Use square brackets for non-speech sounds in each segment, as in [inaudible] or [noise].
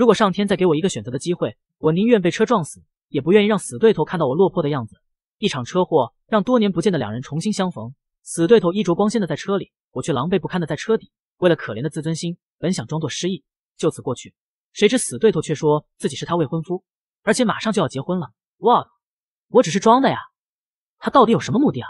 如果上天再给我一个选择的机会，我宁愿被车撞死，也不愿意让死对头看到我落魄的样子。一场车祸让多年不见的两人重新相逢，死对头衣着光鲜的在车里，我却狼狈不堪的在车底。为了可怜的自尊心，本想装作失忆，就此过去，谁知死对头却说自己是他未婚夫，而且马上就要结婚了。我我只是装的呀，他到底有什么目的啊？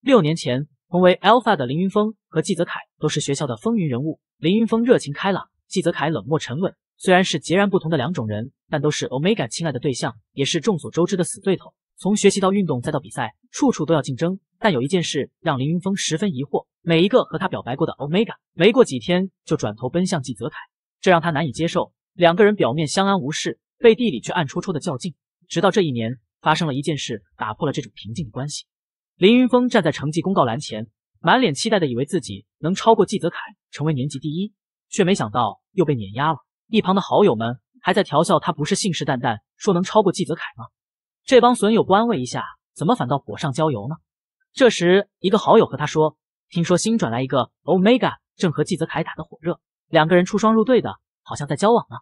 六年前，同为 Alpha 的林云峰和季泽凯都是学校的风云人物。林云峰热情开朗，季泽凯冷漠沉稳。虽然是截然不同的两种人，但都是 Omega 青爱的对象，也是众所周知的死对头。从学习到运动再到比赛，处处都要竞争。但有一件事让林云峰十分疑惑：每一个和他表白过的 Omega，没过几天就转头奔向季泽凯，这让他难以接受。两个人表面相安无事，背地里却暗戳戳的较劲。直到这一年发生了一件事，打破了这种平静的关系。林云峰站在成绩公告栏前，满脸期待的以为自己能超过季泽凯，成为年级第一，却没想到又被碾压了。一旁的好友们还在调笑他，不是信誓旦旦说能超过季泽凯吗？这帮损友不安慰一下，怎么反倒火上浇油呢？这时，一个好友和他说：“听说新转来一个 Omega，正和季泽凯打得火热，两个人出双入对的，好像在交往呢。”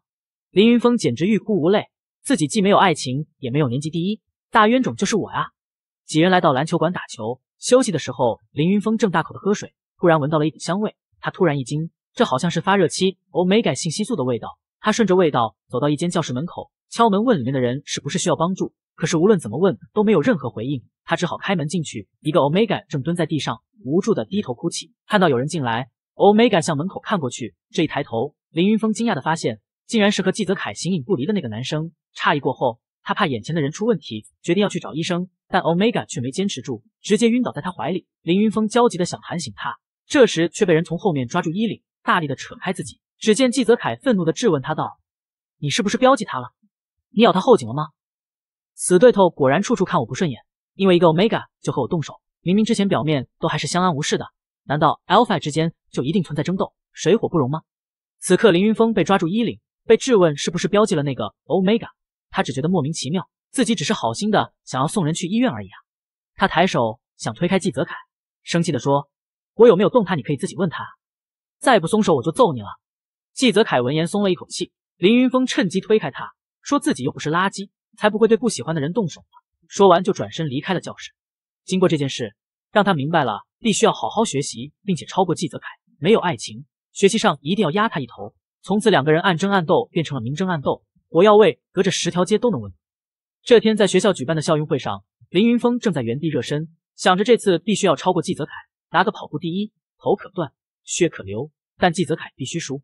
林云峰简直欲哭无泪，自己既没有爱情，也没有年级第一，大冤种就是我呀！几人来到篮球馆打球，休息的时候，林云峰正大口的喝水，突然闻到了一股香味，他突然一惊，这好像是发热期 Omega 信息素的味道。他顺着味道走到一间教室门口，敲门问里面的人是不是需要帮助。可是无论怎么问都没有任何回应，他只好开门进去。一个 omega 正蹲在地上，无助的低头哭泣。看到有人进来，omega 向门口看过去。这一抬头，凌云峰惊讶的发现，竟然是和纪泽凯形影不离的那个男生。诧异过后，他怕眼前的人出问题，决定要去找医生。但 omega 却没坚持住，直接晕倒在他怀里。凌云峰焦急的想喊醒他，这时却被人从后面抓住衣领。大力的扯开自己，只见季泽凯愤怒的质问他道：“你是不是标记他了？你咬他后颈了吗？”死对头果然处处看我不顺眼，因为一个 Omega 就和我动手，明明之前表面都还是相安无事的，难道 Alpha 之间就一定存在争斗，水火不容吗？此刻凌云峰被抓住衣领，被质问是不是标记了那个 Omega，他只觉得莫名其妙，自己只是好心的想要送人去医院而已啊！他抬手想推开季泽凯，生气的说：“我有没有动他，你可以自己问他。”再不松手，我就揍你了！季泽凯闻言松了一口气，林云峰趁机推开他，说自己又不是垃圾，才不会对不喜欢的人动手呢。说完就转身离开了教室。经过这件事，让他明白了必须要好好学习，并且超过季泽凯。没有爱情，学习上一定要压他一头。从此两个人暗争暗斗变成了明争暗斗，火药味隔着十条街都能闻。这天在学校举办的校运会上，林云峰正在原地热身，想着这次必须要超过季泽凯，拿个跑步第一，头可断。血可流，但季泽凯必须输。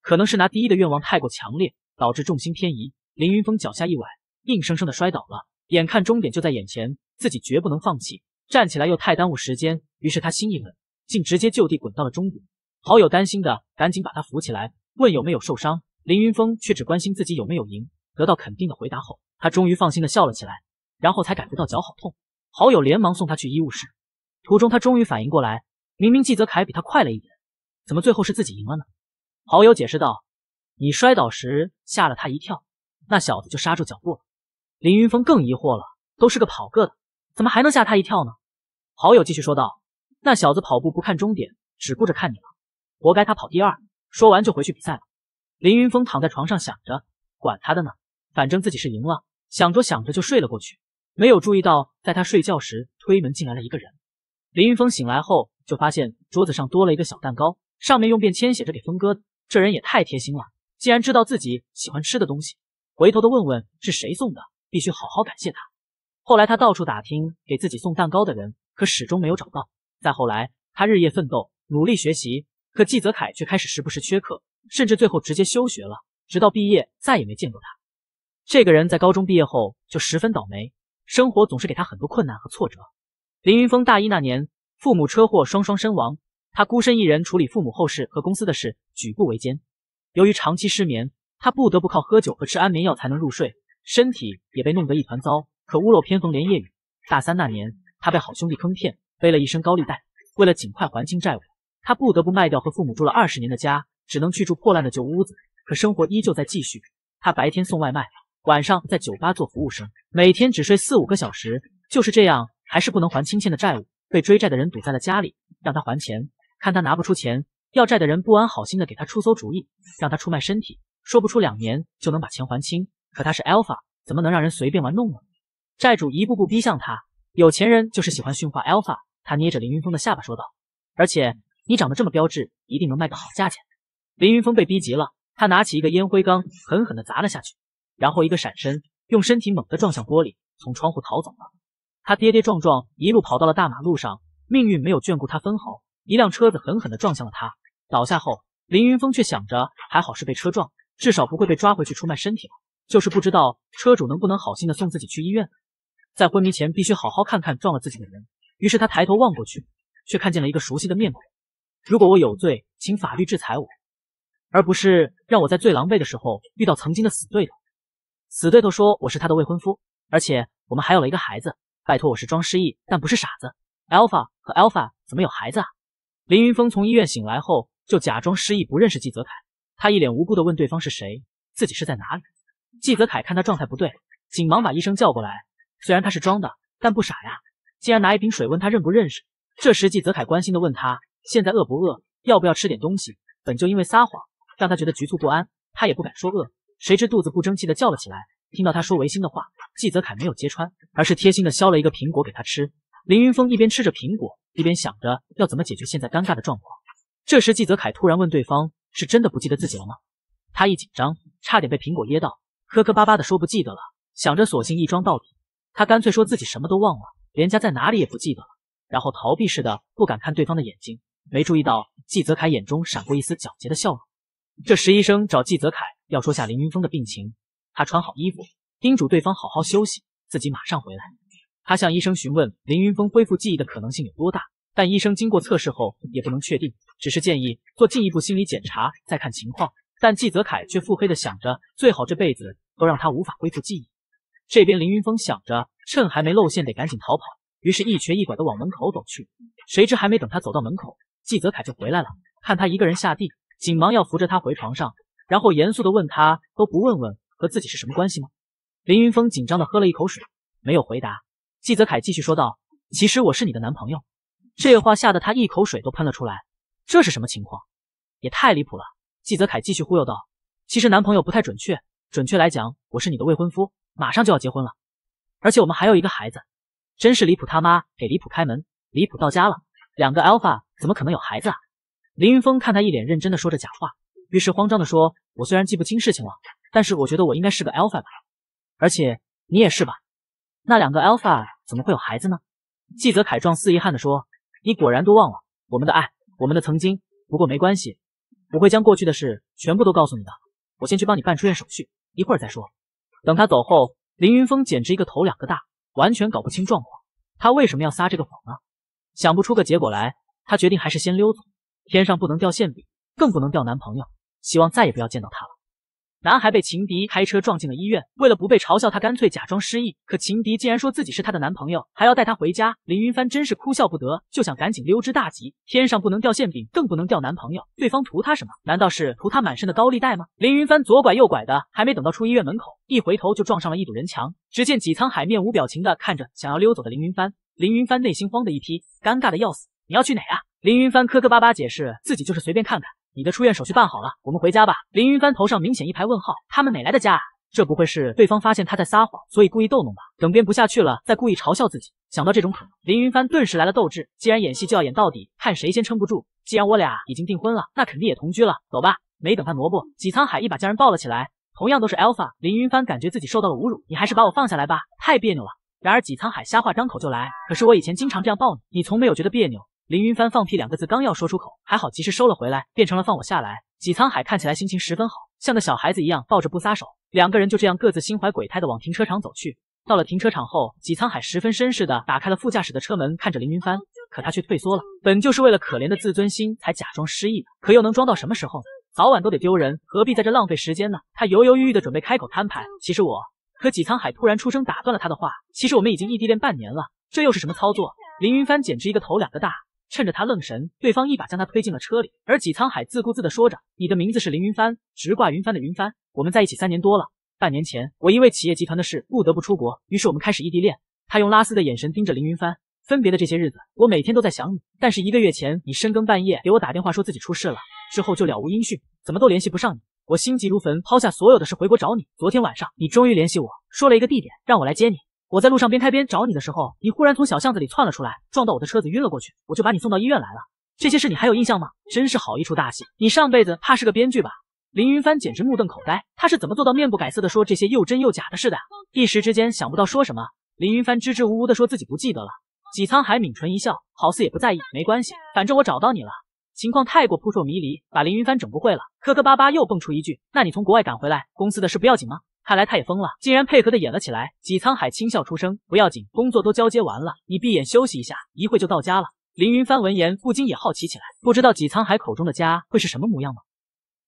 可能是拿第一的愿望太过强烈，导致重心偏移。凌云峰脚下一崴，硬生生的摔倒了。眼看终点就在眼前，自己绝不能放弃。站起来又太耽误时间，于是他心一狠，竟直接就地滚到了终点。好友担心的赶紧把他扶起来，问有没有受伤。凌云峰却只关心自己有没有赢。得到肯定的回答后，他终于放心的笑了起来，然后才感觉到脚好痛。好友连忙送他去医务室。途中他终于反应过来，明明季泽凯比他快了一点。怎么最后是自己赢了呢？好友解释道：“你摔倒时吓了他一跳，那小子就刹住脚步了。”林云峰更疑惑了，都是个跑个的，怎么还能吓他一跳呢？好友继续说道：“那小子跑步不看终点，只顾着看你了，活该他跑第二。”说完就回去比赛了。林云峰躺在床上想着，管他的呢，反正自己是赢了。想着想着就睡了过去，没有注意到在他睡觉时推门进来了一个人。林云峰醒来后就发现桌子上多了一个小蛋糕。上面用便签写着给峰哥的，这人也太贴心了，竟然知道自己喜欢吃的东西。回头的问问是谁送的，必须好好感谢他。后来他到处打听给自己送蛋糕的人，可始终没有找到。再后来，他日夜奋斗，努力学习，可季泽凯却开始时不时缺课，甚至最后直接休学了。直到毕业，再也没见过他。这个人在高中毕业后就十分倒霉，生活总是给他很多困难和挫折。凌云峰大一那年，父母车祸双双身亡。他孤身一人处理父母后事和公司的事，举步维艰。由于长期失眠，他不得不靠喝酒和吃安眠药才能入睡，身体也被弄得一团糟。可屋漏偏逢连夜雨，大三那年，他被好兄弟坑骗，背了一身高利贷。为了尽快还清债务，他不得不卖掉和父母住了二十年的家，只能去住破烂的旧屋子。可生活依旧在继续，他白天送外卖，晚上在酒吧做服务生，每天只睡四五个小时。就是这样，还是不能还清欠的债务，被追债的人堵在了家里，让他还钱。看他拿不出钱要债的人不安好心的给他出馊主意，让他出卖身体，说不出两年就能把钱还清。可他是 Alpha，怎么能让人随便玩弄呢？债主一步步逼向他，有钱人就是喜欢驯化 Alpha。他捏着凌云峰的下巴说道：“而且你长得这么标致，一定能卖个好价钱。”凌云峰被逼急了，他拿起一个烟灰缸狠狠地砸了下去，然后一个闪身，用身体猛地撞向玻璃，从窗户逃走了。他跌跌撞撞一路跑到了大马路上，命运没有眷顾他分毫。一辆车子狠狠地撞向了他，倒下后，林云峰却想着，还好是被车撞，至少不会被抓回去出卖身体了。就是不知道车主能不能好心的送自己去医院，在昏迷前必须好好看看撞了自己的人。于是他抬头望过去，却看见了一个熟悉的面孔。如果我有罪，请法律制裁我，而不是让我在最狼狈的时候遇到曾经的死对头。死对头说我是他的未婚夫，而且我们还有了一个孩子。拜托，我是装失忆，但不是傻子。Alpha 和 Alpha 怎么有孩子啊？林云峰从医院醒来后，就假装失忆，不认识季泽凯。他一脸无辜的问对方是谁，自己是在哪里。季泽凯看他状态不对，紧忙把医生叫过来。虽然他是装的，但不傻呀，竟然拿一瓶水问他认不认识。这时季泽凯关心的问他现在饿不饿，要不要吃点东西。本就因为撒谎让他觉得局促不安，他也不敢说饿。谁知肚子不争气的叫了起来。听到他说违心的话，季泽凯没有揭穿，而是贴心的削了一个苹果给他吃。林云峰一边吃着苹果，一边想着要怎么解决现在尴尬的状况。这时，季泽凯突然问对方：“是真的不记得自己了吗？”他一紧张，差点被苹果噎到，磕磕巴巴的说：“不记得了。”想着索性一装到底，他干脆说自己什么都忘了，连家在哪里也不记得了，然后逃避似的不敢看对方的眼睛。没注意到季泽凯眼中闪过一丝狡黠的笑容。这时，医生找季泽凯要说下林云峰的病情。他穿好衣服，叮嘱对方好好休息，自己马上回来。他向医生询问凌云峰恢复记忆的可能性有多大，但医生经过测试后也不能确定，只是建议做进一步心理检查再看情况。但季泽凯却腹黑的想着，最好这辈子都让他无法恢复记忆。这边凌云峰想着，趁还没露馅得赶紧逃跑，于是一瘸一拐的往门口走去。谁知还没等他走到门口，季泽凯就回来了，看他一个人下地，紧忙要扶着他回床上，然后严肃的问他，都不问问和自己是什么关系吗？凌云峰紧张的喝了一口水，没有回答。季泽凯继续说道：“其实我是你的男朋友。”这话吓得他一口水都喷了出来。这是什么情况？也太离谱了！季泽凯继续忽悠道：“其实男朋友不太准确，准确来讲，我是你的未婚夫，马上就要结婚了，而且我们还有一个孩子。”真是离谱他妈给离谱开门，离谱到家了。两个 alpha 怎么可能有孩子啊？林云峰看他一脸认真的说着假话，于是慌张的说：“我虽然记不清事情了，但是我觉得我应该是个 alpha 吧，而且你也是吧。”那两个 Alpha 怎么会有孩子呢？纪泽凯状似遗憾地说：“你果然都忘了我们的爱，我们的曾经。不过没关系，我会将过去的事全部都告诉你的。我先去帮你办出院手续，一会儿再说。”等他走后，林云峰简直一个头两个大，完全搞不清状况。他为什么要撒这个谎呢？想不出个结果来，他决定还是先溜走。天上不能掉馅饼，更不能掉男朋友。希望再也不要见到他了。男孩被情敌开车撞进了医院，为了不被嘲笑，他干脆假装失忆。可情敌竟然说自己是他的男朋友，还要带他回家。林云帆真是哭笑不得，就想赶紧溜之大吉。天上不能掉馅饼，更不能掉男朋友。对方图他什么？难道是图他满身的高利贷吗？林云帆左拐右拐的，还没等到出医院门口，一回头就撞上了一堵人墙。只见几沧海面无表情的看着想要溜走的林云帆，林云帆内心慌的一批，尴尬的要死。你要去哪啊？林云帆磕磕巴巴解释，自己就是随便看看。你的出院手续办好了，我们回家吧。林云帆头上明显一排问号，他们哪来的家？啊？这不会是对方发现他在撒谎，所以故意逗弄吧？等编不下去了，再故意嘲笑自己。想到这种可能，林云帆顿时来了斗志，既然演戏就要演到底，看谁先撑不住。既然我俩已经订婚了，那肯定也同居了。走吧。没等他挪步，纪沧海一把将人抱了起来。同样都是 Alpha，林云帆感觉自己受到了侮辱，你还是把我放下来吧，太别扭了。然而纪沧海瞎话张口就来，可是我以前经常这样抱你，你从没有觉得别扭。凌云帆“放屁”两个字刚要说出口，还好及时收了回来，变成了“放我下来”。纪沧海看起来心情十分，好，像个小孩子一样抱着不撒手。两个人就这样各自心怀鬼胎的往停车场走去。到了停车场后，纪沧海十分绅士的打开了副驾驶的车门，看着凌云帆，可他却退缩了。本就是为了可怜的自尊心才假装失忆的，可又能装到什么时候呢？早晚都得丢人，何必在这浪费时间呢？他犹犹豫豫的准备开口摊牌。其实我……可纪沧海突然出声打断了他的话：“其实我们已经异地恋半年了，这又是什么操作？”凌云帆简直一个头两个大。趁着他愣神，对方一把将他推进了车里，而纪沧海自顾自的说着：“你的名字是凌云帆，直挂云帆的云帆。我们在一起三年多了，半年前我因为企业集团的事不得不出国，于是我们开始异地恋。”他用拉丝的眼神盯着凌云帆，分别的这些日子，我每天都在想你。但是一个月前，你深更半夜给我打电话，说自己出事了，之后就了无音讯，怎么都联系不上你，我心急如焚，抛下所有的事回国找你。昨天晚上，你终于联系我，说了一个地点，让我来接你。我在路上边开边找你的时候，你忽然从小巷子里窜了出来，撞到我的车子，晕了过去，我就把你送到医院来了。这些事你还有印象吗？真是好一出大戏！你上辈子怕是个编剧吧？林云帆简直目瞪口呆，他是怎么做到面不改色的说这些又真又假的事的？一时之间想不到说什么，林云帆支支吾吾的说自己不记得了。纪沧海抿唇一笑，好似也不在意，没关系，反正我找到你了。情况太过扑朔迷离，把林云帆整不会了，磕磕巴巴又蹦出一句：“那你从国外赶回来，公司的事不要紧吗？”看来他也疯了，竟然配合的演了起来。纪沧海轻笑出声：“不要紧，工作都交接完了，你闭眼休息一下，一会就到家了。”凌云帆闻言不禁也好奇起来，不知道纪沧海口中的家会是什么模样吗？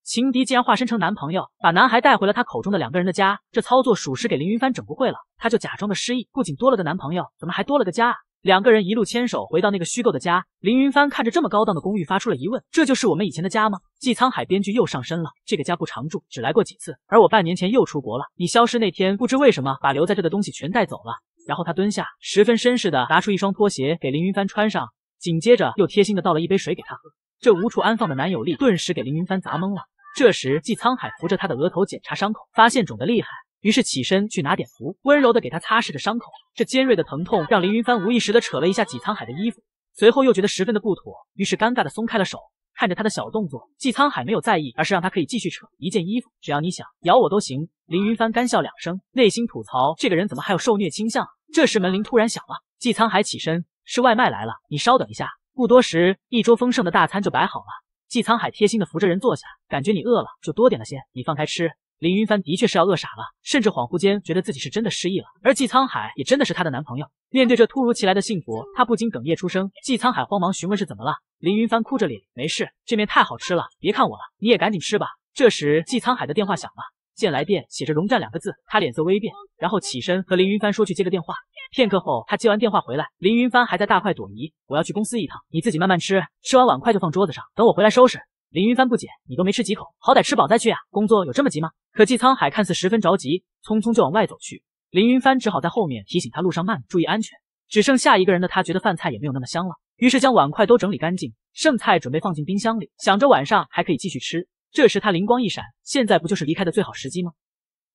情敌竟然化身成男朋友，把男孩带回了他口中的两个人的家，这操作属实给凌云帆整不会了。他就假装的失忆，不仅多了个男朋友，怎么还多了个家啊？两个人一路牵手回到那个虚构的家，凌云帆看着这么高档的公寓，发出了疑问：这就是我们以前的家吗？季沧海编剧又上身了，这个家不常住，只来过几次，而我半年前又出国了。你消失那天，不知为什么把留在这的东西全带走了。然后他蹲下，十分绅士的拿出一双拖鞋给凌云帆穿上，紧接着又贴心的倒了一杯水给他喝。这无处安放的男友力顿时给凌云帆砸懵了。这时季沧海扶着他的额头检查伤口，发现肿得厉害。于是起身去拿碘伏，温柔的给他擦拭着伤口。这尖锐的疼痛让林云帆无意识的扯了一下纪沧海的衣服，随后又觉得十分的不妥，于是尴尬的松开了手。看着他的小动作，纪沧海没有在意，而是让他可以继续扯一件衣服，只要你想咬我都行。林云帆干笑两声，内心吐槽这个人怎么还有受虐倾向这时门铃突然响了，纪沧海起身，是外卖来了，你稍等一下。不多时，一桌丰盛的大餐就摆好了。纪沧海贴心的扶着人坐下，感觉你饿了就多点了些，你放开吃。林云帆的确是要饿傻了，甚至恍惚间觉得自己是真的失忆了，而季沧海也真的是她的男朋友。面对这突如其来的幸福，他不禁哽咽出声。季沧海慌忙询问是怎么了，林云帆哭着脸：“没事，这面太好吃了，别看我了，你也赶紧吃吧。”这时季沧海的电话响了，见来电写着“荣战”两个字，他脸色微变，然后起身和林云帆说去接个电话。片刻后，他接完电话回来，林云帆还在大快朵颐。我要去公司一趟，你自己慢慢吃，吃完碗筷就放桌子上，等我回来收拾。林云帆不解，你都没吃几口，好歹吃饱再去啊！工作有这么急吗？可季沧海看似十分着急，匆匆就往外走去。林云帆只好在后面提醒他路上慢，注意安全。只剩下一个人的他，觉得饭菜也没有那么香了，于是将碗筷都整理干净，剩菜准备放进冰箱里，想着晚上还可以继续吃。这时他灵光一闪，现在不就是离开的最好时机吗？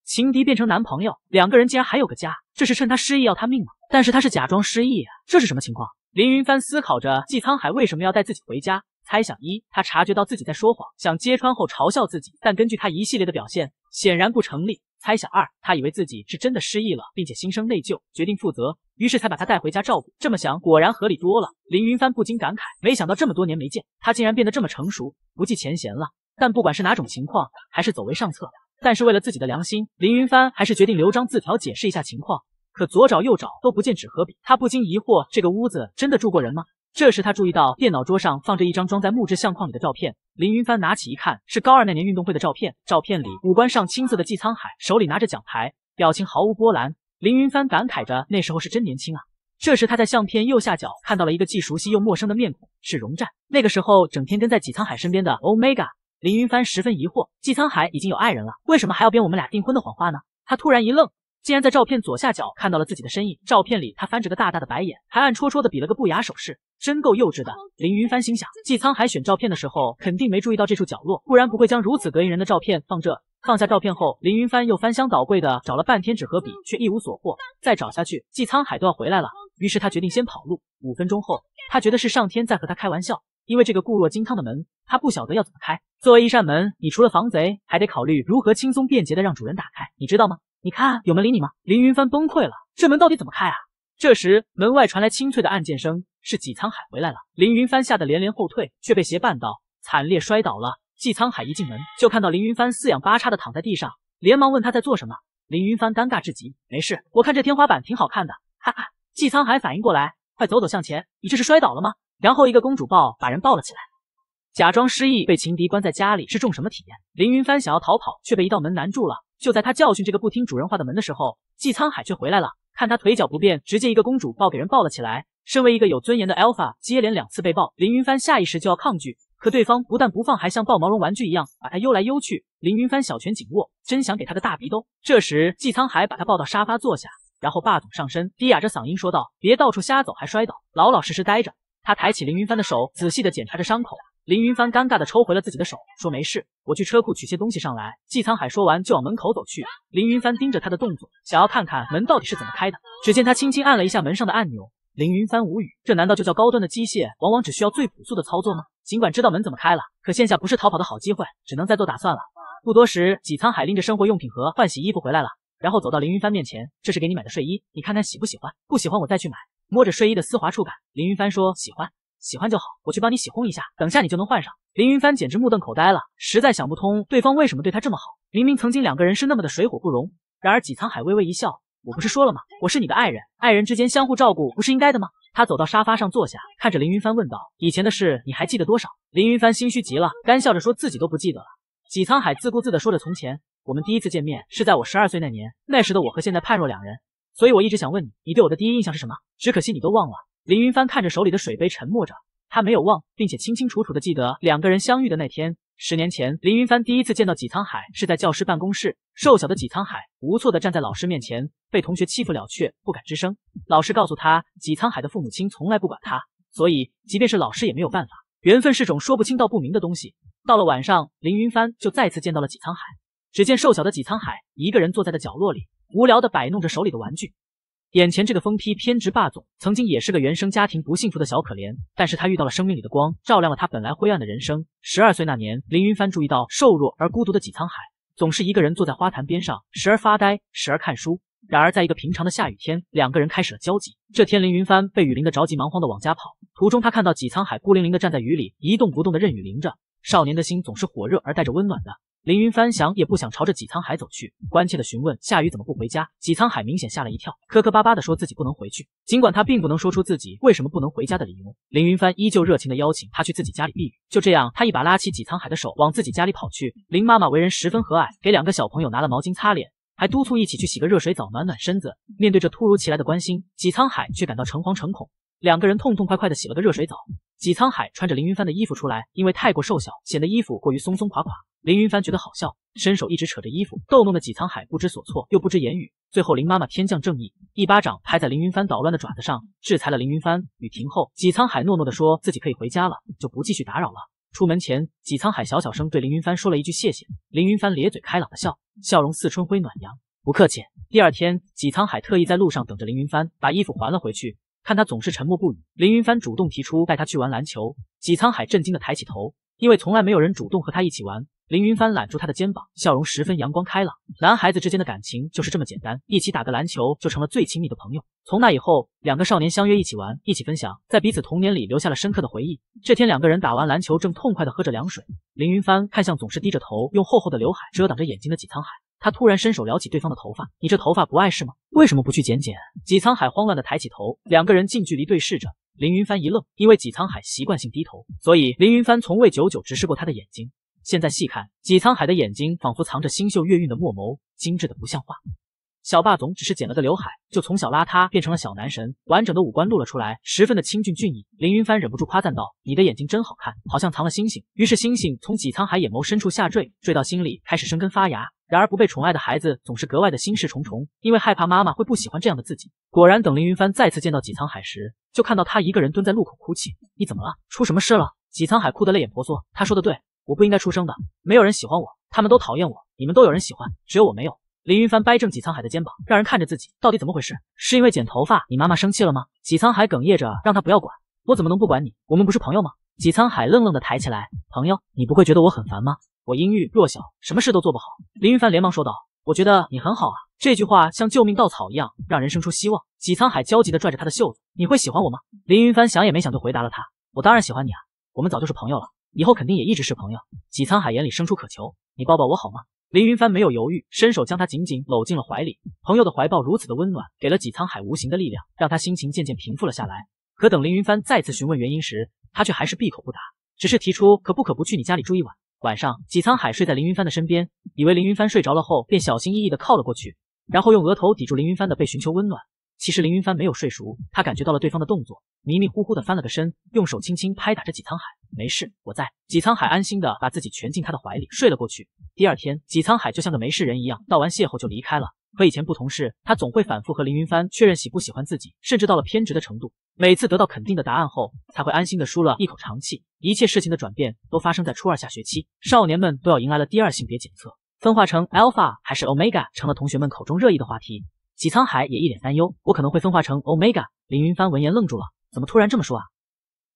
情敌变成男朋友，两个人竟然还有个家，这是趁他失忆要他命吗？但是他是假装失忆啊，这是什么情况？林云帆思考着季沧海为什么要带自己回家。猜想一，他察觉到自己在说谎，想揭穿后嘲笑自己，但根据他一系列的表现，显然不成立。猜想二，他以为自己是真的失忆了，并且心生内疚，决定负责，于是才把他带回家照顾。这么想，果然合理多了。林云帆不禁感慨，没想到这么多年没见，他竟然变得这么成熟，不计前嫌了。但不管是哪种情况，还是走为上策。但是为了自己的良心，林云帆还是决定留张字条解释一下情况。可左找右找都不见纸和笔，他不禁疑惑，这个屋子真的住过人吗？这时，他注意到电脑桌上放着一张装在木质相框里的照片。林云帆拿起一看，是高二那年运动会的照片。照片里，五官上青色的纪沧海手里拿着奖牌，表情毫无波澜。林云帆感慨着：“那时候是真年轻啊。”这时，他在相片右下角看到了一个既熟悉又陌生的面孔，是荣战。那个时候，整天跟在纪沧海身边的 Omega。林云帆十分疑惑：纪沧海已经有爱人了，为什么还要编我们俩订婚的谎话呢？他突然一愣，竟然在照片左下角看到了自己的身影。照片里，他翻着个大大的白眼，还暗戳戳的比了个不雅手势。真够幼稚的，林云帆心想。季沧海选照片的时候，肯定没注意到这处角落，不然不会将如此膈应人的照片放这。放下照片后，林云帆又翻箱倒柜的找了半天纸和笔，却一无所获。再找下去，季沧海都要回来了。于是他决定先跑路。五分钟后，他觉得是上天在和他开玩笑，因为这个固若金汤的门，他不晓得要怎么开。作为一扇门，你除了防贼，还得考虑如何轻松便捷的让主人打开，你知道吗？你看有门理你吗？林云帆崩溃了，这门到底怎么开啊？这时门外传来清脆的按键声。是纪沧海回来了，林云帆吓得连连后退，却被鞋绊倒，惨烈摔倒了。纪沧海一进门就看到林云帆四仰八叉的躺在地上，连忙问他在做什么。林云帆尴尬至极，没事，我看这天花板挺好看的，哈哈。纪沧海反应过来，快走走向前，你这是摔倒了吗？然后一个公主抱把人抱了起来，假装失忆被情敌关在家里是种什么体验？林云帆想要逃跑，却被一道门难住了。就在他教训这个不听主人话的门的时候，纪沧海却回来了，看他腿脚不便，直接一个公主抱给人抱了起来。身为一个有尊严的 alpha，接连两次被抱，林云帆下意识就要抗拒，可对方不但不放，还像抱毛绒玩具一样把他悠来悠去。林云帆小拳紧握，真想给他个大鼻兜。这时，纪沧海把他抱到沙发坐下，然后霸总上身，低哑着嗓音说道：“别到处瞎走，还摔倒，老老实实待着。”他抬起林云帆的手，仔细的检查着伤口。林云帆尴尬的抽回了自己的手，说：“没事，我去车库取些东西上来。”纪沧海说完就往门口走去。林云帆盯着他的动作，想要看看门到底是怎么开的。只见他轻轻按了一下门上的按钮。凌云帆无语，这难道就叫高端的机械，往往只需要最朴素的操作吗？尽管知道门怎么开了，可现下不是逃跑的好机会，只能再做打算了。不多时，纪沧海拎着生活用品和换洗衣服回来了，然后走到凌云帆面前，这是给你买的睡衣，你看看喜不喜欢？不喜欢我再去买。摸着睡衣的丝滑触感，凌云帆说喜欢，喜欢就好，我去帮你洗烘一下，等下你就能换上。凌云帆简直目瞪口呆了，实在想不通对方为什么对他这么好，明明曾经两个人是那么的水火不容。然而纪沧海微微一笑。我不是说了吗？我是你的爱人，爱人之间相互照顾不是应该的吗？他走到沙发上坐下，看着林云帆问道：“以前的事你还记得多少？”林云帆心虚极了，干笑着说自己都不记得了。纪沧海自顾自地说着：“从前我们第一次见面是在我十二岁那年，那时的我和现在判若两人，所以我一直想问你，你对我的第一印象是什么？只可惜你都忘了。”林云帆看着手里的水杯，沉默着。他没有忘，并且清清楚楚地记得两个人相遇的那天。十年前，林云帆第一次见到纪沧海是在教师办公室。瘦小的纪沧海无措地站在老师面前，被同学欺负了却不敢吱声。老师告诉他，纪沧海的父母亲从来不管他，所以即便是老师也没有办法。缘分是种说不清道不明的东西。到了晚上，林云帆就再次见到了纪沧海。只见瘦小的纪沧海一个人坐在的角落里，无聊地摆弄着手里的玩具。眼前这个疯批偏执霸总，曾经也是个原生家庭不幸福的小可怜。但是他遇到了生命里的光，照亮了他本来灰暗的人生。十二岁那年，林云帆注意到瘦弱而孤独的纪沧海，总是一个人坐在花坛边上，时而发呆，时而看书。然而，在一个平常的下雨天，两个人开始了交集。这天，林云帆被雨淋得着急忙慌的往家跑，途中他看到纪沧海孤零零的站在雨里，一动不动的任雨淋着。少年的心总是火热而带着温暖的。凌云帆想也不想朝着纪沧海走去，关切的询问夏雨怎么不回家。纪沧海明显吓了一跳，磕磕巴巴的说自己不能回去，尽管他并不能说出自己为什么不能回家的理由。凌云帆依旧热情的邀请他去自己家里避雨。就这样，他一把拉起纪沧海的手往自己家里跑去。林妈妈为人十分和蔼，给两个小朋友拿了毛巾擦脸，还督促一起去洗个热水澡，暖暖身子。面对这突如其来的关心，纪沧海却感到诚惶诚恐。两个人痛痛快快的洗了个热水澡。纪沧海穿着凌云帆的衣服出来，因为太过瘦小，显得衣服过于松松垮垮。林云帆觉得好笑，伸手一直扯着衣服，逗弄的纪沧海不知所措，又不知言语。最后林妈妈天降正义，一巴掌拍在林云帆捣乱的爪子上，制裁了林云帆。雨停后，纪沧海诺诺的说自己可以回家了，就不继续打扰了。出门前，纪沧海小小声对林云帆说了一句谢谢。林云帆咧嘴开朗的笑，笑容似春晖暖阳，不客气。第二天，纪沧海特意在路上等着林云帆把衣服还了回去。看他总是沉默不语，林云帆主动提出带他去玩篮球。纪沧海震惊的抬起头。因为从来没有人主动和他一起玩，林云帆揽住他的肩膀，笑容十分阳光开朗。男孩子之间的感情就是这么简单，一起打个篮球就成了最亲密的朋友。从那以后，两个少年相约一起玩，一起分享，在彼此童年里留下了深刻的回忆。这天，两个人打完篮球，正痛快的喝着凉水，林云帆看向总是低着头，用厚厚的刘海遮挡着眼睛的纪沧海，他突然伸手撩起对方的头发，你这头发不碍事吗？为什么不去剪剪？纪沧海慌乱的抬起头，两个人近距离对视着。林云帆一愣，因为纪沧海习惯性低头，所以林云帆从未久久直视过他的眼睛。现在细看，纪沧海的眼睛仿佛藏着星宿月运的墨眸，精致的不像话。小霸总只是剪了个刘海，就从小邋遢变成了小男神，完整的五官露了出来，十分的清俊俊逸。凌云帆忍不住夸赞道：“你的眼睛真好看，好像藏了星星。”于是星星从纪沧海眼眸深处下坠，坠到心里开始生根发芽。然而不被宠爱的孩子总是格外的心事重重，因为害怕妈妈会不喜欢这样的自己。果然，等凌云帆再次见到纪沧海时，就看到他一个人蹲在路口哭泣。“你怎么了？出什么事了？”纪沧海哭得泪眼婆娑。他说的对，我不应该出生的，没有人喜欢我，他们都讨厌我，你们都有人喜欢，只有我没有。林云帆掰正纪沧海的肩膀，让人看着自己到底怎么回事？是因为剪头发，你妈妈生气了吗？纪沧海哽咽着，让他不要管我，怎么能不管你？我们不是朋友吗？纪沧海愣愣的抬起来，朋友，你不会觉得我很烦吗？我阴郁弱小，什么事都做不好。林云帆连忙说道，我觉得你很好啊。这句话像救命稻草一样，让人生出希望。纪沧海焦急的拽着他的袖子，你会喜欢我吗？林云帆想也没想就回答了他，我当然喜欢你啊，我们早就是朋友了，以后肯定也一直是朋友。纪沧海眼里生出渴求，你抱抱我好吗？林云帆没有犹豫，伸手将他紧紧搂进了怀里。朋友的怀抱如此的温暖，给了纪沧海无形的力量，让他心情渐渐平复了下来。可等林云帆再次询问原因时，他却还是闭口不答，只是提出可不可不去你家里住一晚。晚上，纪沧海睡在林云帆的身边，以为林云帆睡着了后，便小心翼翼地靠了过去，然后用额头抵住林云帆的背，寻求温暖。其实林云帆没有睡熟，他感觉到了对方的动作，迷迷糊糊的翻了个身，用手轻轻拍打着纪沧海。没事，我在。纪沧海安心的把自己蜷进他的怀里，睡了过去。第二天，纪沧海就像个没事人一样，道完谢后就离开了。和以前不同是，他总会反复和林云帆确认喜不喜欢自己，甚至到了偏执的程度。每次得到肯定的答案后，才会安心的舒了一口长气。一切事情的转变都发生在初二下学期，少年们都要迎来了第二性别检测，分化成 Alpha 还是 Omega 成了同学们口中热议的话题。纪沧海也一脸担忧，我可能会分化成 Omega。林云帆闻言愣住了，怎么突然这么说啊？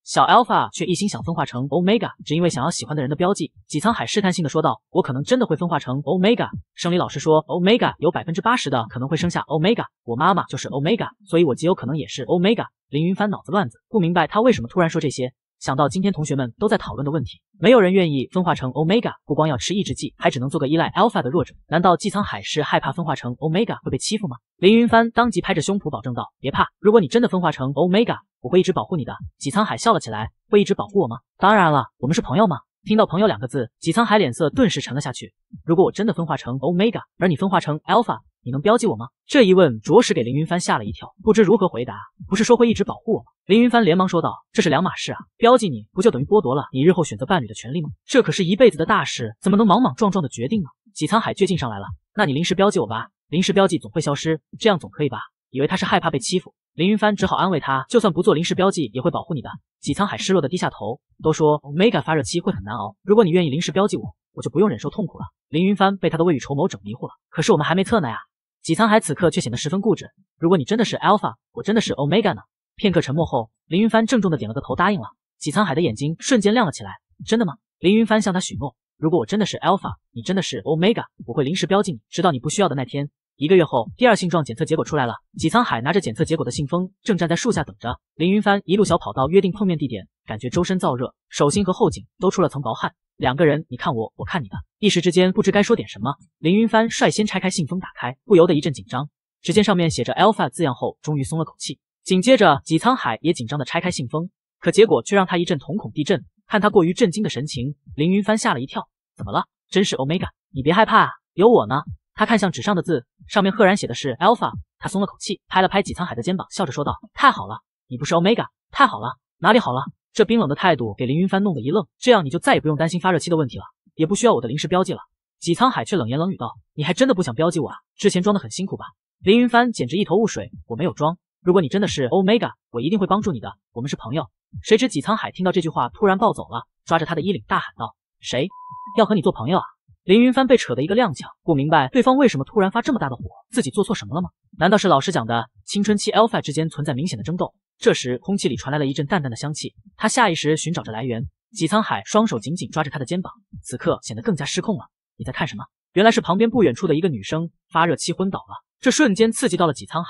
小 Alpha 却一心想分化成 Omega，只因为想要喜欢的人的标记。纪沧海试探性的说道，我可能真的会分化成 Omega。生理老师说，Omega 有百分之八十的可能会生下 Omega，我妈妈就是 Omega，所以我极有可能也是 Omega。凌云帆脑子乱子，不明白他为什么突然说这些。想到今天同学们都在讨论的问题，没有人愿意分化成 omega，不光要吃抑制剂，还只能做个依赖 alpha 的弱者。难道纪沧海是害怕分化成 omega 会被欺负吗？林云帆当即拍着胸脯保证道：“别怕，如果你真的分化成 omega，我会一直保护你的。”纪沧海笑了起来：“会一直保护我吗？”“当然了，我们是朋友吗？”听到“朋友”两个字，纪沧海脸色顿时沉了下去。如果我真的分化成 omega，而你分化成 alpha，你能标记我吗？这一问着实给凌云帆吓了一跳，不知如何回答。不是说会一直保护我吗？凌云帆连忙说道：“这是两码事啊！标记你不就等于剥夺了你日后选择伴侣的权利吗？这可是一辈子的大事，怎么能莽莽撞撞的决定呢？”纪沧海倔劲上来了，那你临时标记我吧。临时标记总会消失，这样总可以吧？以为他是害怕被欺负，凌云帆只好安慰他：“就算不做临时标记，也会保护你的。”纪沧海失落的低下头，都说 Omega 发热期会很难熬。如果你愿意临时标记我，我就不用忍受痛苦了。凌云帆被他的未雨绸缪整迷糊了，可是我们还没测呢呀！纪沧海此刻却显得十分固执。如果你真的是 Alpha，我真的是 Omega 呢？片刻沉默后，林云帆郑重的点了个头，答应了。纪沧海的眼睛瞬间亮了起来。真的吗？林云帆向他许诺，如果我真的是 Alpha，你真的是 Omega，我会临时标记你，直到你不需要的那天。一个月后，第二性状检测结果出来了。纪沧海拿着检测结果的信封，正站在树下等着。林云帆一路小跑到约定碰面地点，感觉周身燥热，手心和后颈都出了层薄汗。两个人，你看我，我看你的，一时之间不知该说点什么。凌云帆率先拆开信封，打开，不由得一阵紧张。只见上面写着 Alpha 字样后，终于松了口气。紧接着，纪沧海也紧张地拆开信封，可结果却让他一阵瞳孔地震。看他过于震惊的神情，凌云帆吓了一跳：“怎么了？真是 Omega，你别害怕，有我呢。”他看向纸上的字，上面赫然写的是 Alpha。他松了口气，拍了拍纪沧海的肩膀，笑着说道：“太好了，你不是 Omega，太好了，哪里好了？”这冰冷的态度给林云帆弄得一愣，这样你就再也不用担心发热期的问题了，也不需要我的临时标记了。纪沧海却冷言冷语道：“你还真的不想标记我啊？之前装的很辛苦吧？”林云帆简直一头雾水，我没有装。如果你真的是 Omega，我一定会帮助你的，我们是朋友。谁知纪沧海听到这句话，突然暴走了，抓着他的衣领大喊道：“谁要和你做朋友啊？”林云帆被扯得一个踉跄，不明白对方为什么突然发这么大的火，自己做错什么了吗？难道是老师讲的青春期 alpha 之间存在明显的争斗？这时，空气里传来了一阵淡淡的香气，他下意识寻找着来源。纪沧海双手紧紧抓着他的肩膀，此刻显得更加失控了。你在看什么？原来是旁边不远处的一个女生发热期昏倒了，这瞬间刺激到了纪沧海，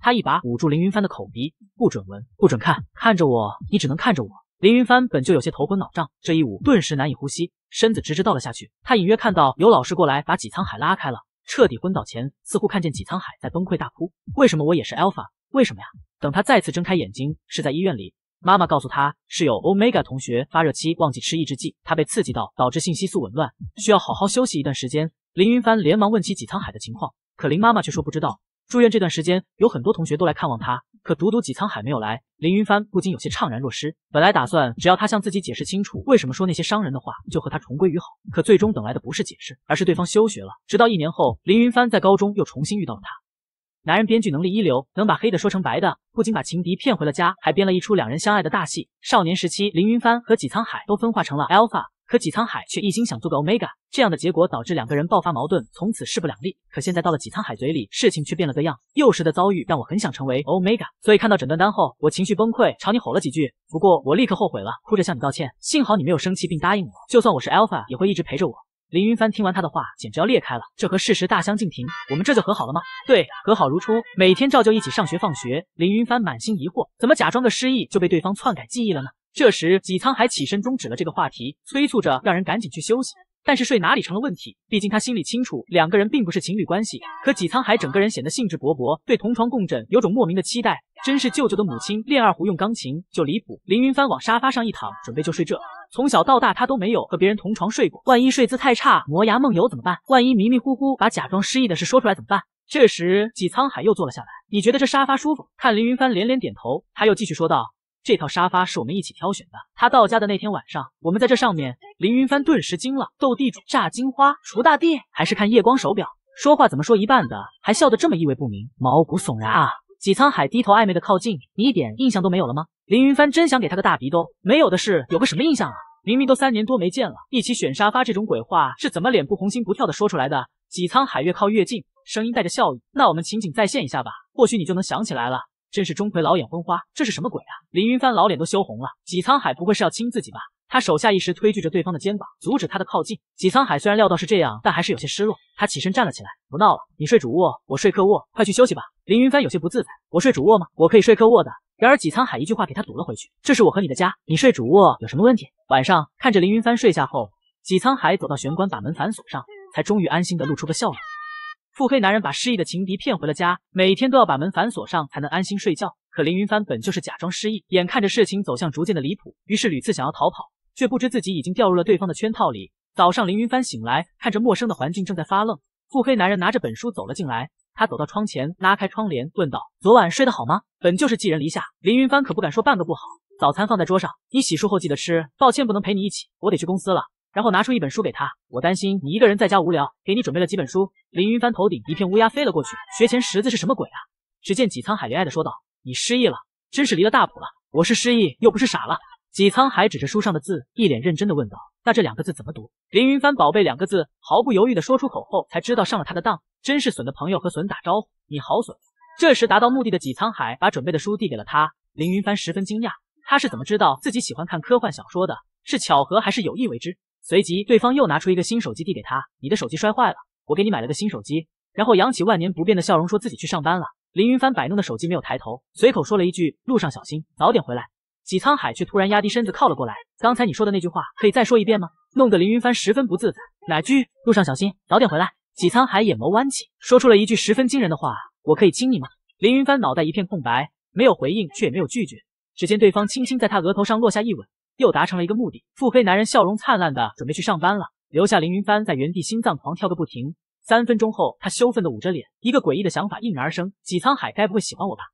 他一把捂住林云帆的口鼻，不准闻，不准看，看着我，你只能看着我。林云帆本就有些头昏脑胀，这一捂顿时难以呼吸，身子直直倒了下去。他隐约看到有老师过来把纪沧海拉开了，彻底昏倒前似乎看见纪沧海在崩溃大哭。为什么我也是 Alpha？为什么呀？等他再次睁开眼睛，是在医院里。妈妈告诉他，是有 Omega 同学发热期忘记吃抑制剂，他被刺激到导致信息素紊乱，需要好好休息一段时间。林云帆连忙问起纪沧海的情况，可林妈妈却说不知道。住院这段时间，有很多同学都来看望他。可独独纪沧海没有来，林云帆不禁有些怅然若失。本来打算只要他向自己解释清楚为什么说那些伤人的话，就和他重归于好。可最终等来的不是解释，而是对方休学了。直到一年后，林云帆在高中又重新遇到了他。男人编剧能力一流，能把黑的说成白的，不仅把情敌骗回了家，还编了一出两人相爱的大戏。少年时期，林云帆和纪沧海都分化成了 Alpha。可纪沧海却一心想做个 Omega，这样的结果导致两个人爆发矛盾，从此势不两立。可现在到了纪沧海嘴里，事情却变了个样。幼时的遭遇让我很想成为 Omega，所以看到诊断单后，我情绪崩溃，朝你吼了几句。不过我立刻后悔了，哭着向你道歉。幸好你没有生气，并答应我，就算我是 Alpha，也会一直陪着我。林云帆听完他的话，简直要裂开了，这和事实大相径庭。我们这就和好了吗？对，和好如初，每天照旧一起上学放学。林云帆满心疑惑，怎么假装的失忆就被对方篡改记忆了呢？这时，纪沧海起身终止了这个话题，催促着让人赶紧去休息。但是睡哪里成了问题，毕竟他心里清楚两个人并不是情侣关系。可纪沧海整个人显得兴致勃勃，对同床共枕有种莫名的期待。真是舅舅的母亲练二胡用钢琴就离谱。林云帆往沙发上一躺，准备就睡。这从小到大他都没有和别人同床睡过，万一睡姿太差，磨牙梦游怎么办？万一迷迷糊糊把假装失忆的事说出来怎么办？这时，纪沧海又坐了下来，你觉得这沙发舒服？看林云帆连连点头，他又继续说道。这套沙发是我们一起挑选的。他到家的那天晚上，我们在这上面。凌云帆顿时惊了，斗地主炸金花锄大地，还是看夜光手表。说话怎么说一半的，还笑得这么意味不明，毛骨悚然啊！纪沧海低头暧昧的靠近，你一点印象都没有了吗？凌云帆真想给他个大鼻兜，没有的事，有个什么印象啊？明明都三年多没见了，一起选沙发这种鬼话是怎么脸不红心不跳的说出来的？纪沧海越靠越近，声音带着笑意，那我们情景再现一下吧，或许你就能想起来了。真是钟馗老眼昏花，这是什么鬼啊！林云帆老脸都羞红了，纪沧海不会是要亲自己吧？他手下意识推拒着对方的肩膀，阻止他的靠近。纪沧海虽然料到是这样，但还是有些失落。他起身站了起来，不闹了，你睡主卧，我睡客卧，快去休息吧。林云帆有些不自在，我睡主卧吗？我可以睡客卧的。然而纪沧海一句话给他堵了回去，这是我和你的家，你睡主卧有什么问题？晚上看着林云帆睡下后，纪沧海走到玄关把门反锁上，才终于安心的露出个笑容。腹黑男人把失忆的情敌骗回了家，每天都要把门反锁上才能安心睡觉。可凌云帆本就是假装失忆，眼看着事情走向逐渐的离谱，于是屡次想要逃跑，却不知自己已经掉入了对方的圈套里。早上，凌云帆醒来，看着陌生的环境，正在发愣。腹黑男人拿着本书走了进来，他走到窗前，拉开窗帘，问道：“昨晚睡得好吗？”本就是寄人篱下，凌云帆可不敢说半个不好。早餐放在桌上，你洗漱后记得吃。抱歉不能陪你一起，我得去公司了。然后拿出一本书给他，我担心你一个人在家无聊，给你准备了几本书。林云帆头顶一片乌鸦飞了过去，学前识字是什么鬼啊？只见纪沧海怜爱的说道：“你失忆了，真是离了大谱了。我是失忆，又不是傻了。”纪沧海指着书上的字，一脸认真的问道：“那这两个字怎么读？”林云帆宝贝两个字毫不犹豫的说出口后，才知道上了他的当，真是损的朋友和损打招呼，你好损。这时达到目的的纪沧海把准备的书递给了他，林云帆十分惊讶，他是怎么知道自己喜欢看科幻小说的？是巧合还是有意为之？随即，对方又拿出一个新手机递给他，你的手机摔坏了，我给你买了个新手机。然后扬起万年不变的笑容，说自己去上班了。林云帆摆弄的手机没有抬头，随口说了一句：路上小心，早点回来。纪沧海却突然压低身子靠了过来，刚才你说的那句话可以再说一遍吗？弄得林云帆十分不自在。哪句？路上小心，早点回来。纪沧海眼眸弯起，说出了一句十分惊人的话：我可以亲你吗？林云帆脑袋一片空白，没有回应，却也没有拒绝。只见对方轻轻在他额头上落下一吻。又达成了一个目的，腹黑男人笑容灿烂的准备去上班了，留下凌云帆在原地，心脏狂跳个不停。三分钟后，他羞愤的捂着脸，一个诡异的想法应运而生：纪沧海该不会喜欢我吧？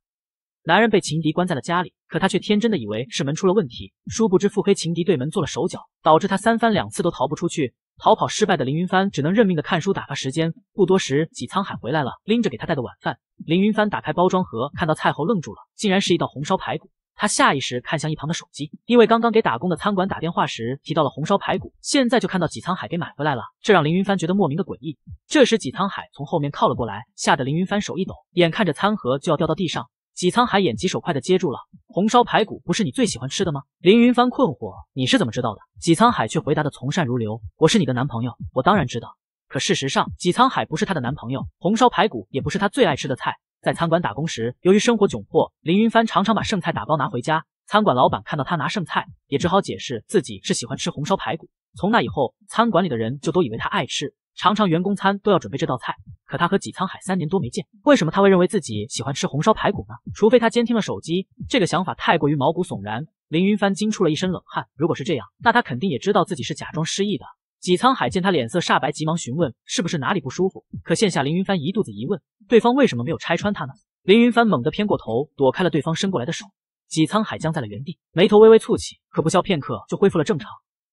男人被情敌关在了家里，可他却天真的以为是门出了问题，殊不知腹黑情敌对门做了手脚，导致他三番两次都逃不出去。逃跑失败的凌云帆只能认命的看书打发时间。不多时，纪沧海回来了，拎着给他带的晚饭。凌云帆打开包装盒，看到菜后愣住了，竟然是一道红烧排骨。他下意识看向一旁的手机，因为刚刚给打工的餐馆打电话时提到了红烧排骨，现在就看到纪沧海给买回来了，这让林云帆觉得莫名的诡异。这时纪沧海从后面靠了过来，吓得林云帆手一抖，眼看着餐盒就要掉到地上，纪沧海眼疾手快的接住了。红烧排骨不是你最喜欢吃的吗？林云帆困惑，你是怎么知道的？纪沧海却回答的从善如流，我是你的男朋友，我当然知道。可事实上，纪沧海不是她的男朋友，红烧排骨也不是她最爱吃的菜。在餐馆打工时，由于生活窘迫，林云帆常常把剩菜打包拿回家。餐馆老板看到他拿剩菜，也只好解释自己是喜欢吃红烧排骨。从那以后，餐馆里的人就都以为他爱吃，常常员工餐都要准备这道菜。可他和纪沧海三年多没见，为什么他会认为自己喜欢吃红烧排骨呢？除非他监听了手机。这个想法太过于毛骨悚然，林云帆惊出了一身冷汗。如果是这样，那他肯定也知道自己是假装失忆的。纪沧海见他脸色煞白，急忙询问是不是哪里不舒服。可现下凌云帆一肚子疑问，对方为什么没有拆穿他呢？凌云帆猛地偏过头，躲开了对方伸过来的手。纪沧海僵在了原地，眉头微微蹙起，可不消片刻就恢复了正常，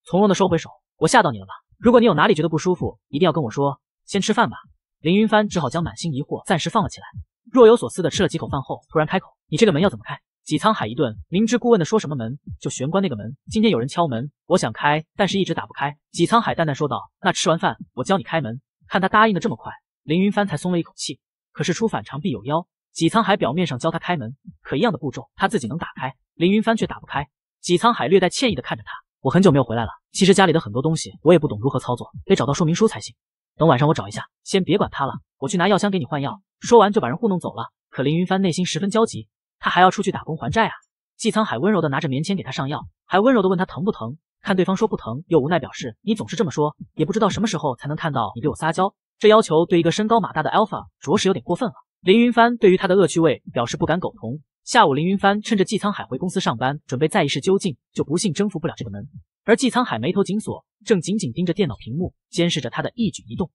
从容的收回手。我吓到你了吧？如果你有哪里觉得不舒服，一定要跟我说。先吃饭吧。凌云帆只好将满心疑惑暂时放了起来，若有所思的吃了几口饭后，突然开口：“你这个门要怎么开？”纪沧海一顿，明知故问的说：“什么门？就玄关那个门。今天有人敲门，我想开，但是一直打不开。”纪沧海淡淡说道：“那吃完饭，我教你开门。”看他答应的这么快，凌云帆才松了一口气。可是出反常必有妖，纪沧海表面上教他开门，可一样的步骤他自己能打开，凌云帆却打不开。纪沧海略带歉意的看着他：“我很久没有回来了，其实家里的很多东西我也不懂如何操作，得找到说明书才行。等晚上我找一下，先别管他了，我去拿药箱给你换药。”说完就把人糊弄走了。可凌云帆内心十分焦急。他还要出去打工还债啊！纪沧海温柔的拿着棉签给他上药，还温柔的问他疼不疼。看对方说不疼，又无奈表示你总是这么说，也不知道什么时候才能看到你对我撒娇。这要求对一个身高马大的 Alpha 着实有点过分了。林云帆对于他的恶趣味表示不敢苟同。下午，林云帆趁着纪沧海回公司上班，准备再一试究竟，就不幸征服不了这个门。而纪沧海眉头紧锁，正紧紧盯着电脑屏幕，监视着他的一举一动。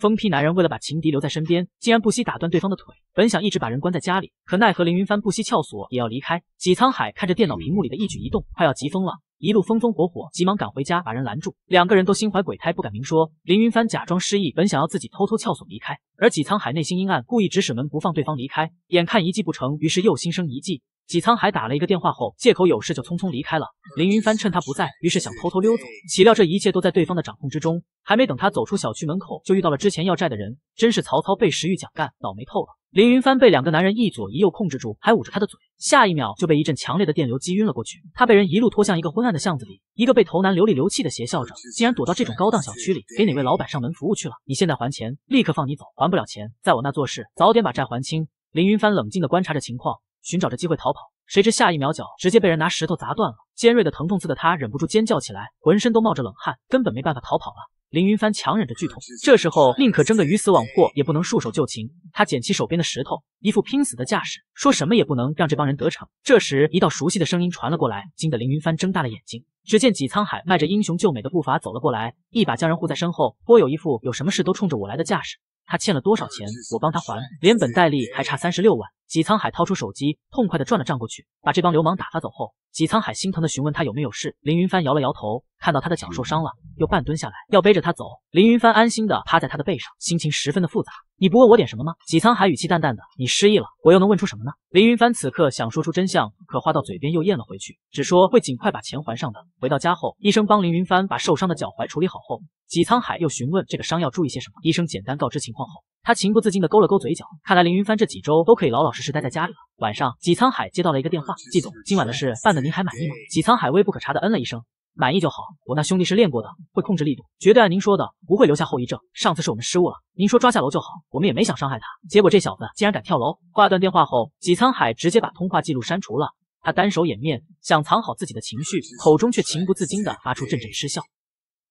疯批男人为了把情敌留在身边，竟然不惜打断对方的腿。本想一直把人关在家里，可奈何凌云帆不惜撬锁也要离开。纪沧海看着电脑屏幕里的一举一动，快要急疯了。一路风风火火，急忙赶回家把人拦住。两个人都心怀鬼胎，不敢明说。凌云帆假装失忆，本想要自己偷偷撬锁离开，而纪沧海内心阴暗，故意指使门不放对方离开。眼看一计不成，于是又心生一计。纪沧海打了一个电话后，借口有事就匆匆离开了。林云帆趁他不在，于是想偷偷溜走，岂料这一切都在对方的掌控之中。还没等他走出小区门口，就遇到了之前要债的人，真是曹操被时遇蒋干，倒霉透了。林云帆被两个男人一左一右控制住，还捂着他的嘴，下一秒就被一阵强烈的电流击晕了过去。他被人一路拖向一个昏暗的巷子里，一个被头男流里流气的邪笑着，竟然躲到这种高档小区里给哪位老板上门服务去了。你现在还钱，立刻放你走；还不了钱，在我那做事，早点把债还清。林云帆冷静的观察着情况。寻找着机会逃跑，谁知下一秒脚直接被人拿石头砸断了，尖锐的疼痛刺得他忍不住尖叫起来，浑身都冒着冷汗，根本没办法逃跑了。凌云帆强忍着剧痛，这时候宁可争个鱼死网破，也不能束手就擒。他捡起手边的石头，一副拼死的架势，说什么也不能让这帮人得逞。这时，一道熟悉的声音传了过来，惊得凌云帆睁大了眼睛。只见纪沧海迈着英雄救美的步伐走了过来，一把将人护在身后，颇有一副有什么事都冲着我来的架势。他欠了多少钱，我帮他还，连本带利还差三十六万。纪沧海掏出手机，痛快的转了账过去，把这帮流氓打发走后，纪沧海心疼的询问他有没有事。林云帆摇了摇头，看到他的脚受伤了，又半蹲下来要背着他走。林云帆安心的趴在他的背上，心情十分的复杂。你不问我点什么吗？纪沧海语气淡淡的，你失忆了，我又能问出什么呢？林云帆此刻想说出真相，可话到嘴边又咽了回去，只说会尽快把钱还上的。回到家后，医生帮林云帆把受伤的脚踝处理好后，纪沧海又询问这个伤要注意些什么。医生简单告知情况后。他情不自禁地勾了勾嘴角，看来凌云帆这几周都可以老老实实待在家里了。晚上，纪沧海接到了一个电话。纪总，今晚的事办的您还满意吗？纪沧海微不可察地嗯了一声，满意就好。我那兄弟是练过的，会控制力度，绝对按您说的，不会留下后遗症。上次是我们失误了，您说抓下楼就好，我们也没想伤害他，结果这小子竟然敢跳楼。挂断电话后，纪沧海直接把通话记录删除了。他单手掩面，想藏好自己的情绪，口中却情不自禁地发出阵阵失笑。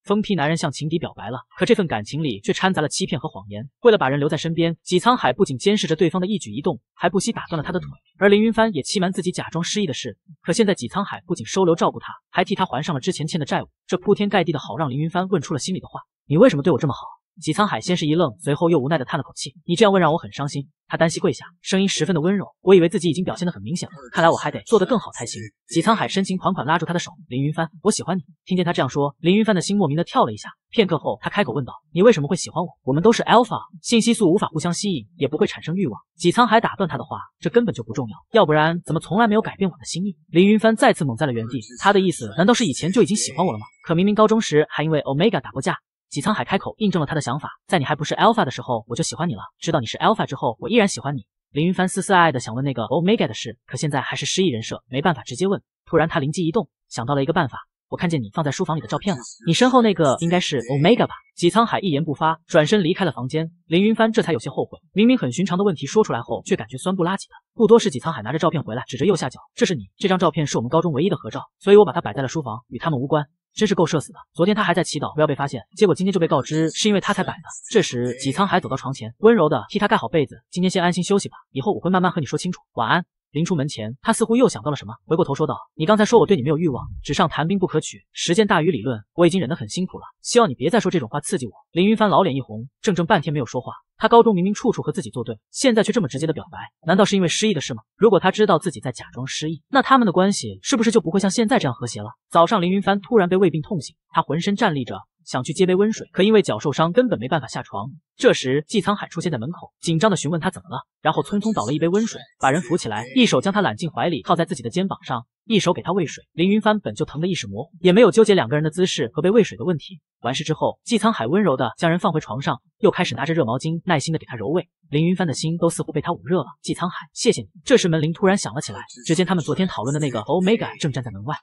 疯批男人向情敌表白了，可这份感情里却掺杂了欺骗和谎言。为了把人留在身边，纪沧海不仅监视着对方的一举一动，还不惜打断了他的腿。而林云帆也欺瞒自己，假装失忆的事。可现在，纪沧海不仅收留照顾他，还替他还上了之前欠的债务。这铺天盖地的好，让林云帆问出了心里的话：你为什么对我这么好？纪沧海先是一愣，随后又无奈的叹了口气。你这样问让我很伤心。他单膝跪下，声音十分的温柔。我以为自己已经表现得很明显了，看来我还得做得更好才行。纪沧海深情款款拉住他的手，林云帆，我喜欢你。听见他这样说，林云帆的心莫名的跳了一下。片刻后，他开口问道，你为什么会喜欢我？我们都是 Alpha，信息素无法互相吸引，也不会产生欲望。纪沧海打断他的话，这根本就不重要。要不然怎么从来没有改变我的心意？林云帆再次懵在了原地。他的意思难道是以前就已经喜欢我了吗？可明明高中时还因为 Omega 打过架。纪沧海开口，印证了他的想法。在你还不是 Alpha 的时候，我就喜欢你了。知道你是 Alpha 之后，我依然喜欢你。林云帆思思爱爱的想问那个 Omega 的事，可现在还是失忆人设，没办法直接问。突然他灵机一动，想到了一个办法。我看见你放在书房里的照片了，你身后那个应该是 Omega 吧？纪沧海一言不发，转身离开了房间。林云帆这才有些后悔，明明很寻常的问题说出来后，却感觉酸不拉几的。不多时，纪沧海拿着照片回来，指着右下角，这是你这张照片是我们高中唯一的合照，所以我把它摆在了书房，与他们无关。真是够社死的！昨天他还在祈祷不要被发现，结果今天就被告知是因为他才摆的。这时，纪沧海走到床前，温柔的替他盖好被子。今天先安心休息吧，以后我会慢慢和你说清楚。晚安。临出门前，他似乎又想到了什么，回过头说道：“你刚才说我对你没有欲望，纸上谈兵不可取，实践大于理论。我已经忍得很辛苦了，希望你别再说这种话刺激我。”林云帆老脸一红，怔怔半天没有说话。他高中明明处处和自己作对，现在却这么直接的表白，难道是因为失忆的事吗？如果他知道自己在假装失忆，那他们的关系是不是就不会像现在这样和谐了？早上，林云帆突然被胃病痛醒，他浑身站立着。想去接杯温水，可因为脚受伤，根本没办法下床。这时，纪沧海出现在门口，紧张的询问他怎么了，然后匆匆倒了一杯温水，把人扶起来，一手将他揽进怀里，靠在自己的肩膀上，一手给他喂水。林云帆本就疼得意识模糊，也没有纠结两个人的姿势和被喂水的问题。完事之后，纪沧海温柔的将人放回床上，又开始拿着热毛巾耐心的给他揉胃。林云帆的心都似乎被他捂热了。纪沧海，谢谢你。这时门铃突然响了起来，只见他们昨天讨论的那个欧米伽正站在门外。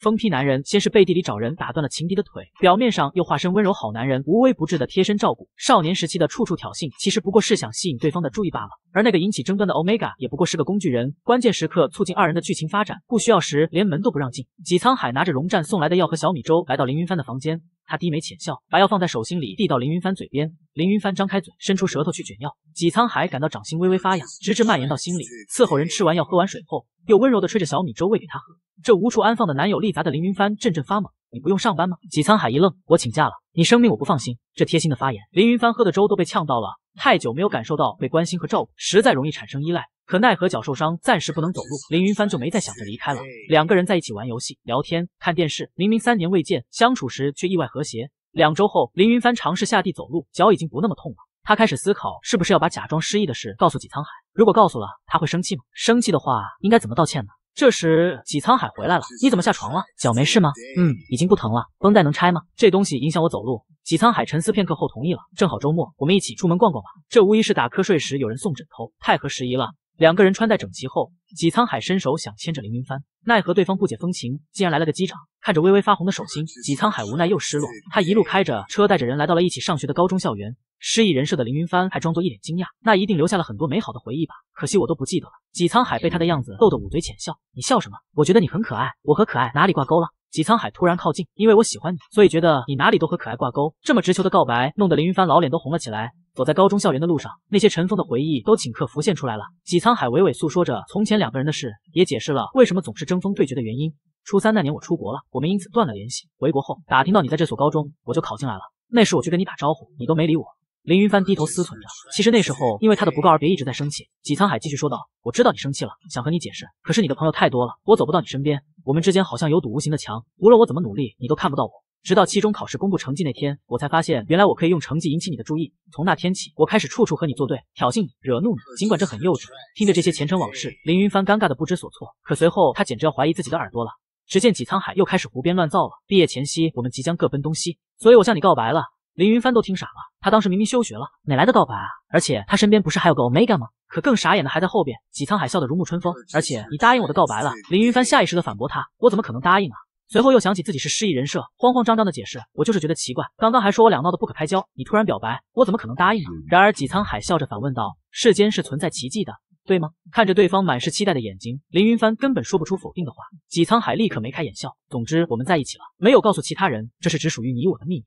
疯批男人先是背地里找人打断了情敌的腿，表面上又化身温柔好男人，无微不至的贴身照顾。少年时期的处处挑衅，其实不过是想吸引对方的注意罢了。而那个引起争端的 Omega 也不过是个工具人，关键时刻促进二人的剧情发展，不需要时连门都不让进。纪沧海拿着荣战送来的药和小米粥来到凌云帆的房间。他低眉浅笑，把药放在手心里递到凌云帆嘴边。凌云帆张开嘴，伸出舌头去卷药。纪沧海感到掌心微微发痒，直至蔓延到心里。伺候人吃完药、喝完水后，又温柔的吹着小米粥喂给他喝。这无处安放的男友力砸的凌云帆阵阵发懵。你不用上班吗？纪沧海一愣，我请假了。你生病我不放心。这贴心的发言，林云帆喝的粥都被呛到了。太久没有感受到被关心和照顾，实在容易产生依赖。可奈何脚受伤，暂时不能走路。林云帆就没再想着离开了。两个人在一起玩游戏、聊天、看电视，明明三年未见，相处时却意外和谐。两周后，林云帆尝试下地走路，脚已经不那么痛了。他开始思考，是不是要把假装失忆的事告诉纪沧海？如果告诉了，他会生气吗？生气的话，应该怎么道歉呢？这时，纪沧海回来了。你怎么下床了？脚没事吗？嗯，已经不疼了。绷带能拆吗？这东西影响我走路。纪沧海沉思片刻后同意了。正好周末，我们一起出门逛逛吧。这无疑是打瞌睡时有人送枕头，太合时宜了。两个人穿戴整齐后，纪沧海伸手想牵着凌云帆，奈何对方不解风情，竟然来了个击掌。看着微微发红的手心，纪沧海无奈又失落。他一路开着车，带着人来到了一起上学的高中校园。失忆人设的凌云帆还装作一脸惊讶，那一定留下了很多美好的回忆吧？可惜我都不记得了。纪沧海被他的样子逗得捂嘴浅笑，你笑什么？我觉得你很可爱，我和可爱哪里挂钩了？纪沧海突然靠近，因为我喜欢你，所以觉得你哪里都和可爱挂钩。这么直球的告白，弄得凌云帆老脸都红了起来。走在高中校园的路上，那些尘封的回忆都顷刻浮现出来了。纪沧海娓娓诉说着从前两个人的事，也解释了为什么总是争锋对决的原因。初三那年我出国了，我们因此断了联系。回国后打听到你在这所高中，我就考进来了。那时我去跟你打招呼，你都没理我。林云帆低头思忖着，其实那时候因为他的不告而别一直在生气。纪沧海继续说道：“我知道你生气了，想和你解释，可是你的朋友太多了，我走不到你身边。我们之间好像有堵无形的墙，无论我怎么努力，你都看不到我。”直到期中考试公布成绩那天，我才发现原来我可以用成绩引起你的注意。从那天起，我开始处处和你作对，挑衅你，惹怒你。尽管这很幼稚。听着这些前尘往事，林云帆尴尬的不知所措。可随后他简直要怀疑自己的耳朵了。只见纪沧海又开始胡编乱造了。毕业前夕，我们即将各奔东西，所以我向你告白了。林云帆都听傻了，他当时明明休学了，哪来的告白啊？而且他身边不是还有个 Omega 吗？可更傻眼的还在后边，纪沧海笑得如沐春风。而且你答应我的告白了？林云帆下意识的反驳他，我怎么可能答应啊？随后又想起自己是失忆人设，慌慌张张的解释：“我就是觉得奇怪，刚刚还说我俩闹得不可开交，你突然表白，我怎么可能答应呢？”然而纪沧海笑着反问道：“世间是存在奇迹的，对吗？”看着对方满是期待的眼睛，林云帆根本说不出否定的话。纪沧海立刻眉开眼笑：“总之我们在一起了，没有告诉其他人，这是只属于你我的秘密。”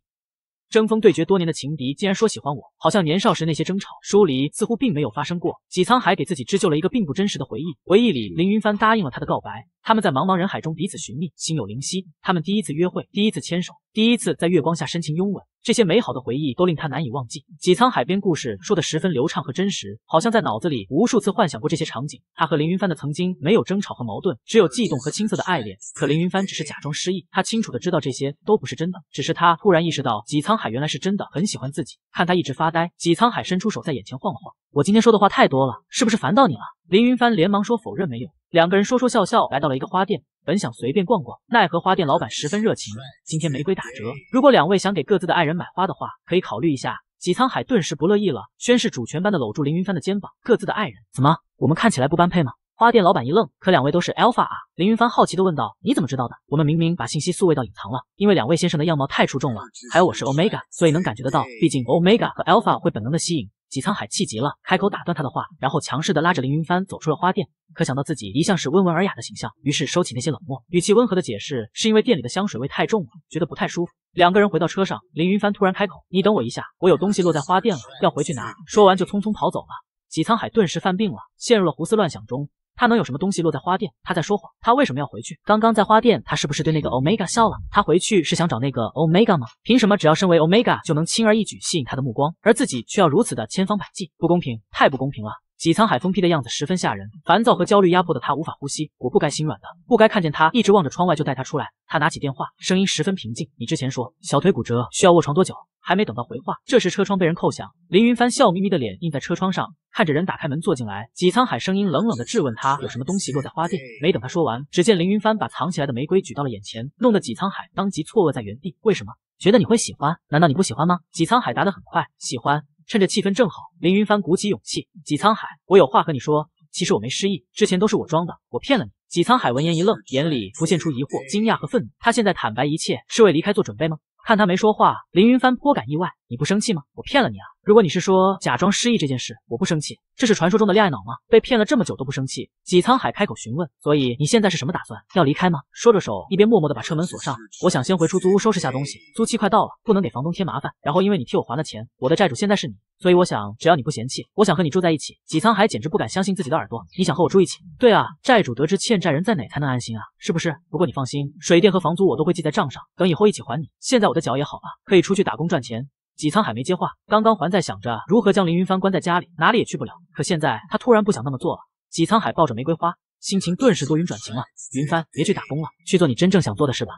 争锋对决多年的情敌竟然说喜欢我，好像年少时那些争吵疏离似乎并没有发生过。纪沧海给自己织就了一个并不真实的回忆，回忆里林云帆答应了他的告白。他们在茫茫人海中彼此寻觅，心有灵犀。他们第一次约会，第一次牵手，第一次在月光下深情拥吻，这些美好的回忆都令他难以忘记。纪沧海边故事说的十分流畅和真实，好像在脑子里无数次幻想过这些场景。他和林云帆的曾经没有争吵和矛盾，只有悸动和青涩的爱恋。可林云帆只是假装失忆，他清楚的知道这些都不是真的，只是他突然意识到纪沧海原来是真的很喜欢自己。看他一直发呆，纪沧海伸出手在眼前晃了晃：“我今天说的话太多了，是不是烦到你了？”林云帆连忙说否认没有。两个人说说笑笑来到了一个花店，本想随便逛逛，奈何花店老板十分热情，今天玫瑰打折，如果两位想给各自的爱人买花的话，可以考虑一下。纪沧海顿时不乐意了，宣誓主权般的搂住凌云帆的肩膀，各自的爱人？怎么，我们看起来不般配吗？花店老板一愣，可两位都是 Alpha 啊。凌云帆好奇的问道，你怎么知道的？我们明明把信息素味道隐藏了，因为两位先生的样貌太出众了，还有我是 Omega，所以能感觉得到，毕竟 Omega 和 Alpha 会本能的吸引。纪沧海气急了，开口打断他的话，然后强势的拉着凌云帆走出了花店。可想到自己一向是温文尔雅的形象，于是收起那些冷漠语气温和的解释，是因为店里的香水味太重了，觉得不太舒服。两个人回到车上，凌云帆突然开口：“你等我一下，我有东西落在花店了，要回去拿。”说完就匆匆跑走了。纪沧海顿时犯病了，陷入了胡思乱想中。他能有什么东西落在花店？他在说谎。他为什么要回去？刚刚在花店，他是不是对那个 Omega 笑了？他回去是想找那个 Omega 吗？凭什么只要身为 Omega 就能轻而易举吸引他的目光，而自己却要如此的千方百计？不公平，太不公平了！几沧海风披的样子十分吓人，烦躁和焦虑压迫的他无法呼吸。我不该心软的，不该看见他一直望着窗外就带他出来。他拿起电话，声音十分平静：“你之前说小腿骨折需要卧床多久？”还没等到回话，这时车窗被人扣响，林云帆笑眯眯的脸印在车窗上，看着人打开门坐进来。纪沧海声音冷冷的质问他，有什么东西落在花店？没等他说完，只见林云帆把藏起来的玫瑰举到了眼前，弄得纪沧海当即错愕在原地。为什么？觉得你会喜欢？难道你不喜欢吗？纪沧海答得很快，喜欢。趁着气氛正好，林云帆鼓起勇气，纪沧海，我有话和你说。其实我没失忆，之前都是我装的，我骗了你。纪沧海闻言一愣，眼里浮现出疑惑、惊讶和愤怒。他现在坦白一切，是为离开做准备吗？看他没说话，林云帆颇感意外。你不生气吗？我骗了你啊！如果你是说假装失忆这件事，我不生气。这是传说中的恋爱脑吗？被骗了这么久都不生气？纪沧海开口询问。所以你现在是什么打算？要离开吗？说着手一边默默的把车门锁上。我想先回出租屋收拾下东西，租期快到了，不能给房东添麻烦。然后因为你替我还了钱，我的债主现在是你，所以我想只要你不嫌弃，我想和你住在一起。纪沧海简直不敢相信自己的耳朵，你想和我住一起？对啊，债主得知欠债人在哪才能安心啊，是不是？不过你放心，水电和房租我都会记在账上，等以后一起还你。现在我的脚也好了，可以出去打工赚钱。纪沧海没接话，刚刚还在想着如何将凌云帆关在家里，哪里也去不了。可现在他突然不想那么做了。纪沧海抱着玫瑰花，心情顿时多云转晴了。云 [laughs] 帆，别去打工了，去做你真正想做的事吧。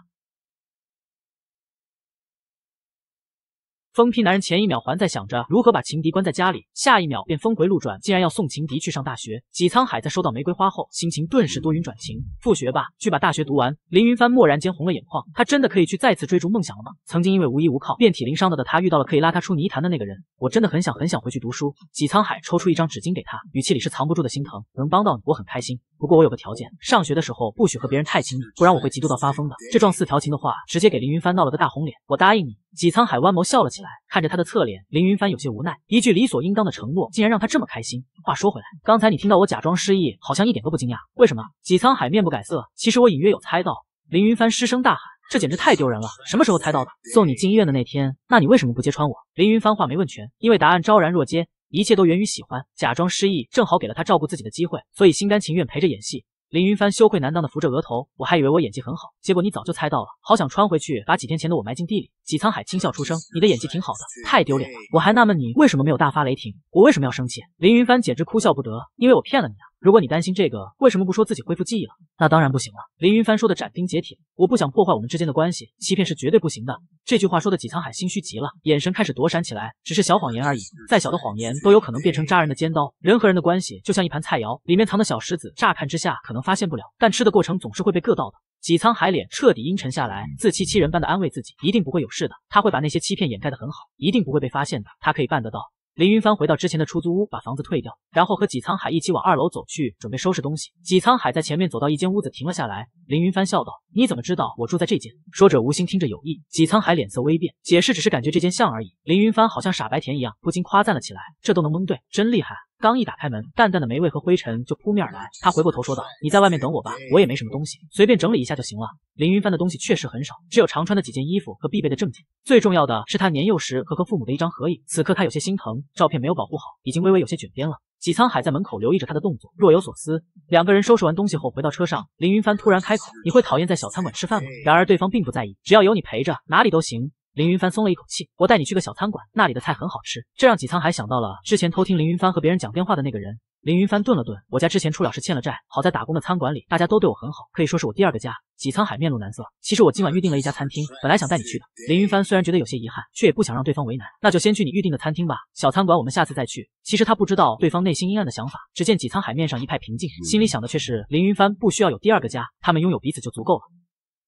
疯批男人前一秒还在想着如何把情敌关在家里，下一秒便峰回路转，竟然要送情敌去上大学。纪沧海在收到玫瑰花后，心情顿时多云转晴，复学吧，去把大学读完。林云帆蓦然间红了眼眶，他真的可以去再次追逐梦想了吗？曾经因为无依无靠、遍体鳞伤的他，遇到了可以拉他出泥潭的那个人。我真的很想很想回去读书。纪沧海抽出一张纸巾给他，语气里是藏不住的心疼。能帮到你，我很开心。不过我有个条件，上学的时候不许和别人太亲密，不然我会嫉妒到发疯的。这撞四调情的话，直接给林云帆闹了个大红脸。我答应你。纪沧海弯眸笑了起来，看着他的侧脸，凌云帆有些无奈。一句理所应当的承诺，竟然让他这么开心。话说回来，刚才你听到我假装失忆，好像一点都不惊讶，为什么？纪沧海面不改色。其实我隐约有猜到。凌云帆失声大喊，这简直太丢人了！什么时候猜到的？送你进医院的那天。那你为什么不揭穿我？凌云帆话没问全，因为答案昭然若揭。一切都源于喜欢，假装失忆正好给了他照顾自己的机会，所以心甘情愿陪着演戏。林云帆羞愧难当的扶着额头，我还以为我演技很好，结果你早就猜到了。好想穿回去，把几天前的我埋进地里。纪沧海轻笑出声，你的演技挺好的，太丢脸了。我还纳闷你为什么没有大发雷霆，我为什么要生气？林云帆简直哭笑不得，因为我骗了你啊。如果你担心这个，为什么不说自己恢复记忆了？那当然不行了。林云帆说的斩钉截铁，我不想破坏我们之间的关系，欺骗是绝对不行的。这句话说的纪沧海心虚极了，眼神开始躲闪起来。只是小谎言而已，再小的谎言都有可能变成扎人的尖刀。人和人的关系就像一盘菜肴，里面藏的小石子，乍看之下可能发现不了，但吃的过程总是会被硌到的。纪沧海脸彻底阴沉下来，自欺欺人般的安慰自己，一定不会有事的。他会把那些欺骗掩盖的很好，一定不会被发现的。他可以办得到。林云帆回到之前的出租屋，把房子退掉，然后和纪沧海一起往二楼走去，准备收拾东西。纪沧海在前面走到一间屋子停了下来，林云帆笑道：“你怎么知道我住在这间？”说者无心，听着有意。纪沧海脸色微变，解释只是感觉这间像而已。林云帆好像傻白甜一样，不禁夸赞了起来：“这都能蒙对，真厉害！”刚一打开门，淡淡的霉味和灰尘就扑面而来。他回过头说道：“你在外面等我吧，我也没什么东西，随便整理一下就行了。”林云帆的东西确实很少，只有常穿的几件衣服和必备的证件。最重要的是他年幼时和和父母的一张合影。此刻他有些心疼，照片没有保护好，已经微微有些卷边了。纪沧海在门口留意着他的动作，若有所思。两个人收拾完东西后回到车上，林云帆突然开口：“你会讨厌在小餐馆吃饭吗？”然而对方并不在意，只要有你陪着，哪里都行。林云帆松了一口气，我带你去个小餐馆，那里的菜很好吃。这让纪沧海想到了之前偷听林云帆和别人讲电话的那个人。林云帆顿了顿，我家之前出了事，欠了债，好在打工的餐馆里大家都对我很好，可以说是我第二个家。纪沧海面露难色，其实我今晚预定了一家餐厅，本来想带你去的。林云帆虽然觉得有些遗憾，却也不想让对方为难，那就先去你预定的餐厅吧。小餐馆我们下次再去。其实他不知道对方内心阴暗的想法。只见纪沧海面上一派平静，心里想的却是林云帆不需要有第二个家，他们拥有彼此就足够了。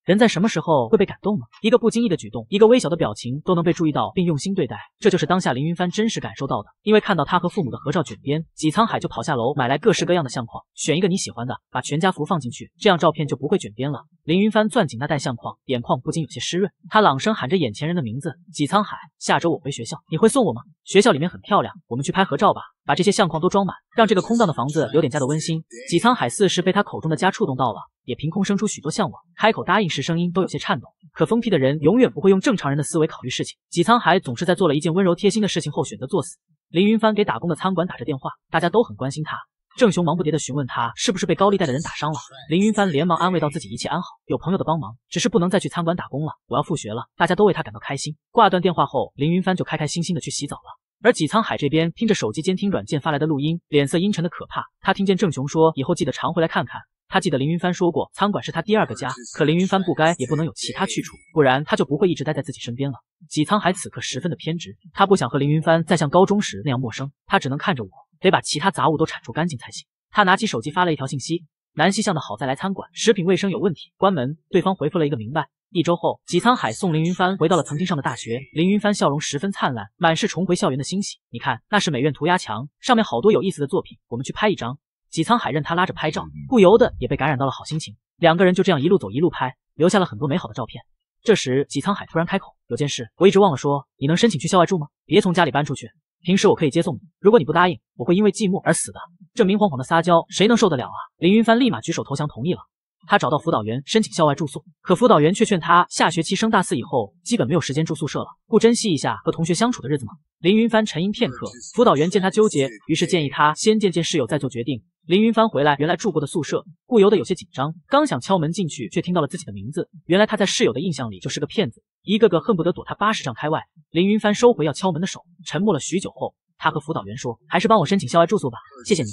人在什么时候会被感动呢？一个不经意的举动，一个微小的表情，都能被注意到并用心对待，这就是当下凌云帆真实感受到的。因为看到他和父母的合照卷边，纪沧海就跑下楼买来各式各样的相框，选一个你喜欢的，把全家福放进去，这样照片就不会卷边了。凌云帆攥紧那袋相框，眼眶不禁有些湿润，他朗声喊着眼前人的名字：纪沧海。下周我回学校，你会送我吗？学校里面很漂亮，我们去拍合照吧，把这些相框都装满，让这个空荡的房子有点家的温馨。纪沧海似是被他口中的家触动到了，也凭空生出许多向往，开口答应时声音都有些颤抖。可疯批的人永远不会用正常人的思维考虑事情，纪沧海总是在做了一件温柔贴心的事情后选择作死。林云帆给打工的餐馆打着电话，大家都很关心他。郑雄忙不迭地询问他是不是被高利贷的人打伤了，林云帆连忙安慰到自己一切安好，有朋友的帮忙，只是不能再去餐馆打工了，我要复学了。大家都为他感到开心。挂断电话后，林云帆就开开心心的去洗澡了。而纪沧海这边听着手机监听软件发来的录音，脸色阴沉的可怕。他听见郑雄说以后记得常回来看看。他记得林云帆说过餐馆是他第二个家，可林云帆不该也不能有其他去处，不然他就不会一直待在自己身边了。纪沧海此刻十分的偏执，他不想和林云帆再像高中时那样陌生，他只能看着我，得把其他杂物都铲除干净才行。他拿起手机发了一条信息。南溪巷的好再来餐馆，食品卫生有问题，关门。对方回复了一个明白。一周后，纪沧海送林云帆回到了曾经上的大学，林云帆笑容十分灿烂，满是重回校园的欣喜。你看，那是美院涂鸦墙，上面好多有意思的作品，我们去拍一张。纪沧海任他拉着拍照，不由得也被感染到了，好心情。两个人就这样一路走一路拍，留下了很多美好的照片。这时，纪沧海突然开口，有件事我一直忘了说，你能申请去校外住吗？别从家里搬出去。平时我可以接送你，如果你不答应，我会因为寂寞而死的。这明晃晃的撒娇，谁能受得了啊？林云帆立马举手投降，同意了。他找到辅导员申请校外住宿，可辅导员却劝他下学期升大四以后基本没有时间住宿舍了，不珍惜一下和同学相处的日子吗？林云帆沉吟片刻，辅导员见他纠结，于是建议他先见见室友再做决定。林云帆回来原来住过的宿舍，不由得有些紧张，刚想敲门进去，却听到了自己的名字。原来他在室友的印象里就是个骗子，一个个恨不得躲他八十丈开外。林云帆收回要敲门的手，沉默了许久后。他和辅导员说，还是帮我申请校外住宿吧，谢谢你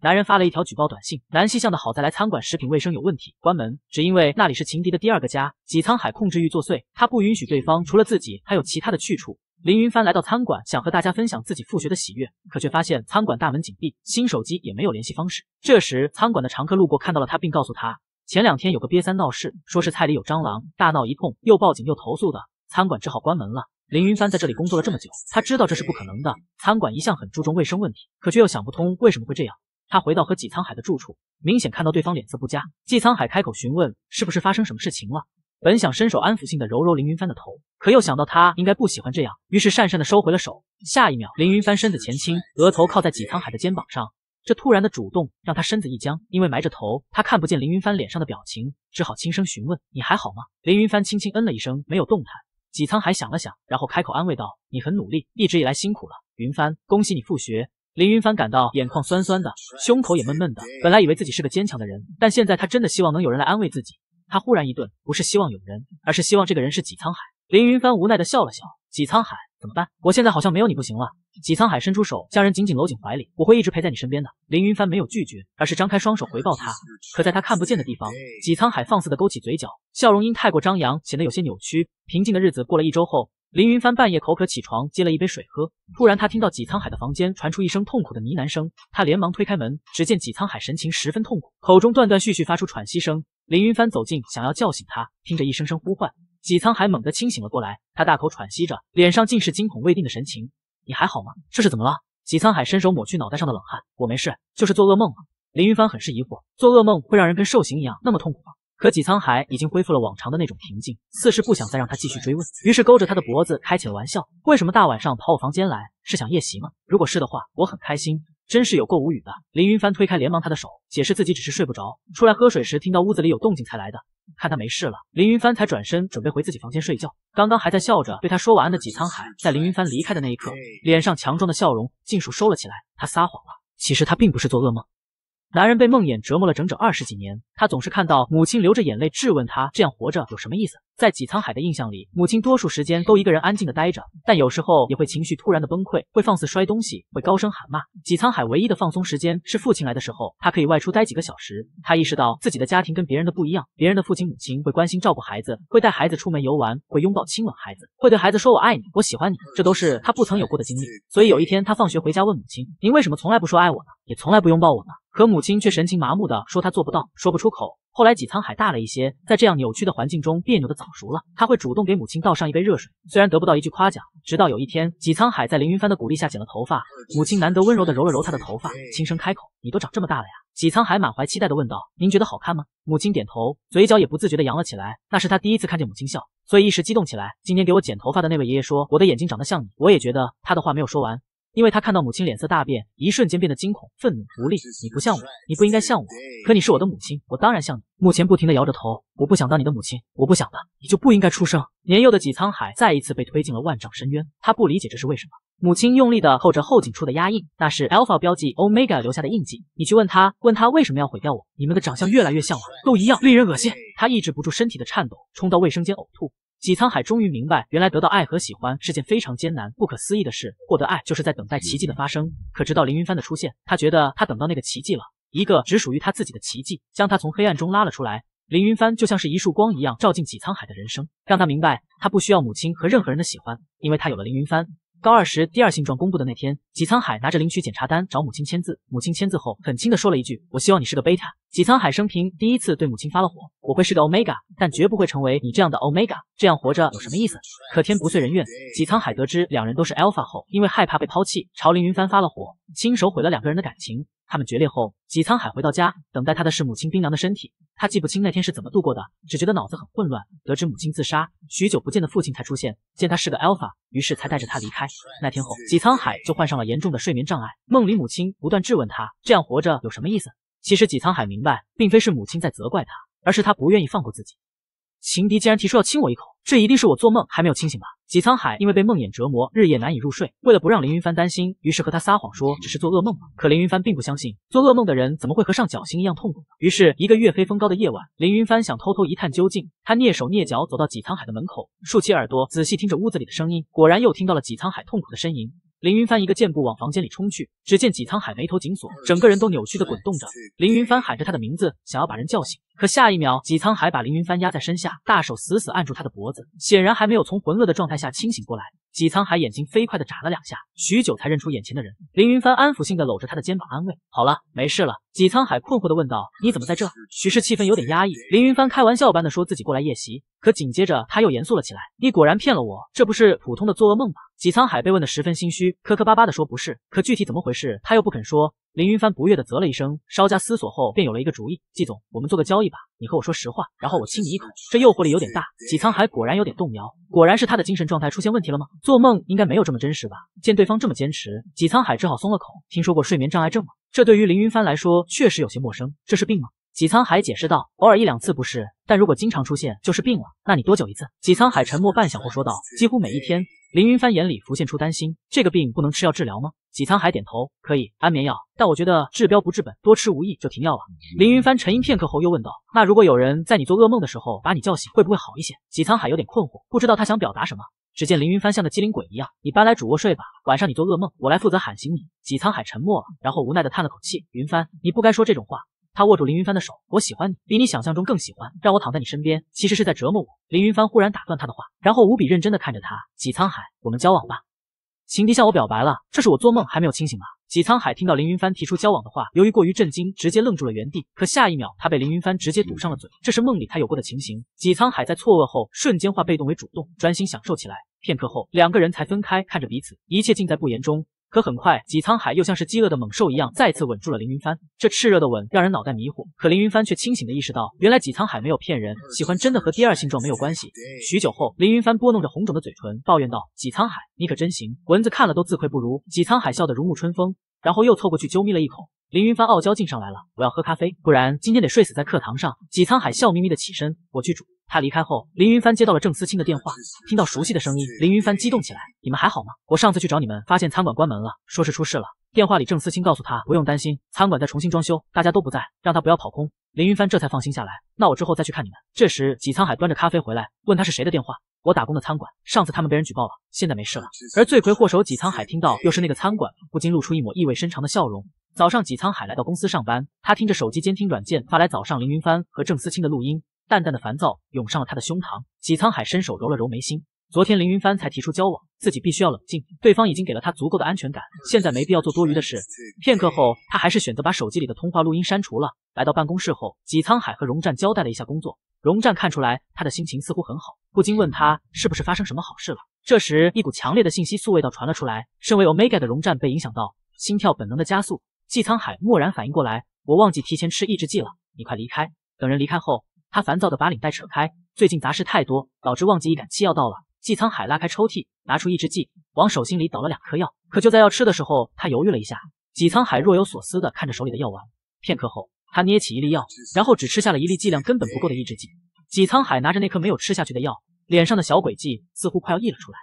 男人发了一条举报短信。南溪巷的好再来餐馆食品卫生有问题，关门，只因为那里是情敌的第二个家，纪沧海控制欲作祟，他不允许对方除了自己还有其他的去处。林云帆来到餐馆，想和大家分享自己复学的喜悦，可却发现餐馆大门紧闭，新手机也没有联系方式。这时，餐馆的常客路过，看到了他，并告诉他，前两天有个瘪三闹事，说是菜里有蟑螂，大闹一通，又报警又投诉的，餐馆只好关门了。林云帆在这里工作了这么久，他知道这是不可能的。餐馆一向很注重卫生问题，可却又想不通为什么会这样。他回到和纪沧海的住处，明显看到对方脸色不佳。纪沧海开口询问，是不是发生什么事情了？本想伸手安抚性的揉揉林云帆的头，可又想到他应该不喜欢这样，于是讪讪的收回了手。下一秒，林云帆身子前倾，额头靠在纪沧海的肩膀上。这突然的主动让他身子一僵，因为埋着头，他看不见林云帆脸上的表情，只好轻声询问：“你还好吗？”林云帆轻轻嗯了一声，没有动弹。纪沧海想了想，然后开口安慰道：“你很努力，一直以来辛苦了。云帆，恭喜你复学。”林云帆感到眼眶酸酸的，胸口也闷闷的。本来以为自己是个坚强的人，但现在他真的希望能有人来安慰自己。他忽然一顿，不是希望有人，而是希望这个人是纪沧海。林云帆无奈的笑了笑。纪沧海。怎么办？我现在好像没有你不行了。纪沧海伸出手，将人紧紧搂紧怀里。我会一直陪在你身边的。林云帆没有拒绝，而是张开双手回报他。可在他看不见的地方，纪沧海放肆的勾起嘴角，笑容因太过张扬，显得有些扭曲。平静的日子过了一周后，林云帆半夜口渴起床，接了一杯水喝。突然，他听到纪沧海的房间传出一声痛苦的呢喃声，他连忙推开门，只见纪沧海神情十分痛苦，口中断断续续发出喘息声。林云帆走近，想要叫醒他，听着一声声呼唤。纪沧海猛地清醒了过来，他大口喘息着，脸上尽是惊恐未定的神情。你还好吗？这是怎么了？纪沧海伸手抹去脑袋上的冷汗，我没事，就是做噩梦了。林云帆很是疑惑，做噩梦会让人跟受刑一样那么痛苦吗？可纪沧海已经恢复了往常的那种平静，似是不想再让他继续追问，于是勾着他的脖子开起了玩笑：为什么大晚上跑我房间来？是想夜袭吗？如果是的话，我很开心。真是有够无语的，林云帆推开连忙他的手，解释自己只是睡不着，出来喝水时听到屋子里有动静才来的。看他没事了，林云帆才转身准备回自己房间睡觉。刚刚还在笑着对他说晚安的纪沧海，在林云帆离开的那一刻，脸上强壮的笑容尽数收了起来。他撒谎了，其实他并不是做噩梦。男人被梦魇折磨了整整二十几年，他总是看到母亲流着眼泪质问他：这样活着有什么意思？在纪沧海的印象里，母亲多数时间都一个人安静的待着，但有时候也会情绪突然的崩溃，会放肆摔东西，会高声喊骂。纪沧海唯一的放松时间是父亲来的时候，他可以外出待几个小时。他意识到自己的家庭跟别人的不一样，别人的父亲母亲会关心照顾孩子，会带孩子出门游玩，会拥抱亲吻孩子，会对孩子说“我爱你，我喜欢你”，这都是他不曾有过的经历。所以有一天，他放学回家问母亲：“您为什么从来不说爱我呢？也从来不拥抱我呢？”可母亲却神情麻木的说，他做不到，说不出口。后来纪沧海大了一些，在这样扭曲的环境中，别扭的早熟了。他会主动给母亲倒上一杯热水，虽然得不到一句夸奖。直到有一天，纪沧海在凌云帆的鼓励下剪了头发，母亲难得温柔的揉了揉他的头发，轻声开口：“你都长这么大了呀。”纪沧海满怀期待的问道：“您觉得好看吗？”母亲点头，嘴角也不自觉的扬了起来。那是他第一次看见母亲笑，所以一时激动起来。今天给我剪头发的那位爷爷说：“我的眼睛长得像你。”我也觉得。他的话没有说完。因为他看到母亲脸色大变，一瞬间变得惊恐、愤怒、无力。你不像我，你不应该像我，可你是我的母亲，我当然像你。目前不停地摇着头，我不想当你的母亲，我不想的。你就不应该出生。年幼的纪沧海再一次被推进了万丈深渊，他不理解这是为什么。母亲用力地扣着后颈处的压印，那是 Alpha 标记 Omega 留下的印记。你去问他，问他为什么要毁掉我？你们的长相越来越像了，都一样，令人恶心。他抑制不住身体的颤抖，冲到卫生间呕吐。纪沧海终于明白，原来得到爱和喜欢是件非常艰难、不可思议的事。获得爱就是在等待奇迹的发生。可直到凌云帆的出现，他觉得他等到那个奇迹了，一个只属于他自己的奇迹，将他从黑暗中拉了出来。凌云帆就像是一束光一样，照进纪沧海的人生，让他明白他不需要母亲和任何人的喜欢，因为他有了凌云帆。高二时，第二性状公布的那天，纪沧海拿着领取检查单找母亲签字，母亲签字后很轻的说了一句：“我希望你是个贝塔。”纪沧海生平第一次对母亲发了火。我会是个 Omega，但绝不会成为你这样的 Omega。这样活着有什么意思？可天不遂人愿，纪沧海得知两人都是 Alpha 后，因为害怕被抛弃，朝凌云帆发了火，亲手毁了两个人的感情。他们决裂后，纪沧海回到家，等待他的是母亲冰凉的身体。他记不清那天是怎么度过的，只觉得脑子很混乱。得知母亲自杀，许久不见的父亲才出现，见他是个 Alpha，于是才带着他离开。那天后，纪沧海就患上了严重的睡眠障碍，梦里母亲不断质问他：这样活着有什么意思？其实纪沧海明白，并非是母亲在责怪他，而是他不愿意放过自己。情敌竟然提出要亲我一口，这一定是我做梦还没有清醒吧？纪沧海因为被梦魇折磨，日夜难以入睡。为了不让林云帆担心，于是和他撒谎说只是做噩梦了。可林云帆并不相信，做噩梦的人怎么会和上绞刑一样痛苦呢？于是一个月黑风高的夜晚，林云帆想偷偷一探究竟。他蹑手蹑脚走到纪沧海的门口，竖起耳朵仔细听着屋子里的声音，果然又听到了纪沧海痛苦的呻吟。林云帆一个箭步往房间里冲去，只见纪沧海眉头紧锁，整个人都扭曲的滚动着。林云帆喊着他的名字，想要把人叫醒，可下一秒，纪沧海把林云帆压在身下，大手死死按住他的脖子，显然还没有从浑噩的状态下清醒过来。纪沧海眼睛飞快的眨了两下，许久才认出眼前的人。凌云帆安抚性的搂着他的肩膀，安慰：“好了，没事了。”纪沧海困惑的问道：“你怎么在这？”许氏气氛有点压抑，凌云帆开玩笑般的说自己过来夜袭，可紧接着他又严肃了起来：“你果然骗了我，这不是普通的做噩梦吧？”纪沧海被问的十分心虚，磕磕巴巴的说：“不是。”可具体怎么回事，他又不肯说。林云帆不悦的啧了一声，稍加思索后便有了一个主意。季总，我们做个交易吧，你和我说实话，然后我亲你一口，这诱惑力有点大。纪沧海果然有点动摇，果然是他的精神状态出现问题了吗？做梦应该没有这么真实吧？见对方这么坚持，纪沧海只好松了口。听说过睡眠障碍症吗？这对于林云帆来说确实有些陌生，这是病吗？纪沧海解释道：“偶尔一两次不是，但如果经常出现，就是病了。那你多久一次？”纪沧海沉默半晌后说道：“几乎每一天。”林云帆眼里浮现出担心：“这个病不能吃药治疗吗？”纪沧海点头：“可以安眠药，但我觉得治标不治本，多吃无益，就停药了。”林云帆沉吟片刻后又问道：“那如果有人在你做噩梦的时候把你叫醒，会不会好一些？”纪沧海有点困惑，不知道他想表达什么。只见林云帆像个机灵鬼一样：“你搬来主卧睡吧，晚上你做噩梦，我来负责喊醒你。”纪沧海沉默了，然后无奈的叹了口气：“云帆，你不该说这种话。”他握住林云帆的手，我喜欢你，比你想象中更喜欢。让我躺在你身边，其实是在折磨我。林云帆忽然打断他的话，然后无比认真的看着他，纪沧海，我们交往吧。情敌向我表白了，这是我做梦还没有清醒吗？纪沧海听到林云帆提出交往的话，由于过于震惊，直接愣住了原地。可下一秒，他被林云帆直接堵上了嘴，这是梦里他有过的情形。纪沧海在错愕后，瞬间化被动为主动，专心享受起来。片刻后，两个人才分开，看着彼此，一切尽在不言中。可很快，纪沧海又像是饥饿的猛兽一样，再次吻住了凌云帆。这炽热的吻让人脑袋迷糊，可凌云帆却清醒的意识到，原来纪沧海没有骗人，喜欢真的和第二性状没有关系。许久后，凌云帆拨弄着红肿的嘴唇，抱怨道：“纪沧海，你可真行。”蚊子看了都自愧不如。纪沧海笑得如沐春风，然后又凑过去啾咪了一口。凌云帆傲娇劲上来了：“我要喝咖啡，不然今天得睡死在课堂上。”纪沧海笑眯眯的起身：“我去煮。”他离开后，林云帆接到了郑思清的电话，听到熟悉的声音，林云帆激动起来：“你们还好吗？我上次去找你们，发现餐馆关门了，说是出事了。”电话里，郑思清告诉他：“不用担心，餐馆在重新装修，大家都不在，让他不要跑空。”林云帆这才放心下来：“那我之后再去看你们。”这时，纪沧海端着咖啡回来，问他是谁的电话：“我打工的餐馆，上次他们被人举报了，现在没事了。”而罪魁祸首纪沧海听到又是那个餐馆，不禁露出一抹意味深长的笑容。早上，纪沧海来到公司上班，他听着手机监听软件发来早上林云帆和郑思清的录音。淡淡的烦躁涌上了他的胸膛，纪沧海伸手揉了揉眉心。昨天凌云帆才提出交往，自己必须要冷静。对方已经给了他足够的安全感，现在没必要做多余的事。片刻后，他还是选择把手机里的通话录音删除了。来到办公室后，纪沧海和荣战交代了一下工作。荣战看出来他的心情似乎很好，不禁问他是不是发生什么好事了。这时，一股强烈的信息素味道传了出来，身为 Omega 的荣战被影响到，心跳本能的加速。纪沧海蓦然反应过来，我忘记提前吃抑制剂了，你快离开。等人离开后。他烦躁的把领带扯开，最近杂事太多，导致忘记一杆七要到了。纪沧海拉开抽屉，拿出抑制剂，往手心里倒了两颗药。可就在要吃的时候，他犹豫了一下。纪沧海若有所思地看着手里的药丸，片刻后，他捏起一粒药，然后只吃下了一粒剂量根本不够的抑制剂。纪沧海拿着那颗没有吃下去的药，脸上的小诡计似乎快要溢了出来。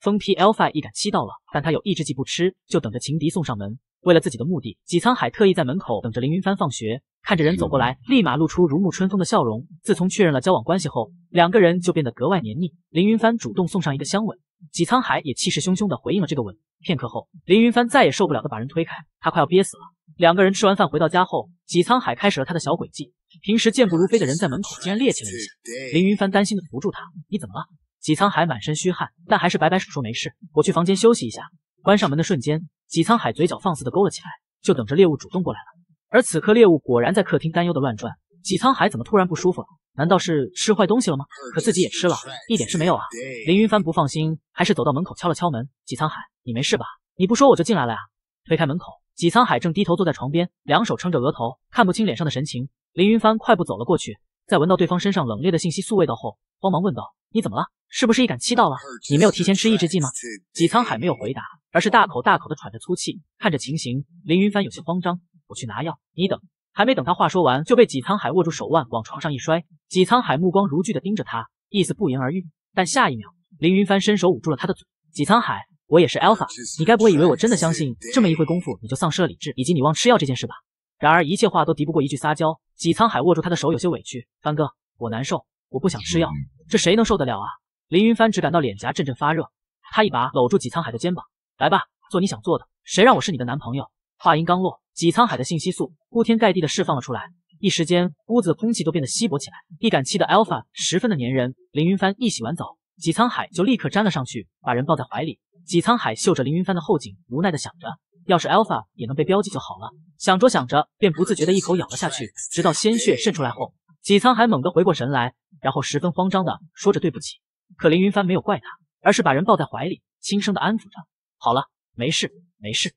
封批 Alpha 一杆七到了，但他有抑制剂不吃，就等着情敌送上门。为了自己的目的，纪沧海特意在门口等着凌云帆放学，看着人走过来，立马露出如沐春风的笑容。自从确认了交往关系后，两个人就变得格外黏腻。凌云帆主动送上一个香吻，纪沧海也气势汹汹地回应了这个吻。片刻后，凌云帆再也受不了的把人推开，他快要憋死了。两个人吃完饭回到家后，纪沧海开始了他的小诡计。平时健步如飞的人在门口竟然趔趄了一下，凌云帆担心地扶住他：“你怎么了？”纪沧海满身虚汗，但还是摆摆手说：“没事，我去房间休息一下。”关上门的瞬间。纪沧海嘴角放肆的勾了起来，就等着猎物主动过来了。而此刻猎物果然在客厅担忧的乱转。纪沧海怎么突然不舒服了？难道是吃坏东西了吗？可自己也吃了一点，事没有啊？林云帆不放心，还是走到门口敲了敲门。纪沧海，你没事吧？你不说我就进来了呀！推开门口，纪沧海正低头坐在床边，两手撑着额头，看不清脸上的神情。林云帆快步走了过去，在闻到对方身上冷冽的信息素味道后，慌忙问道：你怎么了？是不是一感七到了？你没有提前吃抑制剂吗？纪沧海没有回答。而是大口大口的喘着粗气，看着情形，林云帆有些慌张。我去拿药，你等。还没等他话说完，就被纪沧海握住手腕往床上一摔。纪沧海目光如炬的盯着他，意思不言而喻。但下一秒，林云帆伸手捂住了他的嘴。纪沧海，我也是 Alpha，你该不会以为我真的相信？这么一会功夫你就丧失了理智，以及你忘吃药这件事吧？然而一切话都敌不过一句撒娇。纪沧海握住他的手，有些委屈。帆哥，我难受，我不想吃药，这谁能受得了啊？林云帆只感到脸颊阵阵发热，他一把搂住纪沧海的肩膀。来吧，做你想做的。谁让我是你的男朋友？话音刚落，纪沧海的信息素铺天盖地的释放了出来，一时间屋子空气都变得稀薄起来。一感气的 Alpha 十分的粘人，林云帆一洗完澡，纪沧海就立刻粘了上去，把人抱在怀里。纪沧海嗅着林云帆的后颈，无奈的想着，要是 Alpha 也能被标记就好了。想着想着，便不自觉的一口咬了下去，直到鲜血渗出来后，纪沧海猛地回过神来，然后十分慌张的说着对不起。可凌云帆没有怪他，而是把人抱在怀里，轻声的安抚着。好了，没事，没事。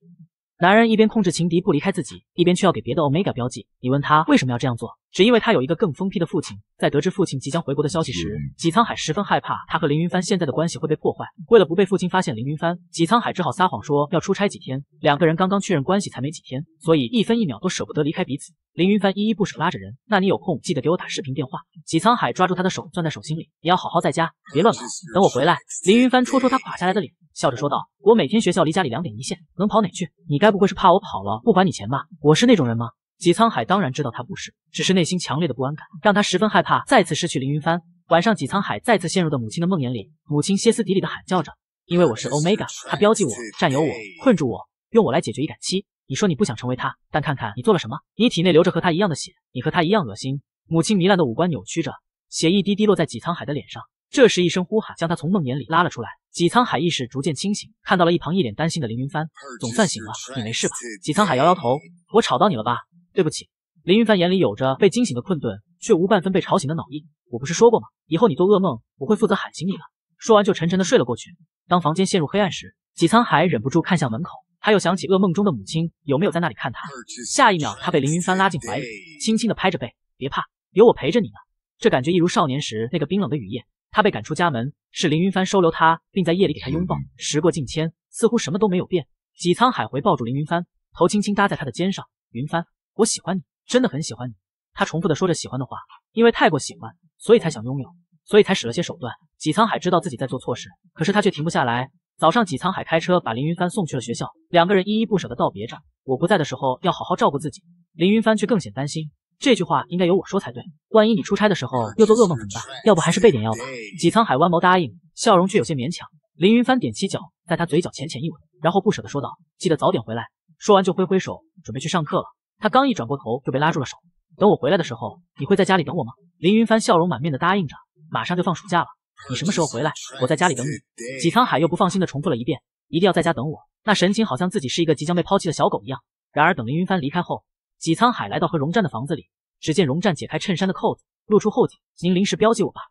男人一边控制情敌不离开自己，一边却要给别的 omega 标记。你问他为什么要这样做？只因为他有一个更疯批的父亲，在得知父亲即将回国的消息时，纪沧海十分害怕他和凌云帆现在的关系会被破坏。为了不被父亲发现，凌云帆，纪沧海只好撒谎说要出差几天。两个人刚刚确认关系才没几天，所以一分一秒都舍不得离开彼此。凌云帆依依不舍拉着人：“那你有空记得给我打视频电话。”纪沧海抓住他的手，攥在手心里：“你要好好在家，别乱跑。等我回来。”凌云帆戳戳他垮下来的脸，笑着说道：“我每天学校离家里两点一线，能跑哪去？你该不会是怕我跑了不还你钱吧？我是那种人吗？”纪沧海当然知道他不是，只是内心强烈的不安感让他十分害怕再次失去凌云帆。晚上，纪沧海再次陷入到母亲的梦魇里，母亲歇斯底里的喊叫着：“因为我是 Omega，他标记我、占有我、困住我，用我来解决一感七。你说你不想成为他，但看看你做了什么，你体内流着和他一样的血，你和他一样恶心。”母亲糜烂的五官扭曲着，血一滴滴落在纪沧海的脸上。这时，一声呼喊将他从梦魇里拉了出来。纪沧海意识逐渐清醒，看到了一旁一脸担心的凌云帆，总算醒了，你没事吧？纪沧海摇摇头，我吵到你了吧？对不起，林云帆眼里有着被惊醒的困顿，却无半分被吵醒的脑意。我不是说过吗？以后你做噩梦，我会负责喊醒你的。说完就沉沉的睡了过去。当房间陷入黑暗时，纪沧海忍不住看向门口，他又想起噩梦中的母亲有没有在那里看他。下一秒，他被林云帆拉进怀里，轻轻的拍着背，别怕，有我陪着你呢。这感觉一如少年时那个冰冷的雨夜，他被赶出家门，是林云帆收留他，并在夜里给他拥抱。时过境迁，似乎什么都没有变。纪沧海回抱住林云帆，头轻轻搭在他的肩上，云帆。我喜欢你，真的很喜欢你。他重复的说着喜欢的话，因为太过喜欢，所以才想拥有，所以才使了些手段。纪沧海知道自己在做错事，可是他却停不下来。早上，纪沧海开车把林云帆送去了学校，两个人依依不舍的道别着。我不在的时候要好好照顾自己。林云帆却更显担心，这句话应该由我说才对。万一你出差的时候又做噩梦怎么办？要不还是备点药吧。纪沧海弯眸答应，笑容却有些勉强。林云帆踮起脚，在他嘴角浅浅一吻，然后不舍的说道：“记得早点回来。”说完就挥挥手，准备去上课了。他刚一转过头就被拉住了手。等我回来的时候，你会在家里等我吗？林云帆笑容满面的答应着。马上就放暑假了，你什么时候回来？我在家里等你。纪沧海又不放心的重复了一遍，一定要在家等我。那神情好像自己是一个即将被抛弃的小狗一样。然而等林云帆离开后，纪沧海来到和荣战的房子里，只见荣战解开衬衫的扣子，露出后颈。您临时标记我吧。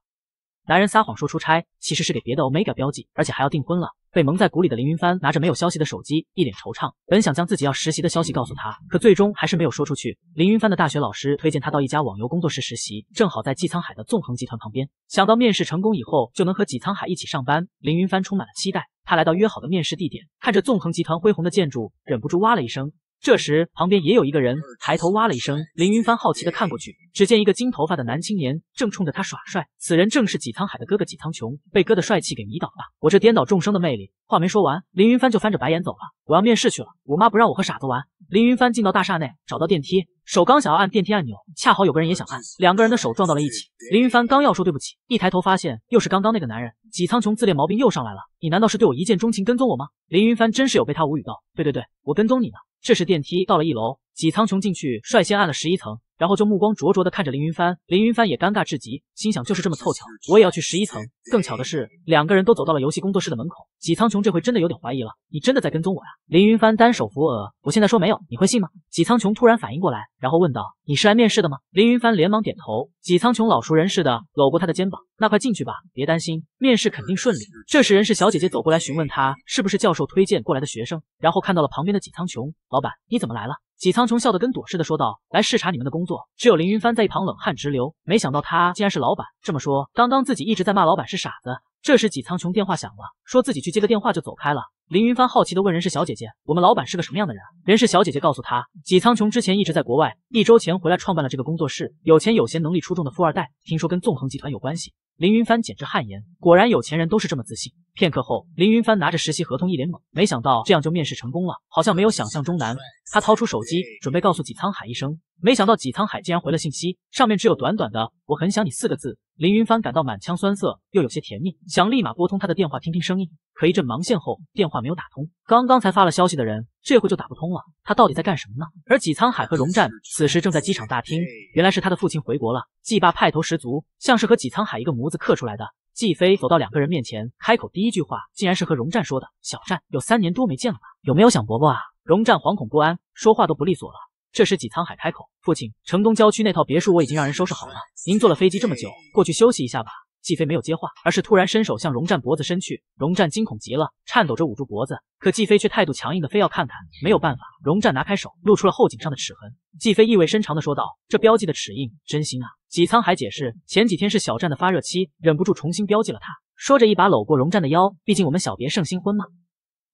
男人撒谎说出差，其实是给别的 Omega 标记，而且还要订婚了。被蒙在鼓里的林云帆拿着没有消息的手机，一脸惆怅。本想将自己要实习的消息告诉他，可最终还是没有说出去。林云帆的大学老师推荐他到一家网游工作室实习，正好在纪沧海的纵横集团旁边。想到面试成功以后就能和纪沧海一起上班，林云帆充满了期待。他来到约好的面试地点，看着纵横集团恢宏的建筑，忍不住哇了一声。这时，旁边也有一个人抬头哇了一声。林云帆好奇的看过去，只见一个金头发的男青年正冲着他耍帅。此人正是纪沧海的哥哥纪沧穹，被哥的帅气给迷倒了吧？我这颠倒众生的魅力。话没说完，林云帆就翻着白眼走了。我要面试去了，我妈不让我和傻子玩。林云帆进到大厦内，找到电梯，手刚想要按电梯按钮，恰好有个人也想按，两个人的手撞到了一起。林云帆刚要说对不起，一抬头发现又是刚刚那个男人，纪沧穹自恋毛病又上来了。你难道是对我一见钟情，跟踪我吗？林云帆真是有被他无语到。对对对，我跟踪你呢。这是电梯到了一楼，纪苍穹进去，率先按了十一层。然后就目光灼灼地看着凌云帆，凌云帆也尴尬至极，心想就是这么凑巧，我也要去十一层。更巧的是，两个人都走到了游戏工作室的门口。纪苍穹这回真的有点怀疑了，你真的在跟踪我呀？凌云帆单手扶额，我现在说没有，你会信吗？纪苍穹突然反应过来，然后问道，你是来面试的吗？凌云帆连忙点头。纪苍穹老熟人似的搂过他的肩膀，那快进去吧，别担心，面试肯定顺利。这时，人事小姐姐走过来询问他是不是教授推荐过来的学生，然后看到了旁边的纪苍穹，老板你怎么来了？纪苍穹笑得跟朵似的说道：“来视察你们的工作。”只有林云帆在一旁冷汗直流，没想到他竟然是老板。这么说，刚刚自己一直在骂老板是傻子。这时纪苍穹电话响了，说自己去接个电话就走开了。林云帆好奇的问：“人事小姐姐，我们老板是个什么样的人？”人事小姐姐告诉他，纪苍穹之前一直在国外，一周前回来创办了这个工作室，有钱有闲，能力出众的富二代，听说跟纵横集团有关系。林云帆简直汗颜，果然有钱人都是这么自信。片刻后，林云帆拿着实习合同，一脸懵，没想到这样就面试成功了，好像没有想象中难。他掏出手机，准备告诉纪沧海一声，没想到纪沧海竟然回了信息，上面只有短短的“我很想你”四个字。林云帆感到满腔酸涩，又有些甜蜜，想立马拨通他的电话听听声音，可一阵忙线后，电话没有打通。刚刚才发了消息的人，这会就打不通了，他到底在干什么呢？而纪沧海和荣战此时正在机场大厅，原来是他的父亲回国了，纪爸派头十足，像是和纪沧海一个模子刻出来的。季飞走到两个人面前，开口第一句话竟然是和荣战说的：“小战，有三年多没见了吧？有没有想伯伯啊？”荣战惶恐不安，说话都不利索了。这时纪沧海开口：“父亲，城东郊区那套别墅我已经让人收拾好了，您坐了飞机这么久，过去休息一下吧。”季飞没有接话，而是突然伸手向荣战脖子伸去，荣战惊恐极了，颤抖着捂住脖子，可季飞却态度强硬的非要看看，没有办法，荣战拿开手，露出了后颈上的齿痕。季飞意味深长的说道：“这标记的齿印，真心啊。”纪沧海解释，前几天是小站的发热期，忍不住重新标记了他。说着，一把搂过荣战的腰，毕竟我们小别胜新婚嘛。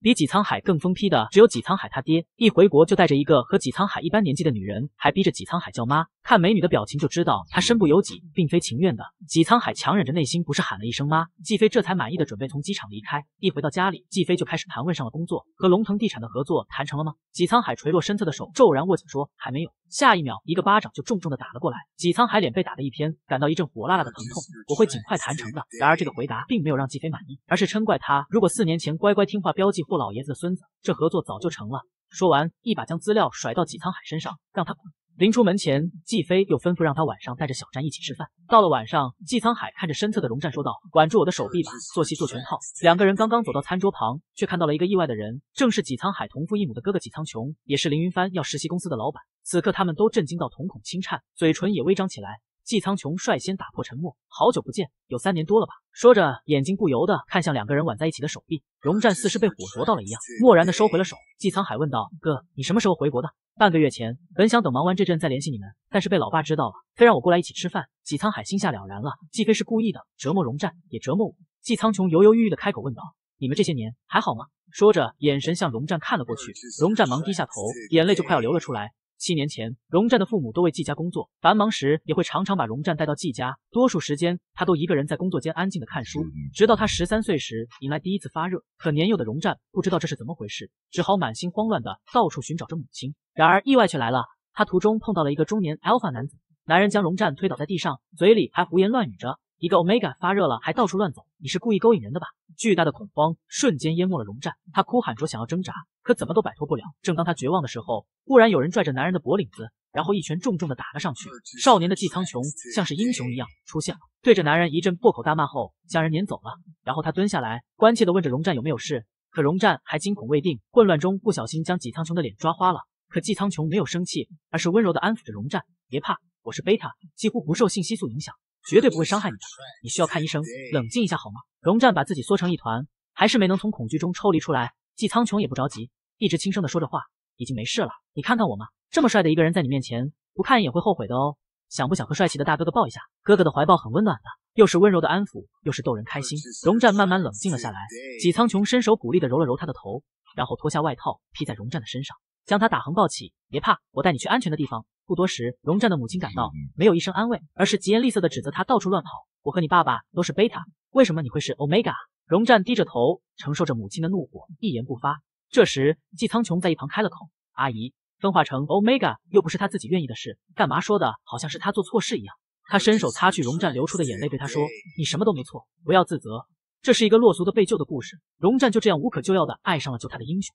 比纪沧海更疯批的，只有纪沧海他爹。一回国就带着一个和纪沧海一般年纪的女人，还逼着纪沧海叫妈。看美女的表情就知道，她身不由己，并非情愿的。纪沧海强忍着内心，不是喊了一声妈，纪飞这才满意的准备从机场离开。一回到家里，纪飞就开始盘问上了工作，和龙腾地产的合作谈成了吗？纪沧海垂落身侧的手骤然握紧，说还没有。下一秒，一个巴掌就重重的打了过来，纪沧海脸被打的一偏，感到一阵火辣辣的疼痛。我会尽快谈成的。然而这个回答并没有让纪飞满意，而是嗔怪他，如果四年前乖乖听话，标记或。老爷子的孙子，这合作早就成了。说完，一把将资料甩到纪沧海身上，让他滚。临出门前，纪飞又吩咐让他晚上带着小战一起吃饭。到了晚上，纪沧海看着身侧的荣战说道：“管住我的手臂吧，做戏做全套。”两个人刚刚走到餐桌旁，却看到了一个意外的人，正是纪沧海同父异母的哥哥纪沧穹，也是凌云帆要实习公司的老板。此刻，他们都震惊到瞳孔轻颤，嘴唇也微张起来。季苍穹率先打破沉默，好久不见，有三年多了吧？说着，眼睛不由得看向两个人挽在一起的手臂。荣战似是被火灼到了一样，漠然的收回了手。纪沧海问道：“哥，你什么时候回国的？半个月前，本想等忙完这阵再联系你们，但是被老爸知道了，非让我过来一起吃饭。”纪沧海心下了然了，季飞是故意的，折磨荣战，也折磨我。纪苍穹犹犹豫豫的开口问道：“你们这些年还好吗？”说着，眼神向荣战看了过去。荣战忙低下头，眼泪就快要流了出来。七年前，荣战的父母都为季家工作，繁忙时也会常常把荣战带到季家。多数时间，他都一个人在工作间安静的看书。直到他十三岁时，迎来第一次发热。可年幼的荣战不知道这是怎么回事，只好满心慌乱的到处寻找着母亲。然而意外却来了，他途中碰到了一个中年 Alpha 男子，男人将荣战推倒在地上，嘴里还胡言乱语着。一个 omega 发热了，还到处乱走，你是故意勾引人的吧？巨大的恐慌瞬间淹没了荣战，他哭喊着想要挣扎，可怎么都摆脱不了。正当他绝望的时候，忽然有人拽着男人的脖领子，然后一拳重重的打了上去。少年的纪苍穹像是英雄一样出现了，对着男人一阵破口大骂后，将人撵走了。然后他蹲下来，关切的问着荣战有没有事。可荣战还惊恐未定，混乱中不小心将纪苍穹的脸抓花了。可纪苍穹没有生气，而是温柔的安抚着荣战：“别怕，我是贝塔，几乎不受信息素影响。”绝对不会伤害你的，你需要看医生，冷静一下好吗？荣战把自己缩成一团，还是没能从恐惧中抽离出来。季苍穹也不着急，一直轻声的说着话，已经没事了。你看看我吗？这么帅的一个人在你面前不看也会后悔的哦。想不想和帅气的大哥哥抱一下？哥哥的怀抱很温暖的，又是温柔的安抚，又是逗人开心。荣战慢慢冷静了下来，季苍穹伸手鼓励的揉了揉他的头，然后脱下外套披在荣战的身上。将他打横抱起，别怕，我带你去安全的地方。不多时，荣战的母亲赶到，没有一声安慰，而是疾言厉色的指责他到处乱跑。我和你爸爸都是贝塔，为什么你会是 omega？荣战低着头，承受着母亲的怒火，一言不发。这时，纪苍穹在一旁开了口：“阿姨，分化成 omega 又不是他自己愿意的事，干嘛说的好像是他做错事一样？”他伸手擦去荣战流出的眼泪，对他说：“你什么都没错，不要自责。”这是一个落俗的被救的故事，荣战就这样无可救药的爱上了救他的英雄。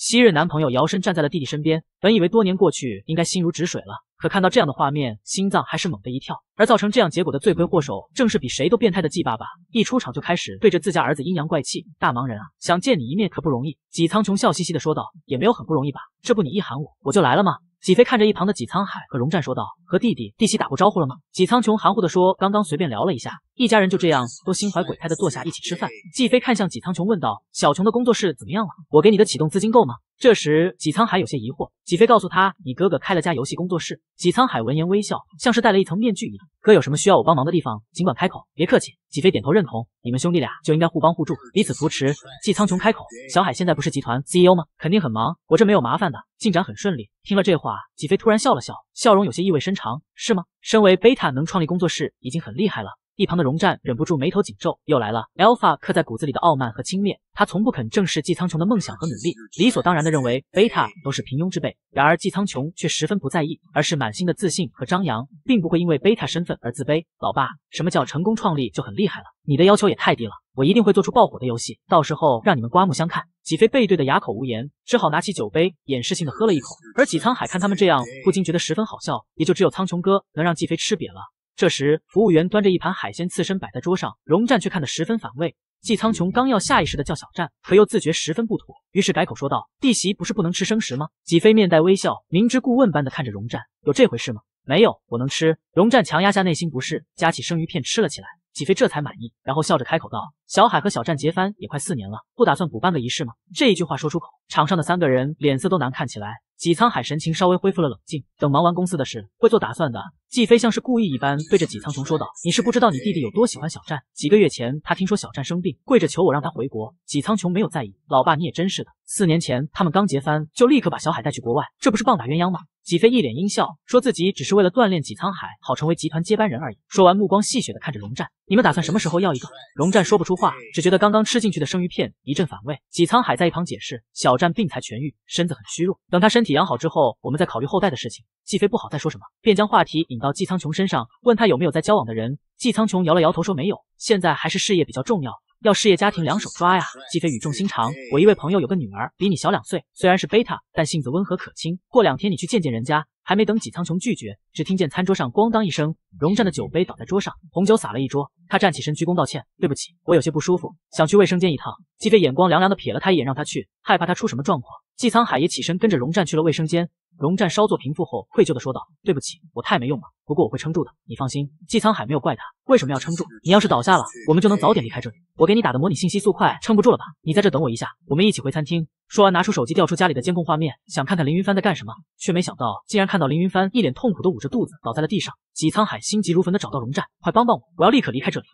昔日男朋友摇身站在了弟弟身边，本以为多年过去应该心如止水了，可看到这样的画面，心脏还是猛的一跳。而造成这样结果的罪魁祸首正是比谁都变态的季爸爸，一出场就开始对着自家儿子阴阳怪气：“大忙人啊，想见你一面可不容易。”纪苍穹笑嘻嘻的说道：“也没有很不容易吧？这不你一喊我，我就来了吗？”纪飞看着一旁的纪沧海和荣战说道：“和弟弟、弟媳打过招呼了吗？”纪苍穹含糊的说：“刚刚随便聊了一下。”一家人就这样都心怀鬼胎的坐下一起吃饭。纪飞看向纪苍穹问道：“小琼的工作室怎么样了？我给你的启动资金够吗？”这时，纪沧海有些疑惑。纪飞告诉他：“你哥哥开了家游戏工作室。”纪沧海闻言微笑，像是戴了一层面具一样：“哥，有什么需要我帮忙的地方，尽管开口，别客气。”纪飞点头认同：“你们兄弟俩就应该互帮互助，彼此扶持。”纪苍穹开口：“小海现在不是集团 CEO 吗？肯定很忙，我这没有麻烦的，进展很顺利。”听了这话，几飞突然笑了笑，笑容有些意味深长：“是吗？身为贝塔能创立工作室已经很厉害了。”一旁的荣战忍不住眉头紧皱，又来了。Alpha 刻在骨子里的傲慢和轻蔑，他从不肯正视季苍穹的梦想和努力，理所当然的认为 Beta 都是平庸之辈。然而季苍穹却十分不在意，而是满心的自信和张扬，并不会因为 Beta 身份而自卑。老爸，什么叫成功创立就很厉害了？你的要求也太低了，我一定会做出爆火的游戏，到时候让你们刮目相看。几飞背对的哑口无言，只好拿起酒杯，掩饰性的喝了一口。而季沧海看他们这样，不禁觉得十分好笑，也就只有苍穹哥能让季飞吃瘪了。这时，服务员端着一盘海鲜刺身摆在桌上，荣战却看得十分反胃。纪苍穹刚要下意识的叫小战，可又自觉十分不妥，于是改口说道：“弟媳不是不能吃生食吗？”纪飞面带微笑，明知故问般的看着荣战：“有这回事吗？”“没有，我能吃。”荣战强压下内心不适，夹起生鱼片吃了起来。纪飞这才满意，然后笑着开口道：“小海和小战结翻也快四年了，不打算补办个仪式吗？”这一句话说出口，场上的三个人脸色都难看起来。纪沧海神情稍微恢复了冷静，等忙完公司的事，会做打算的。纪飞像是故意一般，对着纪苍穹说道：“你是不知道你弟弟有多喜欢小战。几个月前，他听说小战生病，跪着求我让他回国。纪苍穹没有在意。老爸，你也真是的，四年前他们刚结翻，就立刻把小海带去国外，这不是棒打鸳鸯吗？”纪飞一脸阴笑，说自己只是为了锻炼纪沧海，好成为集团接班人而已。说完，目光戏谑的看着龙战：“你们打算什么时候要一个？”龙战说不出话，只觉得刚刚吃进去的生鱼片一阵反胃。纪沧海在一旁解释：“小战病才痊愈，身子很虚弱，等他身体养好之后，我们再考虑后代的事情。”季飞不好再说什么，便将话题引到季苍穹身上，问他有没有在交往的人。季苍穹摇了摇头，说没有，现在还是事业比较重要，要事业家庭两手抓呀。纪飞语重心长，我一位朋友有个女儿，比你小两岁，虽然是 beta，但性子温和可亲。过两天你去见见人家。还没等纪苍穹拒绝，只听见餐桌上咣当一声，荣湛的酒杯倒在桌上，红酒洒了一桌。他站起身鞠躬道歉，对不起，我有些不舒服，想去卫生间一趟。纪飞眼光凉凉的瞥了他一眼，让他去，害怕他出什么状况。季沧海也起身跟着荣湛去了卫生间。荣战稍作平复后，愧疚的说道：“对不起，我太没用了。不过我会撑住的，你放心。”季沧海没有怪他，为什么要撑住？你要是倒下了，我们就能早点离开这里。我给你打的模拟信息速快，撑不住了吧？你在这等我一下，我们一起回餐厅。说完，拿出手机调出家里的监控画面，想看看凌云帆在干什么，却没想到竟然看到凌云帆一脸痛苦的捂着肚子倒在了地上。季沧海心急如焚的找到荣战：“快帮帮我，我要立刻离开这里。”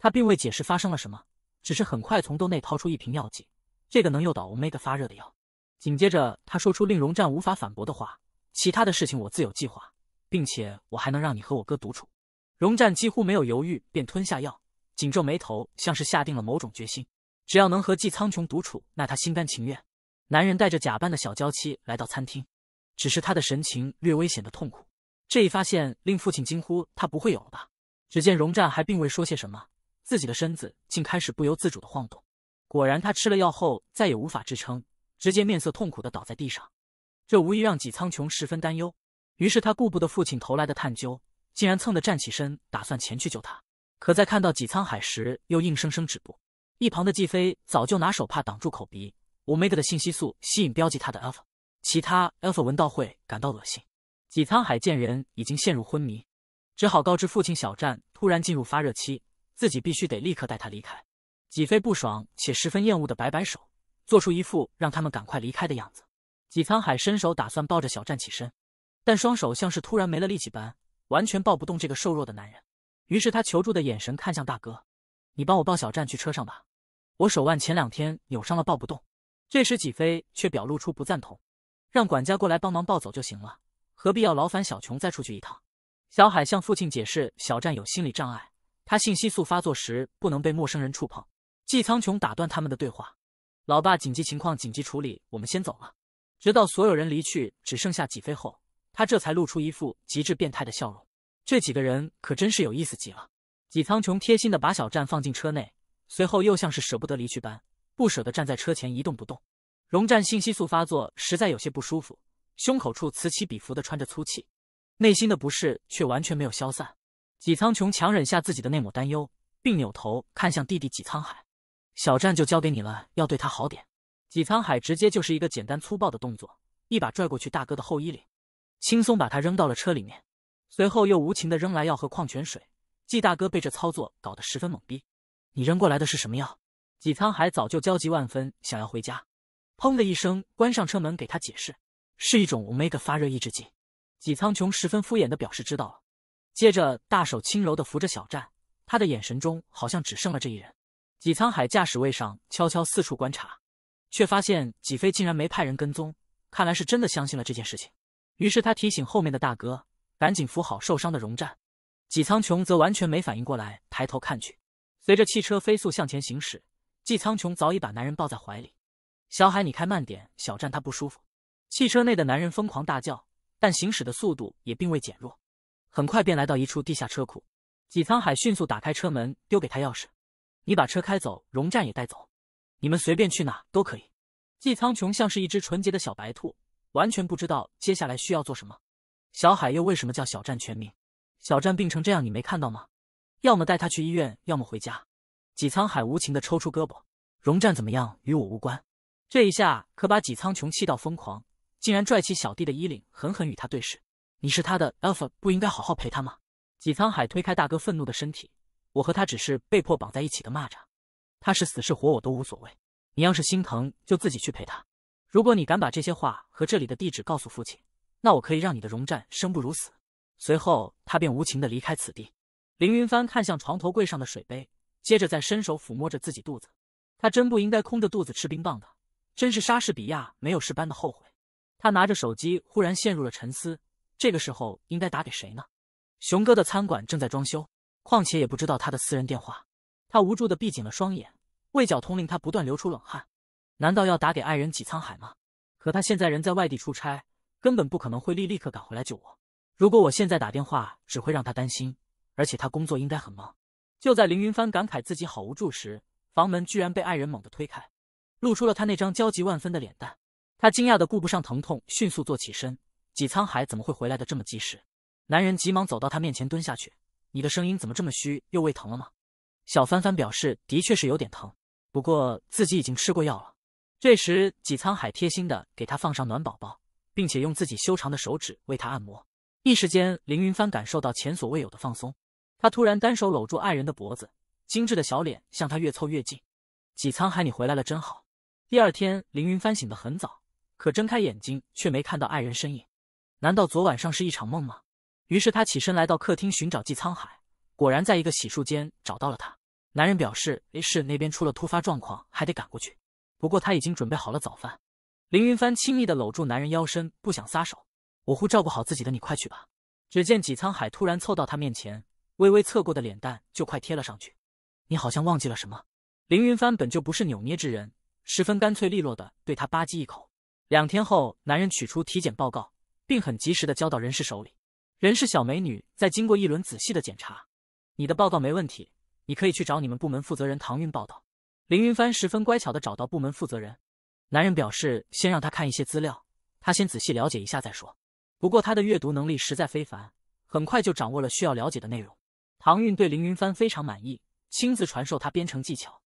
他并未解释发生了什么，只是很快从兜内掏出一瓶药剂，这个能诱导 omega 发热的药。紧接着，他说出令荣战无法反驳的话：“其他的事情我自有计划，并且我还能让你和我哥独处。”荣战几乎没有犹豫，便吞下药，紧皱眉头，像是下定了某种决心。只要能和季苍穹独处，那他心甘情愿。男人带着假扮的小娇妻来到餐厅，只是他的神情略微显得痛苦。这一发现令父亲惊呼：“他不会有了吧？”只见荣战还并未说些什么，自己的身子竟开始不由自主的晃动。果然，他吃了药后再也无法支撑。直接面色痛苦的倒在地上，这无疑让纪苍穹十分担忧。于是他顾不得父亲投来的探究，竟然蹭的站起身，打算前去救他。可在看到纪沧海时，又硬生生止步。一旁的纪飞早就拿手帕挡住口鼻，Omega 的信息素吸引标记他的 Alpha，其他 Alpha 闻到会感到恶心。纪沧海见人已经陷入昏迷，只好告知父亲小战突然进入发热期，自己必须得立刻带他离开。纪飞不爽且十分厌恶的摆摆手。做出一副让他们赶快离开的样子。纪沧海伸手打算抱着小战起身，但双手像是突然没了力气般，完全抱不动这个瘦弱的男人。于是他求助的眼神看向大哥：“你帮我抱小战去车上吧，我手腕前两天扭伤了，抱不动。”这时纪飞却表露出不赞同：“让管家过来帮忙抱走就行了，何必要劳烦小琼再出去一趟？”小海向父亲解释：“小战有心理障碍，他信息素发作时不能被陌生人触碰。”纪苍穹打断他们的对话。老爸，紧急情况，紧急处理，我们先走了。直到所有人离去，只剩下纪飞后，他这才露出一副极致变态的笑容。这几个人可真是有意思极了。纪苍穹贴心的把小站放进车内，随后又像是舍不得离去般，不舍得站在车前一动不动。荣战信息素发作，实在有些不舒服，胸口处此起彼伏的喘着粗气，内心的不适却完全没有消散。纪苍穹强忍下自己的那抹担忧，并扭头看向弟弟纪沧海。小战就交给你了，要对他好点。纪沧海直接就是一个简单粗暴的动作，一把拽过去大哥的后衣领，轻松把他扔到了车里面。随后又无情的扔来药和矿泉水。纪大哥被这操作搞得十分懵逼。你扔过来的是什么药？纪沧海早就焦急万分，想要回家。砰的一声关上车门，给他解释，是一种 Omega 发热抑制剂。纪苍穹十分敷衍的表示知道了。接着大手轻柔的扶着小战，他的眼神中好像只剩了这一人。纪沧海驾驶位上悄悄四处观察，却发现纪飞竟然没派人跟踪，看来是真的相信了这件事情。于是他提醒后面的大哥，赶紧扶好受伤的荣站。纪苍穹则完全没反应过来，抬头看去，随着汽车飞速向前行驶，季苍穹早已把男人抱在怀里。小海，你开慢点，小站他不舒服。汽车内的男人疯狂大叫，但行驶的速度也并未减弱。很快便来到一处地下车库，纪沧海迅速打开车门，丢给他钥匙。你把车开走，荣站也带走，你们随便去哪都可以。季苍穹像是一只纯洁的小白兔，完全不知道接下来需要做什么。小海又为什么叫小站全名？小站病成这样，你没看到吗？要么带他去医院，要么回家。纪沧海无情的抽出胳膊，荣站怎么样与我无关。这一下可把纪苍穹气到疯狂，竟然拽起小弟的衣领，狠狠与他对视。你是他的 alpha，不应该好好陪他吗？纪沧海推开大哥愤怒的身体。我和他只是被迫绑在一起的蚂蚱，他是死是活我都无所谓。你要是心疼，就自己去陪他。如果你敢把这些话和这里的地址告诉父亲，那我可以让你的荣战生不如死。随后，他便无情的离开此地。凌云帆看向床头柜上的水杯，接着再伸手抚摸着自己肚子。他真不应该空着肚子吃冰棒的，真是莎士比亚没有事般的后悔。他拿着手机，忽然陷入了沉思。这个时候应该打给谁呢？熊哥的餐馆正在装修。况且也不知道他的私人电话，他无助的闭紧了双眼，魏角通令他不断流出冷汗。难道要打给爱人纪沧海吗？可他现在人在外地出差，根本不可能会立立刻赶回来救我。如果我现在打电话，只会让他担心，而且他工作应该很忙。就在凌云帆感慨自己好无助时，房门居然被爱人猛地推开，露出了他那张焦急万分的脸蛋。他惊讶的顾不上疼痛，迅速坐起身。纪沧海怎么会回来的这么及时？男人急忙走到他面前，蹲下去。你的声音怎么这么虚？又胃疼了吗？小帆帆表示，的确是有点疼，不过自己已经吃过药了。这时，纪沧海贴心的给他放上暖宝宝，并且用自己修长的手指为他按摩。一时间，凌云帆感受到前所未有的放松。他突然单手搂住爱人的脖子，精致的小脸向他越凑越近。纪沧海，你回来了，真好。第二天，凌云帆醒得很早，可睁开眼睛却没看到爱人身影。难道昨晚上是一场梦吗？于是他起身来到客厅寻找纪沧海，果然在一个洗漱间找到了他。男人表示 A 事，那边出了突发状况，还得赶过去。不过他已经准备好了早饭。凌云帆轻易的搂住男人腰身，不想撒手。我会照顾好自己的，你快去吧。只见纪沧海突然凑到他面前，微微侧过的脸蛋就快贴了上去。你好像忘记了什么？凌云帆本就不是扭捏之人，十分干脆利落的对他吧唧一口。两天后，男人取出体检报告，并很及时的交到人事手里。人是小美女，在经过一轮仔细的检查，你的报告没问题，你可以去找你们部门负责人唐韵报道。凌云帆十分乖巧的找到部门负责人，男人表示先让他看一些资料，他先仔细了解一下再说。不过他的阅读能力实在非凡，很快就掌握了需要了解的内容。唐韵对凌云帆非常满意，亲自传授他编程技巧。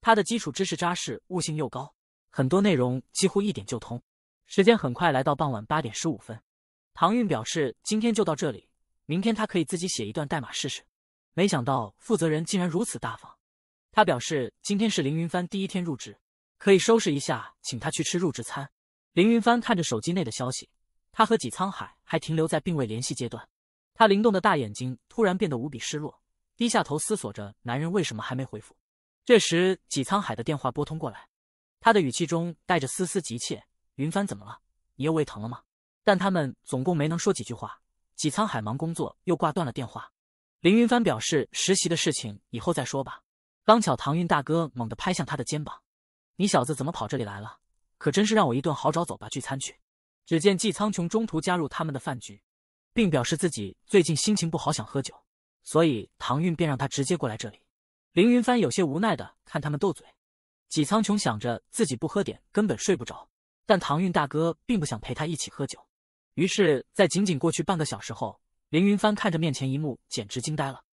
他的基础知识扎实，悟性又高，很多内容几乎一点就通。时间很快来到傍晚八点十五分。唐韵表示，今天就到这里，明天他可以自己写一段代码试试。没想到负责人竟然如此大方，他表示今天是凌云帆第一天入职，可以收拾一下，请他去吃入职餐。凌云帆看着手机内的消息，他和纪沧海还停留在并未联系阶段。他灵动的大眼睛突然变得无比失落，低下头思索着男人为什么还没回复。这时纪沧海的电话拨通过来，他的语气中带着丝丝急切：“云帆怎么了？你又胃疼了吗？”但他们总共没能说几句话。纪沧海忙工作，又挂断了电话。凌云帆表示实习的事情以后再说吧。刚巧唐韵大哥猛地拍向他的肩膀：“你小子怎么跑这里来了？可真是让我一顿好找。”走吧，聚餐去。只见纪苍穹中途加入他们的饭局，并表示自己最近心情不好，想喝酒，所以唐韵便让他直接过来这里。凌云帆有些无奈的看他们斗嘴。纪苍穹想着自己不喝点根本睡不着，但唐韵大哥并不想陪他一起喝酒。于是，在仅仅过去半个小时后，凌云帆看着面前一幕，简直惊呆了。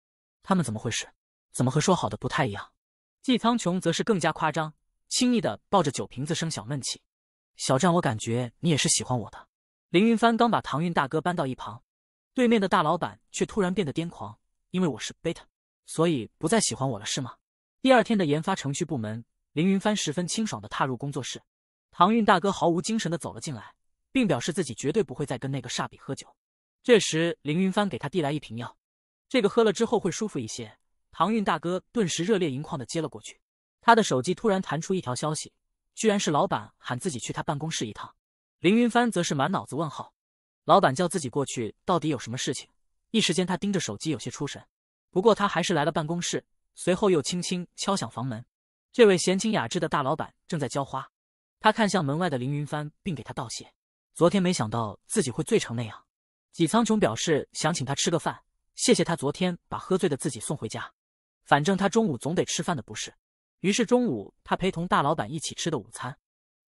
他们怎么回事？怎么和说好的不太一样？季苍穹则是更加夸张，轻易的抱着酒瓶子生小闷气。小战，我感觉你也是喜欢我的。凌云帆刚把唐韵大哥搬到一旁，对面的大老板却突然变得癫狂。因为我是 beta，所以不再喜欢我了是吗？第二天的研发程序部门，凌云帆十分清爽的踏入工作室，唐韵大哥毫无精神的走了进来。并表示自己绝对不会再跟那个煞笔喝酒。这时，凌云帆给他递来一瓶药，这个喝了之后会舒服一些。唐韵大哥顿时热泪盈眶的接了过去。他的手机突然弹出一条消息，居然是老板喊自己去他办公室一趟。凌云帆则是满脑子问号，老板叫自己过去到底有什么事情？一时间他盯着手机有些出神。不过他还是来了办公室，随后又轻轻敲响房门。这位闲情雅致的大老板正在浇花，他看向门外的凌云帆，并给他道谢。昨天没想到自己会醉成那样，纪苍穹表示想请他吃个饭，谢谢他昨天把喝醉的自己送回家。反正他中午总得吃饭的不是，于是中午他陪同大老板一起吃的午餐。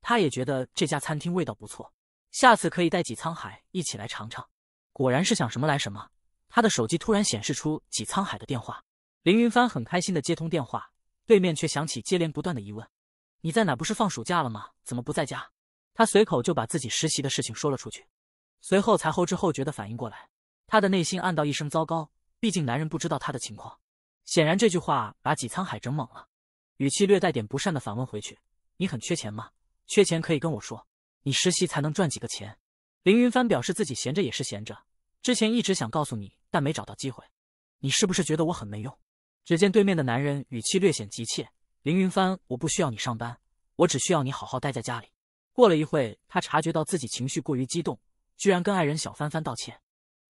他也觉得这家餐厅味道不错，下次可以带纪沧海一起来尝尝。果然是想什么来什么，他的手机突然显示出纪沧海的电话，凌云帆很开心的接通电话，对面却响起接连不断的疑问：你在哪？不是放暑假了吗？怎么不在家？他随口就把自己实习的事情说了出去，随后才后知后觉地反应过来，他的内心暗道一声糟糕。毕竟男人不知道他的情况，显然这句话把纪沧海整懵了，语气略带点不善的反问回去：“你很缺钱吗？缺钱可以跟我说，你实习才能赚几个钱？”凌云帆表示自己闲着也是闲着，之前一直想告诉你，但没找到机会。你是不是觉得我很没用？只见对面的男人语气略显急切：“凌云帆，我不需要你上班，我只需要你好好待在家里。”过了一会，他察觉到自己情绪过于激动，居然跟爱人小帆帆道歉：“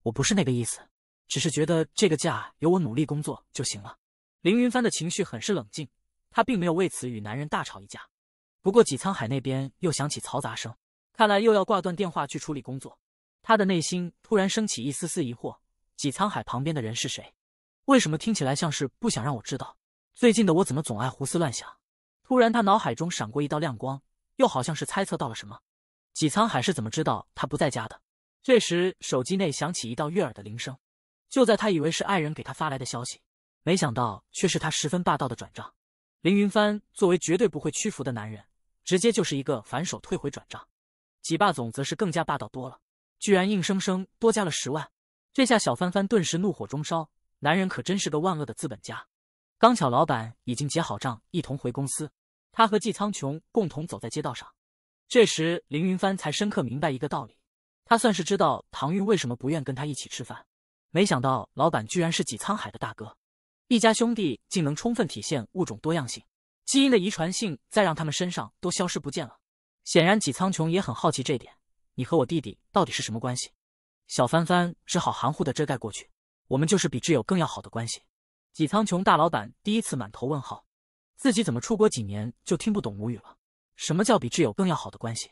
我不是那个意思，只是觉得这个假由我努力工作就行了。”凌云帆的情绪很是冷静，他并没有为此与男人大吵一架。不过纪沧海那边又响起嘈杂声，看来又要挂断电话去处理工作。他的内心突然升起一丝丝疑惑：纪沧海旁边的人是谁？为什么听起来像是不想让我知道？最近的我怎么总爱胡思乱想？突然，他脑海中闪过一道亮光。又好像是猜测到了什么，纪沧海是怎么知道他不在家的？这时手机内响起一道悦耳的铃声，就在他以为是爱人给他发来的消息，没想到却是他十分霸道的转账。凌云帆作为绝对不会屈服的男人，直接就是一个反手退回转账。几霸总则是更加霸道多了，居然硬生生多加了十万。这下小帆帆顿时怒火中烧，男人可真是个万恶的资本家。刚巧老板已经结好账，一同回公司。他和纪苍穹共同走在街道上，这时凌云帆才深刻明白一个道理，他算是知道唐韵为什么不愿跟他一起吃饭。没想到老板居然是纪沧海的大哥，一家兄弟竟能充分体现物种多样性，基因的遗传性在让他们身上都消失不见了。显然纪苍穹也很好奇这点，你和我弟弟到底是什么关系？小帆帆只好含糊的遮盖过去，我们就是比挚友更要好的关系。纪苍穹大老板第一次满头问号。自己怎么出国几年就听不懂母语了？什么叫比挚友更要好的关系？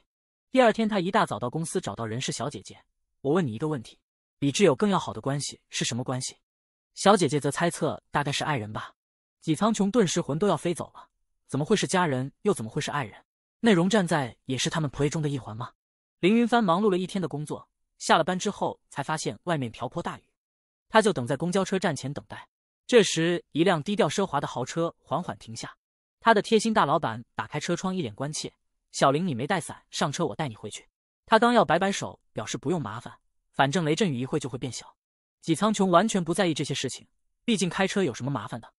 第二天，他一大早到公司找到人事小姐姐，我问你一个问题：比挚友更要好的关系是什么关系？小姐姐则猜测大概是爱人吧。纪苍穹顿时魂都要飞走了，怎么会是家人？又怎么会是爱人？内容站在也是他们 play 中的一环吗？凌云帆忙碌了一天的工作，下了班之后才发现外面瓢泼大雨，他就等在公交车站前等待。这时，一辆低调奢华的豪车缓缓停下。他的贴心大老板打开车窗，一脸关切：“小林，你没带伞，上车我带你回去。”他刚要摆摆手，表示不用麻烦，反正雷阵雨一会就会变小。纪苍穹完全不在意这些事情，毕竟开车有什么麻烦的？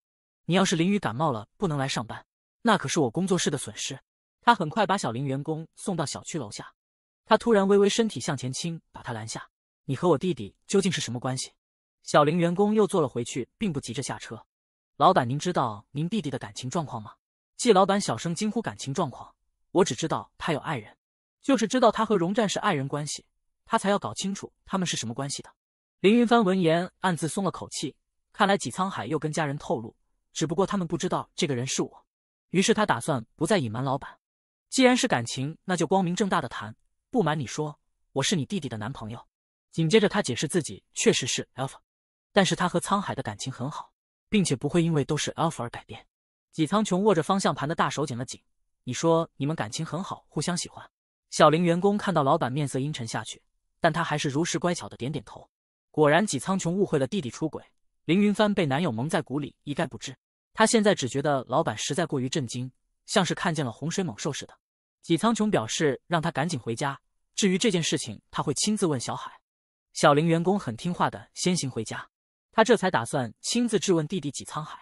你要是淋雨感冒了，不能来上班，那可是我工作室的损失。他很快把小林员工送到小区楼下。他突然微微身体向前倾，把他拦下：“你和我弟弟究竟是什么关系？”小林员工又坐了回去，并不急着下车。老板，您知道您弟弟的感情状况吗？季老板小声惊呼：“感情状况？我只知道他有爱人，就是知道他和荣战是爱人关系，他才要搞清楚他们是什么关系的。”林云帆闻言暗自松了口气，看来纪沧海又跟家人透露，只不过他们不知道这个人是我。于是他打算不再隐瞒老板。既然是感情，那就光明正大的谈。不瞒你说，我是你弟弟的男朋友。紧接着他解释自己确实是 Alpha。但是他和沧海的感情很好，并且不会因为都是 alpha 而改变。纪苍穹握着方向盘的大手紧了紧。你说你们感情很好，互相喜欢。小林员工看到老板面色阴沉下去，但他还是如实乖巧的点点头。果然，纪苍穹误会了弟弟出轨。凌云帆被男友蒙在鼓里，一概不知。他现在只觉得老板实在过于震惊，像是看见了洪水猛兽似的。纪苍穹表示让他赶紧回家，至于这件事情，他会亲自问小海。小林员工很听话的先行回家。他这才打算亲自质问弟弟纪沧海，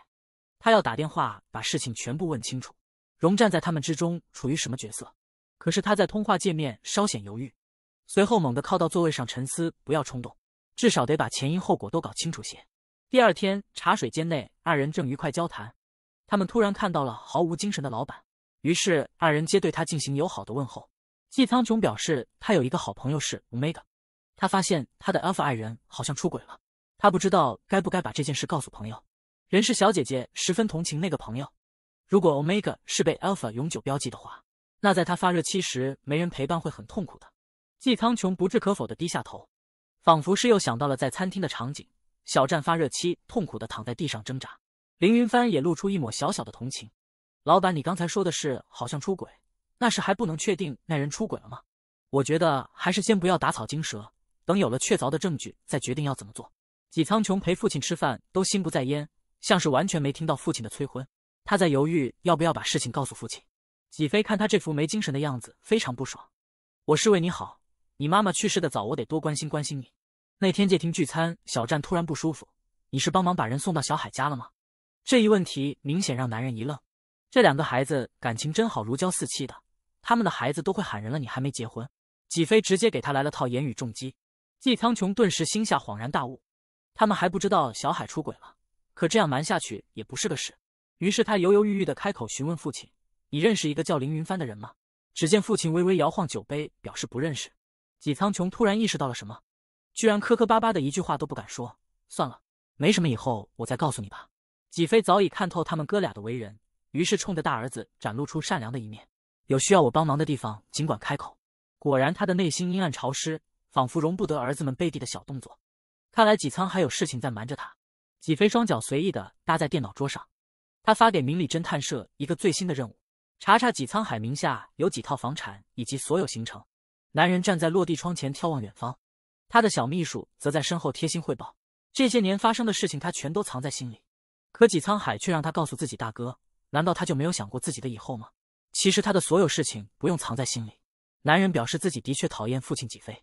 他要打电话把事情全部问清楚。荣站在他们之中处于什么角色？可是他在通话界面稍显犹豫，随后猛地靠到座位上沉思，不要冲动，至少得把前因后果都搞清楚些。第二天茶水间内，二人正愉快交谈，他们突然看到了毫无精神的老板，于是二人皆对他进行友好的问候。纪苍穹表示他有一个好朋友是 omega，他发现他的 alpha 爱人好像出轨了。他不知道该不该把这件事告诉朋友。人事小姐姐十分同情那个朋友。如果 Omega 是被 Alpha 永久标记的话，那在他发热期时没人陪伴会很痛苦的。季苍穹不置可否的低下头，仿佛是又想到了在餐厅的场景。小站发热期痛苦的躺在地上挣扎。凌云帆也露出一抹小小的同情。老板，你刚才说的是好像出轨，那是还不能确定那人出轨了吗？我觉得还是先不要打草惊蛇，等有了确凿的证据再决定要怎么做。纪苍穹陪父亲吃饭都心不在焉，像是完全没听到父亲的催婚。他在犹豫要不要把事情告诉父亲。纪飞看他这副没精神的样子，非常不爽。我是为你好，你妈妈去世的早，我得多关心关心你。那天借厅聚餐，小站突然不舒服，你是帮忙把人送到小海家了吗？这一问题明显让男人一愣。这两个孩子感情真好，如胶似漆的，他们的孩子都会喊人了，你还没结婚？纪飞直接给他来了套言语重击。纪苍穹顿时心下恍然大悟。他们还不知道小海出轨了，可这样瞒下去也不是个事。于是他犹犹豫豫的开口询问父亲：“你认识一个叫凌云帆的人吗？”只见父亲微微摇晃酒杯，表示不认识。纪苍穹突然意识到了什么，居然磕磕巴巴的一句话都不敢说。算了，没什么，以后我再告诉你吧。纪飞早已看透他们哥俩的为人，于是冲着大儿子展露出善良的一面：“有需要我帮忙的地方，尽管开口。”果然，他的内心阴暗潮湿，仿佛容不得儿子们背地的小动作。看来纪沧还有事情在瞒着他。纪飞双脚随意的搭在电脑桌上，他发给明理侦探社一个最新的任务：查查纪沧海名下有几套房产以及所有行程。男人站在落地窗前眺望远方，他的小秘书则在身后贴心汇报这些年发生的事情，他全都藏在心里。可纪沧海却让他告诉自己大哥，难道他就没有想过自己的以后吗？其实他的所有事情不用藏在心里。男人表示自己的确讨厌父亲纪飞，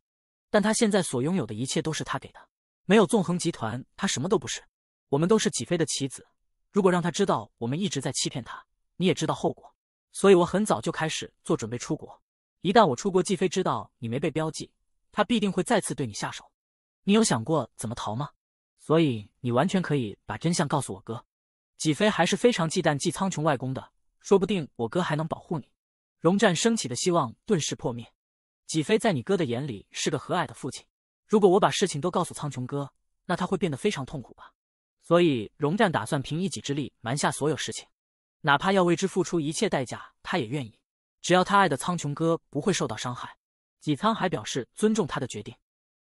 但他现在所拥有的一切都是他给的。没有纵横集团，他什么都不是。我们都是纪飞的棋子。如果让他知道我们一直在欺骗他，你也知道后果。所以我很早就开始做准备出国。一旦我出国，纪飞知道你没被标记，他必定会再次对你下手。你有想过怎么逃吗？所以你完全可以把真相告诉我哥。纪飞还是非常忌惮纪苍穹外公的，说不定我哥还能保护你。荣战升起的希望顿时破灭。纪飞在你哥的眼里是个和蔼的父亲。如果我把事情都告诉苍穹哥，那他会变得非常痛苦吧。所以荣战打算凭一己之力瞒下所有事情，哪怕要为之付出一切代价，他也愿意。只要他爱的苍穹哥不会受到伤害。纪沧海表示尊重他的决定。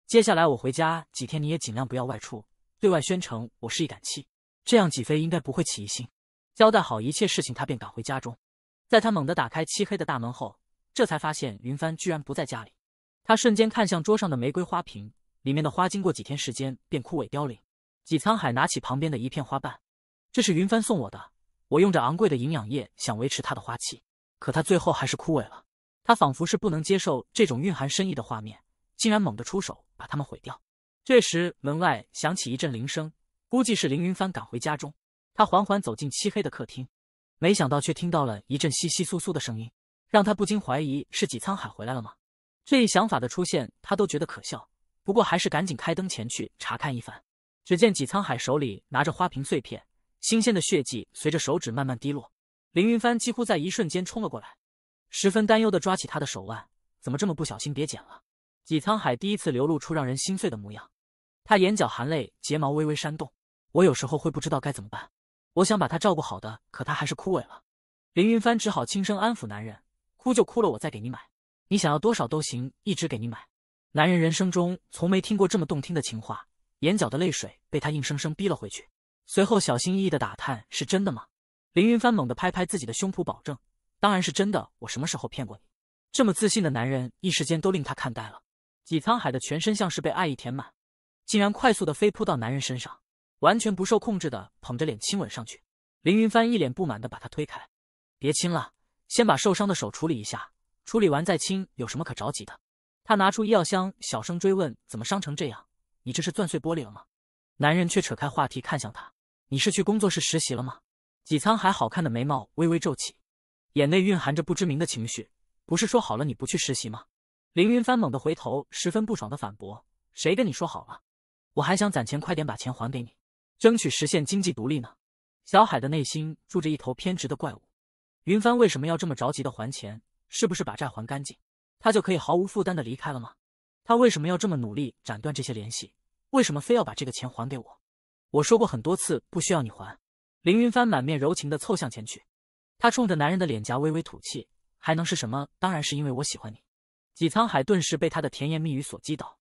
接下来我回家几天，你也尽量不要外出，对外宣称我是一杆妻，这样纪飞应该不会起疑心。交代好一切事情，他便赶回家中。在他猛地打开漆黑的大门后，这才发现云帆居然不在家里。他瞬间看向桌上的玫瑰花瓶，里面的花经过几天时间便枯萎凋零。纪沧海拿起旁边的一片花瓣，这是云帆送我的，我用着昂贵的营养液想维持它的花期，可它最后还是枯萎了。他仿佛是不能接受这种蕴含深意的画面，竟然猛地出手把它们毁掉。这时门外响起一阵铃声，估计是凌云帆赶回家中。他缓缓走进漆黑的客厅，没想到却听到了一阵窸窸窣窣的声音，让他不禁怀疑是纪沧海回来了吗？这一想法的出现，他都觉得可笑。不过还是赶紧开灯前去查看一番。只见纪沧海手里拿着花瓶碎片，新鲜的血迹随着手指慢慢滴落。凌云帆几乎在一瞬间冲了过来，十分担忧的抓起他的手腕：“怎么这么不小心，别剪了！”纪沧海第一次流露出让人心碎的模样，他眼角含泪，睫毛微微扇动：“我有时候会不知道该怎么办，我想把他照顾好的，可他还是枯萎了。”凌云帆只好轻声安抚男人：“哭就哭了，我再给你买。”你想要多少都行，一直给你买。男人人生中从没听过这么动听的情话，眼角的泪水被他硬生生逼了回去。随后小心翼翼的打探：“是真的吗？”林云帆猛地拍拍自己的胸脯，保证：“当然是真的，我什么时候骗过你？”这么自信的男人，一时间都令他看呆了。纪沧海的全身像是被爱意填满，竟然快速的飞扑到男人身上，完全不受控制的捧着脸亲吻上去。林云帆一脸不满的把他推开：“别亲了，先把受伤的手处理一下。”处理完再清，有什么可着急的？他拿出医药箱，小声追问：“怎么伤成这样？你这是钻碎玻璃了吗？”男人却扯开话题，看向他：“你是去工作室实习了吗？”纪沧海好看的眉毛微微皱起，眼内蕴含着不知名的情绪：“不是说好了，你不去实习吗？”凌云帆猛地回头，十分不爽的反驳：“谁跟你说好了？我还想攒钱，快点把钱还给你，争取实现经济独立呢。”小海的内心住着一头偏执的怪物，云帆为什么要这么着急的还钱？是不是把债还干净，他就可以毫无负担的离开了吗？他为什么要这么努力斩断这些联系？为什么非要把这个钱还给我？我说过很多次，不需要你还。凌云帆满面柔情的凑向前去，他冲着男人的脸颊微微吐气，还能是什么？当然是因为我喜欢你。纪沧海顿时被他的甜言蜜语所击倒，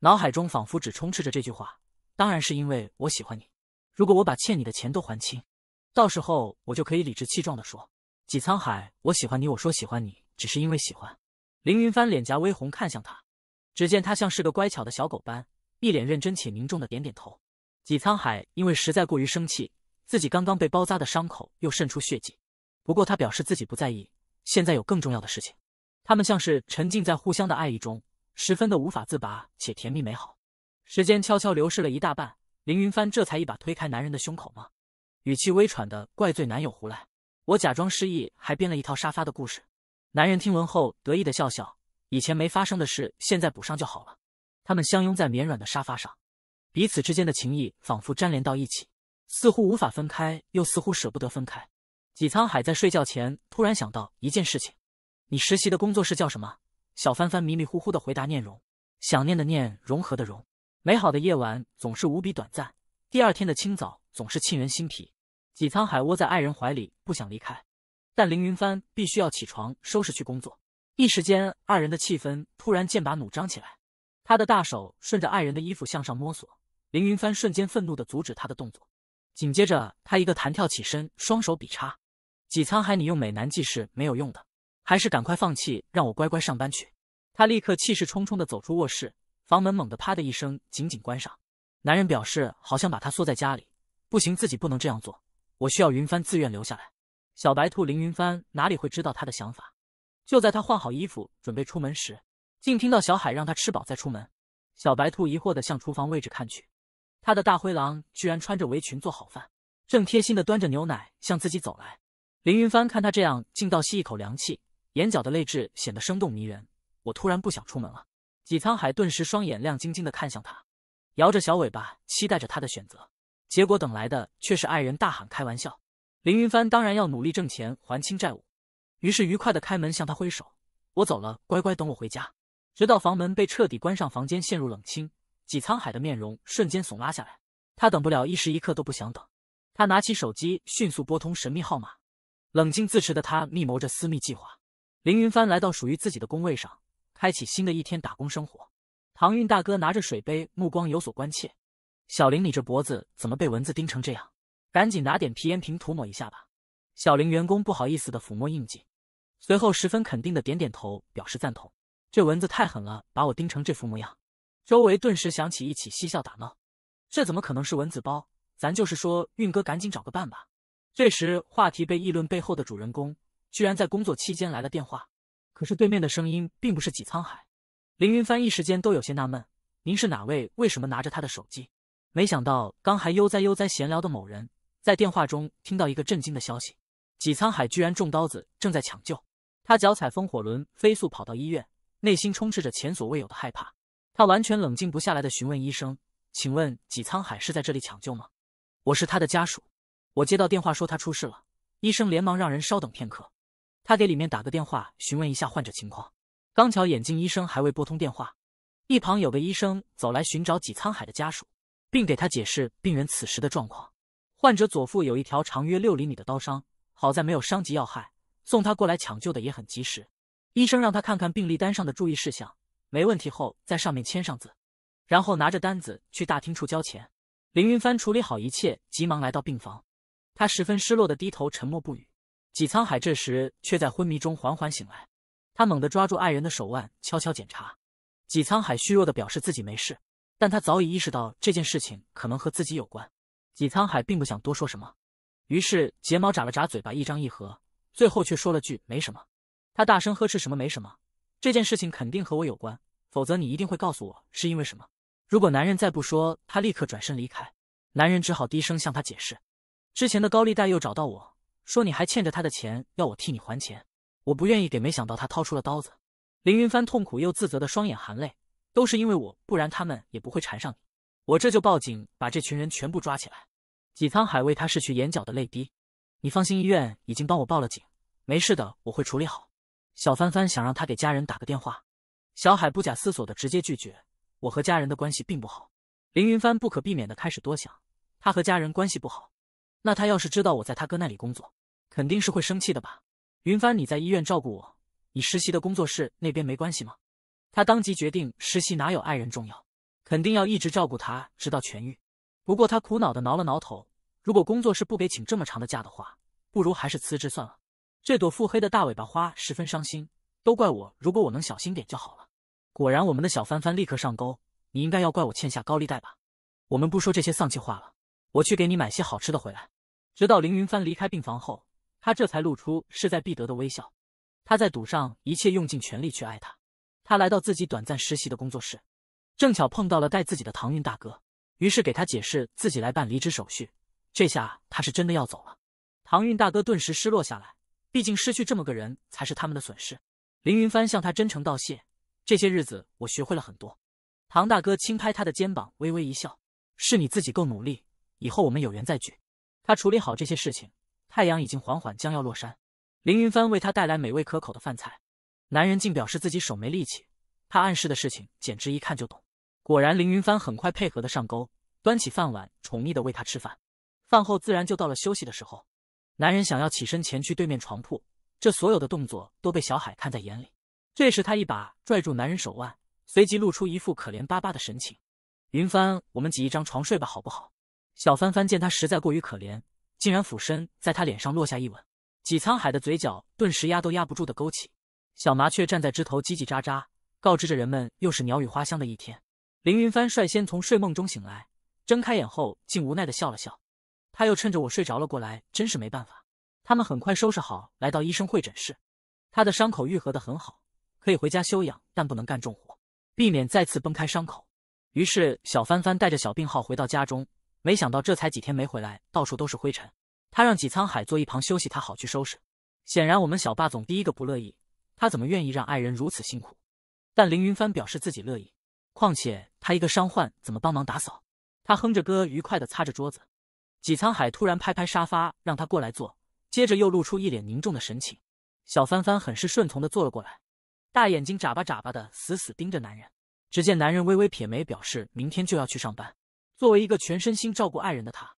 脑海中仿佛只充斥着这句话：当然是因为我喜欢你。如果我把欠你的钱都还清，到时候我就可以理直气壮的说，纪沧海，我喜欢你。我说喜欢你。只是因为喜欢，凌云帆脸颊微红，看向他。只见他像是个乖巧的小狗般，一脸认真且凝重的点点头。纪沧海因为实在过于生气，自己刚刚被包扎的伤口又渗出血迹，不过他表示自己不在意。现在有更重要的事情，他们像是沉浸在互相的爱意中，十分的无法自拔且甜蜜美好。时间悄悄流逝了一大半，凌云帆这才一把推开男人的胸口吗？语气微喘的怪罪男友胡来：“我假装失忆，还编了一套沙发的故事。”男人听闻后得意的笑笑，以前没发生的事，现在补上就好了。他们相拥在绵软的沙发上，彼此之间的情谊仿佛粘连到一起，似乎无法分开，又似乎舍不得分开。纪沧海在睡觉前突然想到一件事情：“你实习的工作室叫什么？”小帆帆迷迷糊糊的回答：“念容，想念的念，融合的融。”美好的夜晚总是无比短暂，第二天的清早总是沁人心脾。纪沧海窝在爱人怀里，不想离开。但凌云帆必须要起床收拾去工作，一时间二人的气氛突然剑拔弩张起来。他的大手顺着爱人的衣服向上摸索，凌云帆瞬间愤怒的阻止他的动作。紧接着他一个弹跳起身，双手比叉。纪沧海，你用美男计是没有用的，还是赶快放弃，让我乖乖上班去。他立刻气势冲冲的走出卧室，房门猛地啪的一声紧紧关上。男人表示好像把他锁在家里，不行，自己不能这样做，我需要云帆自愿留下来。小白兔凌云帆哪里会知道他的想法？就在他换好衣服准备出门时，竟听到小海让他吃饱再出门。小白兔疑惑地向厨房位置看去，他的大灰狼居然穿着围裙做好饭，正贴心地端着牛奶向自己走来。凌云帆看他这样，竟倒吸一口凉气，眼角的泪痣显得生动迷人。我突然不想出门了。纪沧海顿时双眼亮晶晶地看向他，摇着小尾巴期待着他的选择，结果等来的却是爱人大喊开玩笑。凌云帆当然要努力挣钱还清债务，于是愉快的开门向他挥手：“我走了，乖乖等我回家。”直到房门被彻底关上，房间陷入冷清，纪沧海的面容瞬间耸拉下来。他等不了一时一刻都不想等。他拿起手机，迅速拨通神秘号码。冷静自持的他密谋着私密计划。凌云帆来到属于自己的工位上，开启新的一天打工生活。唐韵大哥拿着水杯，目光有所关切：“小林，你这脖子怎么被蚊子叮成这样？”赶紧拿点皮炎平涂抹一下吧。小林员工不好意思的抚摸印记，随后十分肯定的点点头，表示赞同。这蚊子太狠了，把我叮成这副模样。周围顿时响起一起嬉笑打闹。这怎么可能是蚊子包？咱就是说，运哥赶紧找个伴吧。这时，话题被议论背后的主人公，居然在工作期间来了电话。可是对面的声音并不是纪沧海。林云帆一时间都有些纳闷：您是哪位？为什么拿着他的手机？没想到刚还悠哉悠哉闲聊的某人。在电话中听到一个震惊的消息，纪沧海居然中刀子，正在抢救。他脚踩风火轮，飞速跑到医院，内心充斥着前所未有的害怕。他完全冷静不下来的询问医生：“请问纪沧海是在这里抢救吗？”“我是他的家属，我接到电话说他出事了。”医生连忙让人稍等片刻，他给里面打个电话询问一下患者情况。刚巧眼镜医生还未拨通电话，一旁有个医生走来寻找纪沧海的家属，并给他解释病人此时的状况。患者左腹有一条长约六厘米的刀伤，好在没有伤及要害。送他过来抢救的也很及时。医生让他看看病历单上的注意事项，没问题后在上面签上字，然后拿着单子去大厅处交钱。凌云帆处理好一切，急忙来到病房。他十分失落的低头沉默不语。纪沧海这时却在昏迷中缓缓醒来，他猛地抓住爱人的手腕，悄悄检查。纪沧海虚弱的表示自己没事，但他早已意识到这件事情可能和自己有关。纪沧海并不想多说什么，于是睫毛眨了眨，嘴巴一张一合，最后却说了句“没什么”。他大声呵斥：“什么没什么？这件事情肯定和我有关，否则你一定会告诉我是因为什么。”如果男人再不说，他立刻转身离开。男人只好低声向他解释：“之前的高利贷又找到我，说你还欠着他的钱，要我替你还钱。我不愿意给，没想到他掏出了刀子。”凌云帆痛苦又自责的双眼含泪：“都是因为我，不然他们也不会缠上你。”我这就报警，把这群人全部抓起来。纪沧海为他拭去眼角的泪滴。你放心，医院已经帮我报了警，没事的，我会处理好。小帆帆想让他给家人打个电话，小海不假思索的直接拒绝。我和家人的关系并不好。凌云帆不可避免的开始多想，他和家人关系不好，那他要是知道我在他哥那里工作，肯定是会生气的吧？云帆，你在医院照顾我，你实习的工作室那边没关系吗？他当即决定，实习哪有爱人重要？肯定要一直照顾他，直到痊愈。不过他苦恼的挠了挠头，如果工作室不给请这么长的假的话，不如还是辞职算了。这朵腹黑的大尾巴花十分伤心，都怪我，如果我能小心点就好了。果然，我们的小帆帆立刻上钩。你应该要怪我欠下高利贷吧？我们不说这些丧气话了，我去给你买些好吃的回来。直到凌云帆离开病房后，他这才露出势在必得的微笑。他在赌上一切，用尽全力去爱他。他来到自己短暂实习的工作室。正巧碰到了带自己的唐韵大哥，于是给他解释自己来办离职手续。这下他是真的要走了。唐韵大哥顿时失落下来，毕竟失去这么个人才是他们的损失。凌云帆向他真诚道谢：“这些日子我学会了很多。”唐大哥轻拍他的肩膀，微微一笑：“是你自己够努力，以后我们有缘再聚。”他处理好这些事情，太阳已经缓缓将要落山。凌云帆为他带来美味可口的饭菜，男人竟表示自己手没力气。他暗示的事情，简直一看就懂。果然，凌云帆很快配合的上钩，端起饭碗，宠溺的喂他吃饭。饭后自然就到了休息的时候，男人想要起身前去对面床铺，这所有的动作都被小海看在眼里。这时，他一把拽住男人手腕，随即露出一副可怜巴巴的神情：“云帆，我们挤一张床睡吧，好不好？”小帆帆见他实在过于可怜，竟然俯身在他脸上落下一吻。纪沧海的嘴角顿时压都压不住的勾起。小麻雀站在枝头叽叽喳喳，告知着人们又是鸟语花香的一天。凌云帆率先从睡梦中醒来，睁开眼后竟无奈的笑了笑。他又趁着我睡着了过来，真是没办法。他们很快收拾好，来到医生会诊室。他的伤口愈合的很好，可以回家休养，但不能干重活，避免再次崩开伤口。于是小帆帆带着小病号回到家中，没想到这才几天没回来，到处都是灰尘。他让纪沧海坐一旁休息，他好去收拾。显然我们小霸总第一个不乐意，他怎么愿意让爱人如此辛苦？但凌云帆表示自己乐意。况且他一个伤患怎么帮忙打扫？他哼着歌，愉快的擦着桌子。纪沧海突然拍拍沙发，让他过来坐，接着又露出一脸凝重的神情。小帆帆很是顺从的坐了过来，大眼睛眨巴眨巴的，死死盯着男人。只见男人微微撇眉，表示明天就要去上班。作为一个全身心照顾爱人的他，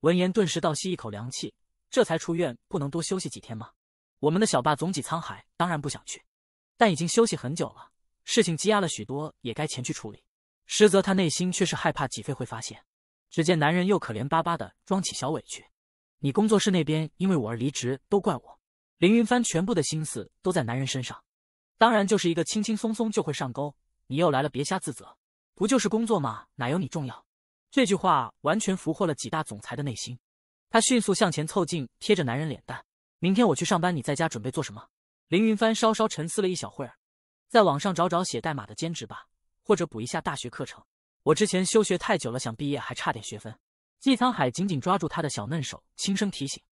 闻言顿时倒吸一口凉气。这才出院，不能多休息几天吗？我们的小霸总纪沧海当然不想去，但已经休息很久了。事情积压了许多，也该前去处理。实则他内心却是害怕几飞会发现。只见男人又可怜巴巴的装起小委屈：“你工作室那边因为我而离职，都怪我。”凌云帆全部的心思都在男人身上，当然就是一个轻轻松松就会上钩。你又来了，别瞎自责，不就是工作吗？哪有你重要？这句话完全俘获了几大总裁的内心。他迅速向前凑近，贴着男人脸蛋：“明天我去上班，你在家准备做什么？”凌云帆稍稍沉思了一小会儿。在网上找找写代码的兼职吧，或者补一下大学课程。我之前休学太久了，想毕业还差点学分。季沧海紧紧抓住他的小嫩手，轻声提醒：“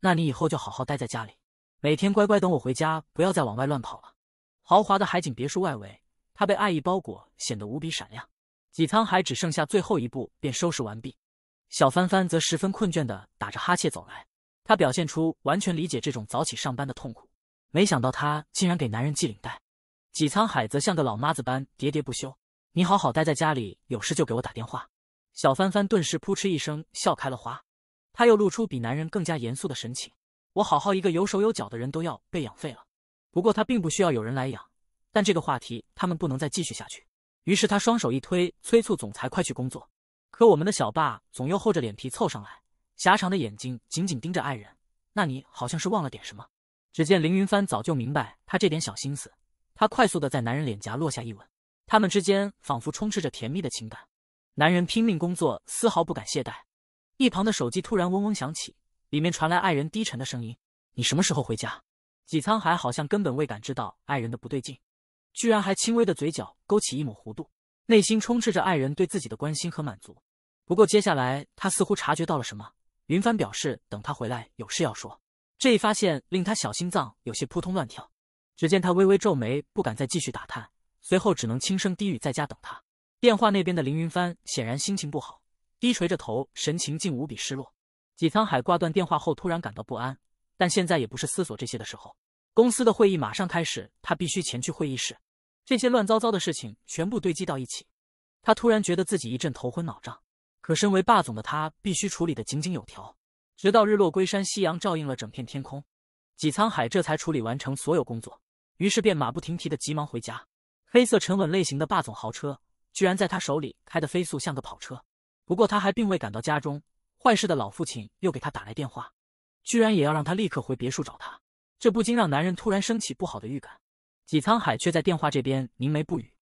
那你以后就好好待在家里，每天乖乖等我回家，不要再往外乱跑了。”豪华的海景别墅外围，他被爱意包裹，显得无比闪亮。季沧海只剩下最后一步便收拾完毕，小帆帆则十分困倦地打着哈欠走来。他表现出完全理解这种早起上班的痛苦。没想到他竟然给男人系领带。纪沧海则像个老妈子般喋喋不休：“你好好待在家里，有事就给我打电话。”小帆帆顿时扑哧一声笑开了花。他又露出比男人更加严肃的神情：“我好好一个有手有脚的人，都要被养废了。”不过他并不需要有人来养。但这个话题他们不能再继续下去。于是他双手一推，催促总裁快去工作。可我们的小爸总又厚着脸皮凑上来，狭长的眼睛紧紧盯着爱人。那你好像是忘了点什么？只见凌云帆早就明白他这点小心思。他快速的在男人脸颊落下一吻，他们之间仿佛充斥着甜蜜的情感。男人拼命工作，丝毫不敢懈怠。一旁的手机突然嗡嗡响起，里面传来爱人低沉的声音：“你什么时候回家？”纪沧海好像根本未感知到爱人的不对劲，居然还轻微的嘴角勾起一抹弧度，内心充斥着爱人对自己的关心和满足。不过接下来他似乎察觉到了什么，云帆表示等他回来有事要说。这一发现令他小心脏有些扑通乱跳。只见他微微皱眉，不敢再继续打探，随后只能轻声低语：“在家等他。”电话那边的凌云帆显然心情不好，低垂着头，神情竟无比失落。纪沧海挂断电话后，突然感到不安，但现在也不是思索这些的时候。公司的会议马上开始，他必须前去会议室。这些乱糟糟的事情全部堆积到一起，他突然觉得自己一阵头昏脑胀。可身为霸总的他，必须处理的井井有条。直到日落归山，夕阳照映了整片天空，纪沧海这才处理完成所有工作。于是便马不停蹄的急忙回家，黑色沉稳类型的霸总豪车居然在他手里开的飞速，像个跑车。不过他还并未赶到家中，坏事的老父亲又给他打来电话，居然也要让他立刻回别墅找他。这不禁让男人突然升起不好的预感。纪沧海却在电话这边凝眉不语，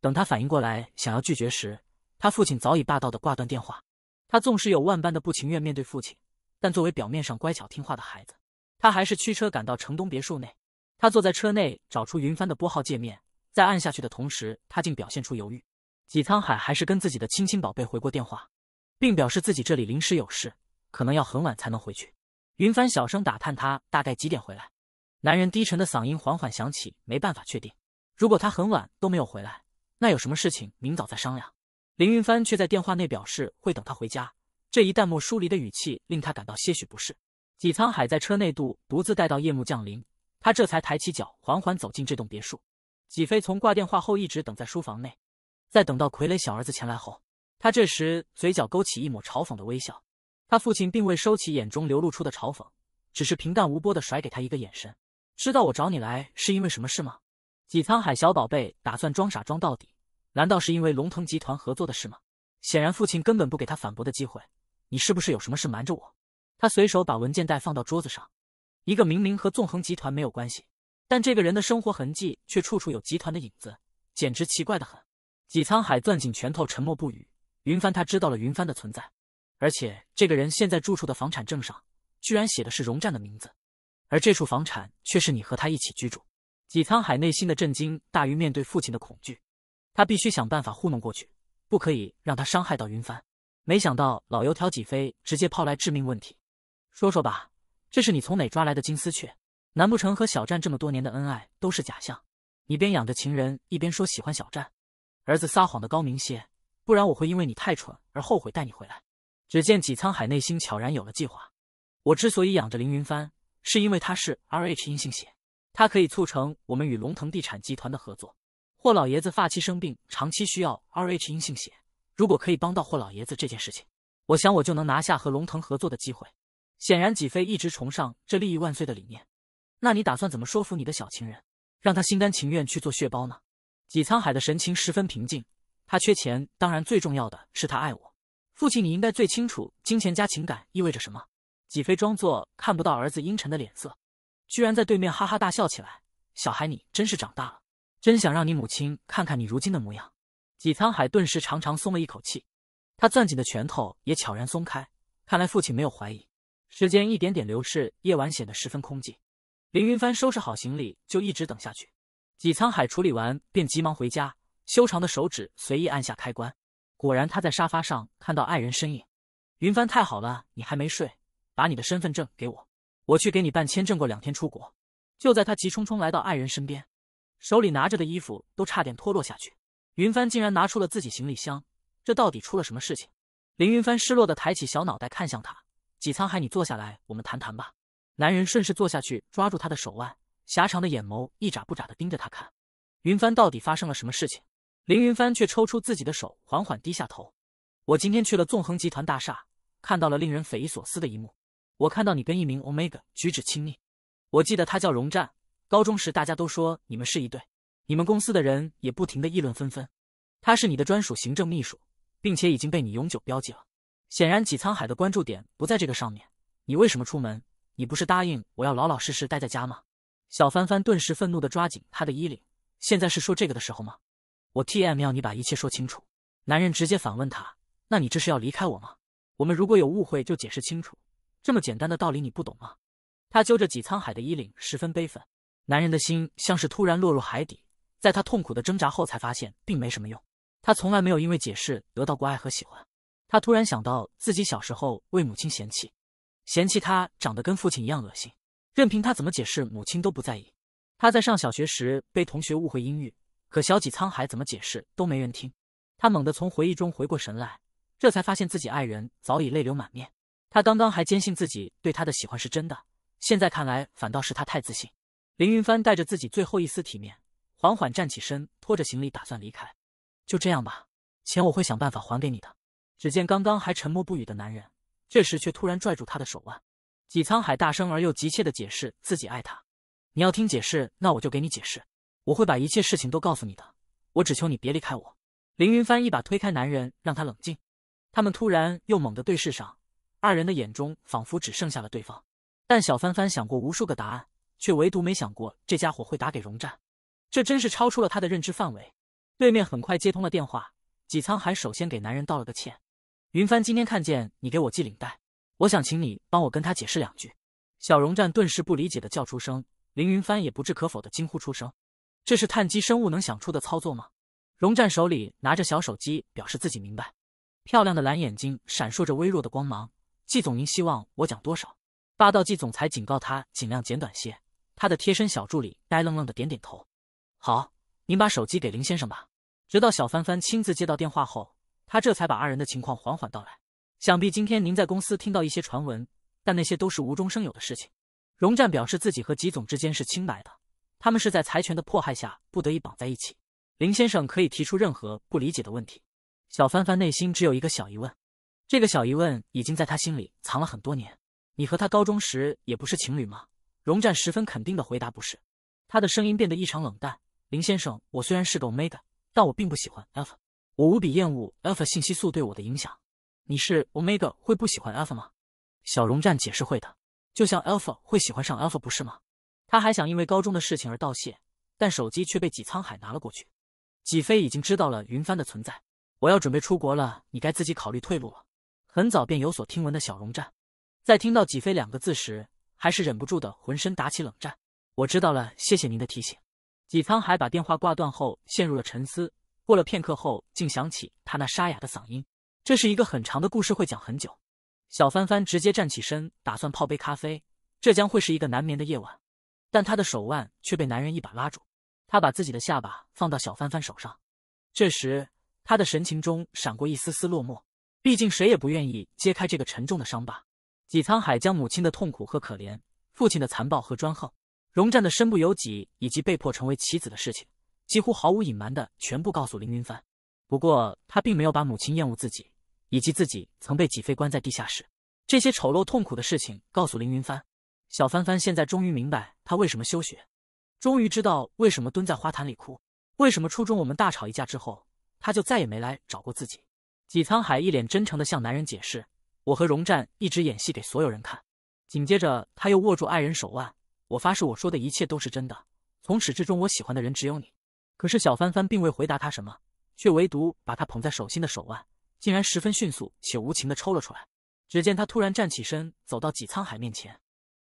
等他反应过来想要拒绝时，他父亲早已霸道的挂断电话。他纵使有万般的不情愿面对父亲，但作为表面上乖巧听话的孩子，他还是驱车赶到城东别墅内。他坐在车内，找出云帆的拨号界面，在按下去的同时，他竟表现出犹豫。纪沧海还是跟自己的亲亲宝贝回过电话，并表示自己这里临时有事，可能要很晚才能回去。云帆小声打探他大概几点回来，男人低沉的嗓音缓缓响起：“没办法确定。如果他很晚都没有回来，那有什么事情明早再商量。”林云帆却在电话内表示会等他回家。这一淡漠疏离的语气令他感到些许不适。纪沧海在车内度独自待到夜幕降临。他这才抬起脚，缓缓走进这栋别墅。纪飞从挂电话后一直等在书房内，在等到傀儡小儿子前来后，他这时嘴角勾起一抹嘲讽的微笑。他父亲并未收起眼中流露出的嘲讽，只是平淡无波的甩给他一个眼神。知道我找你来是因为什么事吗？纪沧海小宝贝打算装傻装到底？难道是因为龙腾集团合作的事吗？显然父亲根本不给他反驳的机会。你是不是有什么事瞒着我？他随手把文件袋放到桌子上。一个明明和纵横集团没有关系，但这个人的生活痕迹却处处有集团的影子，简直奇怪的很。纪沧海攥紧拳头，沉默不语。云帆，他知道了云帆的存在，而且这个人现在住处的房产证上居然写的是荣湛的名字，而这处房产却是你和他一起居住。纪沧海内心的震惊大于面对父亲的恐惧，他必须想办法糊弄过去，不可以让他伤害到云帆。没想到老油条纪飞直接抛来致命问题：“说说吧。”这是你从哪抓来的金丝雀？难不成和小战这么多年的恩爱都是假象？你边养着情人，一边说喜欢小战。儿子撒谎的高明些，不然我会因为你太蠢而后悔带你回来。只见纪沧海内心悄然有了计划。我之所以养着凌云帆，是因为他是 R H 阴性血，他可以促成我们与龙腾地产集团的合作。霍老爷子发妻生病，长期需要 R H 阴性血，如果可以帮到霍老爷子这件事情，我想我就能拿下和龙腾合作的机会。显然，纪飞一直崇尚这利益万岁的理念。那你打算怎么说服你的小情人，让他心甘情愿去做血包呢？纪沧海的神情十分平静。他缺钱，当然最重要的是他爱我。父亲，你应该最清楚，金钱加情感意味着什么。纪飞装作看不到儿子阴沉的脸色，居然在对面哈哈大笑起来。小孩，你真是长大了，真想让你母亲看看你如今的模样。纪沧海顿时长长松了一口气，他攥紧的拳头也悄然松开。看来父亲没有怀疑。时间一点点流逝，夜晚显得十分空寂。凌云帆收拾好行李，就一直等下去。纪沧海处理完，便急忙回家。修长的手指随意按下开关，果然他在沙发上看到爱人身影。云帆，太好了，你还没睡，把你的身份证给我，我去给你办签证，过两天出国。就在他急匆匆来到爱人身边，手里拿着的衣服都差点脱落下去。云帆竟然拿出了自己行李箱，这到底出了什么事情？凌云帆失落的抬起小脑袋看向他。纪沧海，你坐下来，我们谈谈吧。男人顺势坐下去，抓住他的手腕，狭长的眼眸一眨不眨的盯着他看。云帆到底发生了什么事情？林云帆却抽出自己的手，缓缓低下头。我今天去了纵横集团大厦，看到了令人匪夷所思的一幕。我看到你跟一名 Omega 举止亲密。我记得他叫荣战。高中时大家都说你们是一对，你们公司的人也不停的议论纷纷。他是你的专属行政秘书，并且已经被你永久标记了。显然，纪沧海的关注点不在这个上面。你为什么出门？你不是答应我要老老实实待在家吗？小帆帆顿时愤怒的抓紧他的衣领。现在是说这个的时候吗？我 T M 要你把一切说清楚。男人直接反问他：“那你这是要离开我吗？”我们如果有误会，就解释清楚。这么简单的道理你不懂吗？他揪着纪沧海的衣领，十分悲愤。男人的心像是突然落入海底，在他痛苦的挣扎后，才发现并没什么用。他从来没有因为解释得到过爱和喜欢。他突然想到自己小时候为母亲嫌弃，嫌弃他长得跟父亲一样恶心，任凭他怎么解释，母亲都不在意。他在上小学时被同学误会阴郁，可小几沧海怎么解释都没人听。他猛地从回忆中回过神来，这才发现自己爱人早已泪流满面。他刚刚还坚信自己对他的喜欢是真的，现在看来反倒是他太自信。凌云帆带着自己最后一丝体面，缓缓站起身，拖着行李打算离开。就这样吧，钱我会想办法还给你的。只见刚刚还沉默不语的男人，这时却突然拽住他的手腕。纪沧海大声而又急切的解释：“自己爱他，你要听解释，那我就给你解释，我会把一切事情都告诉你的。我只求你别离开我。”凌云帆一把推开男人，让他冷静。他们突然又猛地对视上，二人的眼中仿佛只剩下了对方。但小帆帆想过无数个答案，却唯独没想过这家伙会打给荣战。这真是超出了他的认知范围。对面很快接通了电话，纪沧海首先给男人道了个歉。云帆今天看见你给我系领带，我想请你帮我跟他解释两句。小荣战顿时不理解的叫出声，凌云帆也不置可否的惊呼出声：“这是碳基生物能想出的操作吗？”荣战手里拿着小手机，表示自己明白。漂亮的蓝眼睛闪烁着微弱的光芒。季总，您希望我讲多少？霸道季总裁警告他尽量简短些。他的贴身小助理呆愣愣的点点头。好，您把手机给林先生吧。直到小帆帆亲自接到电话后。他这才把二人的情况缓缓道来。想必今天您在公司听到一些传闻，但那些都是无中生有的事情。荣战表示自己和吉总之间是清白的，他们是在财权的迫害下不得已绑在一起。林先生可以提出任何不理解的问题。小帆帆内心只有一个小疑问，这个小疑问已经在他心里藏了很多年。你和他高中时也不是情侣吗？荣战十分肯定的回答：“不是。”他的声音变得异常冷淡。林先生，我虽然是个 Omega，但我并不喜欢 Alpha。我无比厌恶 Alpha 信息素对我的影响。你是 Omega 会不喜欢 Alpha 吗？小荣站解释：会的，就像 Alpha 会喜欢上 Alpha 不是吗？他还想因为高中的事情而道谢，但手机却被纪沧海拿了过去。纪飞已经知道了云帆的存在。我要准备出国了，你该自己考虑退路了。很早便有所听闻的小荣站，在听到“纪飞”两个字时，还是忍不住的浑身打起冷战。我知道了，谢谢您的提醒。纪沧海把电话挂断后，陷入了沉思。过了片刻后，竟想起他那沙哑的嗓音。这是一个很长的故事，会讲很久。小帆帆直接站起身，打算泡杯咖啡。这将会是一个难眠的夜晚，但他的手腕却被男人一把拉住。他把自己的下巴放到小帆帆手上。这时，他的神情中闪过一丝丝落寞。毕竟谁也不愿意揭开这个沉重的伤疤。纪沧海将母亲的痛苦和可怜，父亲的残暴和专横，荣战的身不由己以及被迫成为棋子的事情。几乎毫无隐瞒的全部告诉凌云帆，不过他并没有把母亲厌恶自己，以及自己曾被纪飞关在地下室这些丑陋痛苦的事情告诉凌云帆。小帆帆现在终于明白他为什么休学，终于知道为什么蹲在花坛里哭，为什么初中我们大吵一架之后他就再也没来找过自己。纪沧海一脸真诚的向男人解释：“我和蓉站一直演戏给所有人看。”紧接着他又握住爱人手腕：“我发誓，我说的一切都是真的。从始至终，我喜欢的人只有你。”可是小帆帆并未回答他什么，却唯独把他捧在手心的手腕，竟然十分迅速且无情的抽了出来。只见他突然站起身，走到纪沧海面前，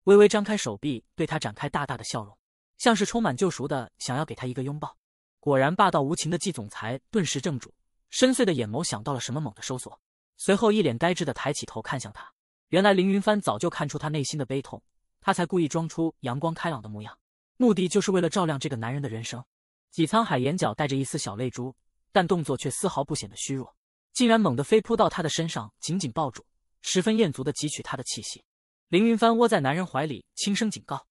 微微张开手臂，对他展开大大的笑容，像是充满救赎的，想要给他一个拥抱。果然，霸道无情的纪总裁顿时怔住，深邃的眼眸想到了什么，猛的收缩，随后一脸呆滞的抬起头看向他。原来凌云帆早就看出他内心的悲痛，他才故意装出阳光开朗的模样，目的就是为了照亮这个男人的人生。纪沧海眼角带着一丝小泪珠，但动作却丝毫不显得虚弱，竟然猛地飞扑到他的身上，紧紧抱住，十分艳足的汲取他的气息。凌云帆窝在男人怀里，轻声警告：“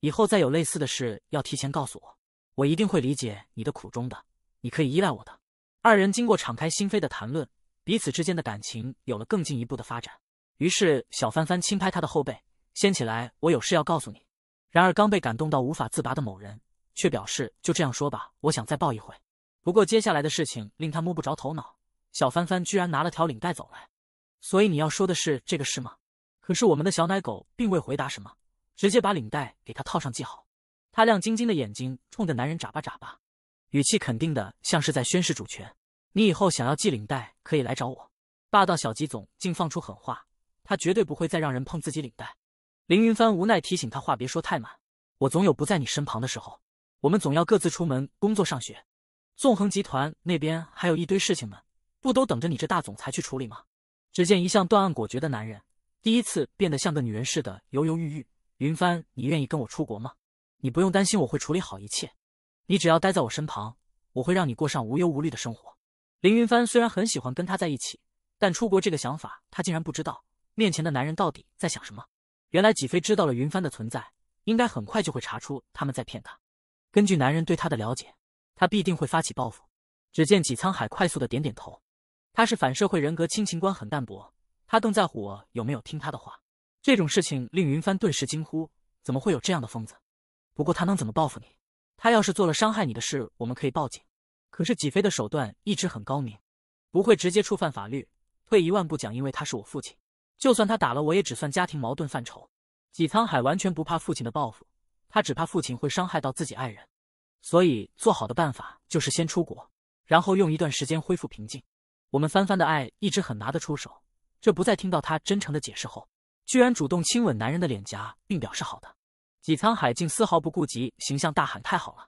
以后再有类似的事，要提前告诉我，我一定会理解你的苦衷的，你可以依赖我的。”二人经过敞开心扉的谈论，彼此之间的感情有了更进一步的发展。于是小帆帆轻拍他的后背，掀起来：“我有事要告诉你。”然而刚被感动到无法自拔的某人。却表示就这样说吧，我想再抱一回。不过接下来的事情令他摸不着头脑，小帆帆居然拿了条领带走来。所以你要说的是这个事吗？可是我们的小奶狗并未回答什么，直接把领带给他套上系好。他亮晶晶的眼睛冲着男人眨巴眨巴，语气肯定的像是在宣誓主权。你以后想要系领带可以来找我。霸道小吉总竟放出狠话，他绝对不会再让人碰自己领带。凌云帆无奈提醒他话别说太满，我总有不在你身旁的时候。我们总要各自出门工作上学，纵横集团那边还有一堆事情呢，不都等着你这大总裁去处理吗？只见一向断案果决的男人，第一次变得像个女人似的犹犹豫豫。云帆，你愿意跟我出国吗？你不用担心我会处理好一切，你只要待在我身旁，我会让你过上无忧无虑的生活。林云帆虽然很喜欢跟他在一起，但出国这个想法他竟然不知道面前的男人到底在想什么。原来纪飞知道了云帆的存在，应该很快就会查出他们在骗他。根据男人对她的了解，她必定会发起报复。只见纪沧海快速的点点头，他是反社会人格，亲情观很淡薄，他更在乎我有没有听他的话。这种事情令云帆顿时惊呼：怎么会有这样的疯子？不过他能怎么报复你？他要是做了伤害你的事，我们可以报警。可是纪飞的手段一直很高明，不会直接触犯法律。退一万步讲，因为他是我父亲，就算他打了我，也只算家庭矛盾范畴。纪沧海完全不怕父亲的报复。他只怕父亲会伤害到自己爱人，所以做好的办法就是先出国，然后用一段时间恢复平静。我们帆帆的爱一直很拿得出手，这不再听到他真诚的解释后，居然主动亲吻男人的脸颊，并表示好的。纪沧海竟丝毫不顾及形象，大喊太好了！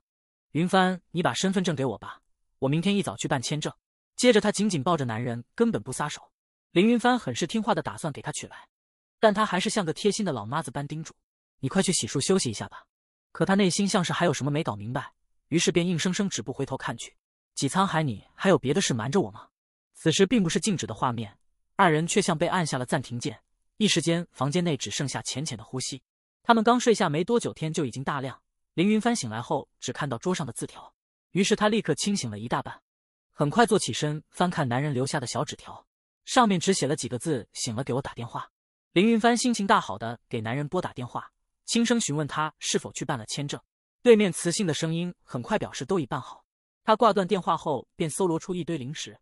云帆，你把身份证给我吧，我明天一早去办签证。接着他紧紧抱着男人，根本不撒手。凌云帆很是听话的打算给他取来，但他还是像个贴心的老妈子般叮嘱：“你快去洗漱休息一下吧。”可他内心像是还有什么没搞明白，于是便硬生生止步回头看去。纪沧海，你还有别的事瞒着我吗？此时并不是静止的画面，二人却像被按下了暂停键，一时间房间内只剩下浅浅的呼吸。他们刚睡下没多久，天就已经大亮。凌云帆醒来后，只看到桌上的字条，于是他立刻清醒了一大半，很快坐起身翻看男人留下的小纸条，上面只写了几个字：“醒了，给我打电话。”凌云帆心情大好的给男人拨打电话。轻声询问他是否去办了签证，对面雌性的声音很快表示都已办好。他挂断电话后便搜罗出一堆零食，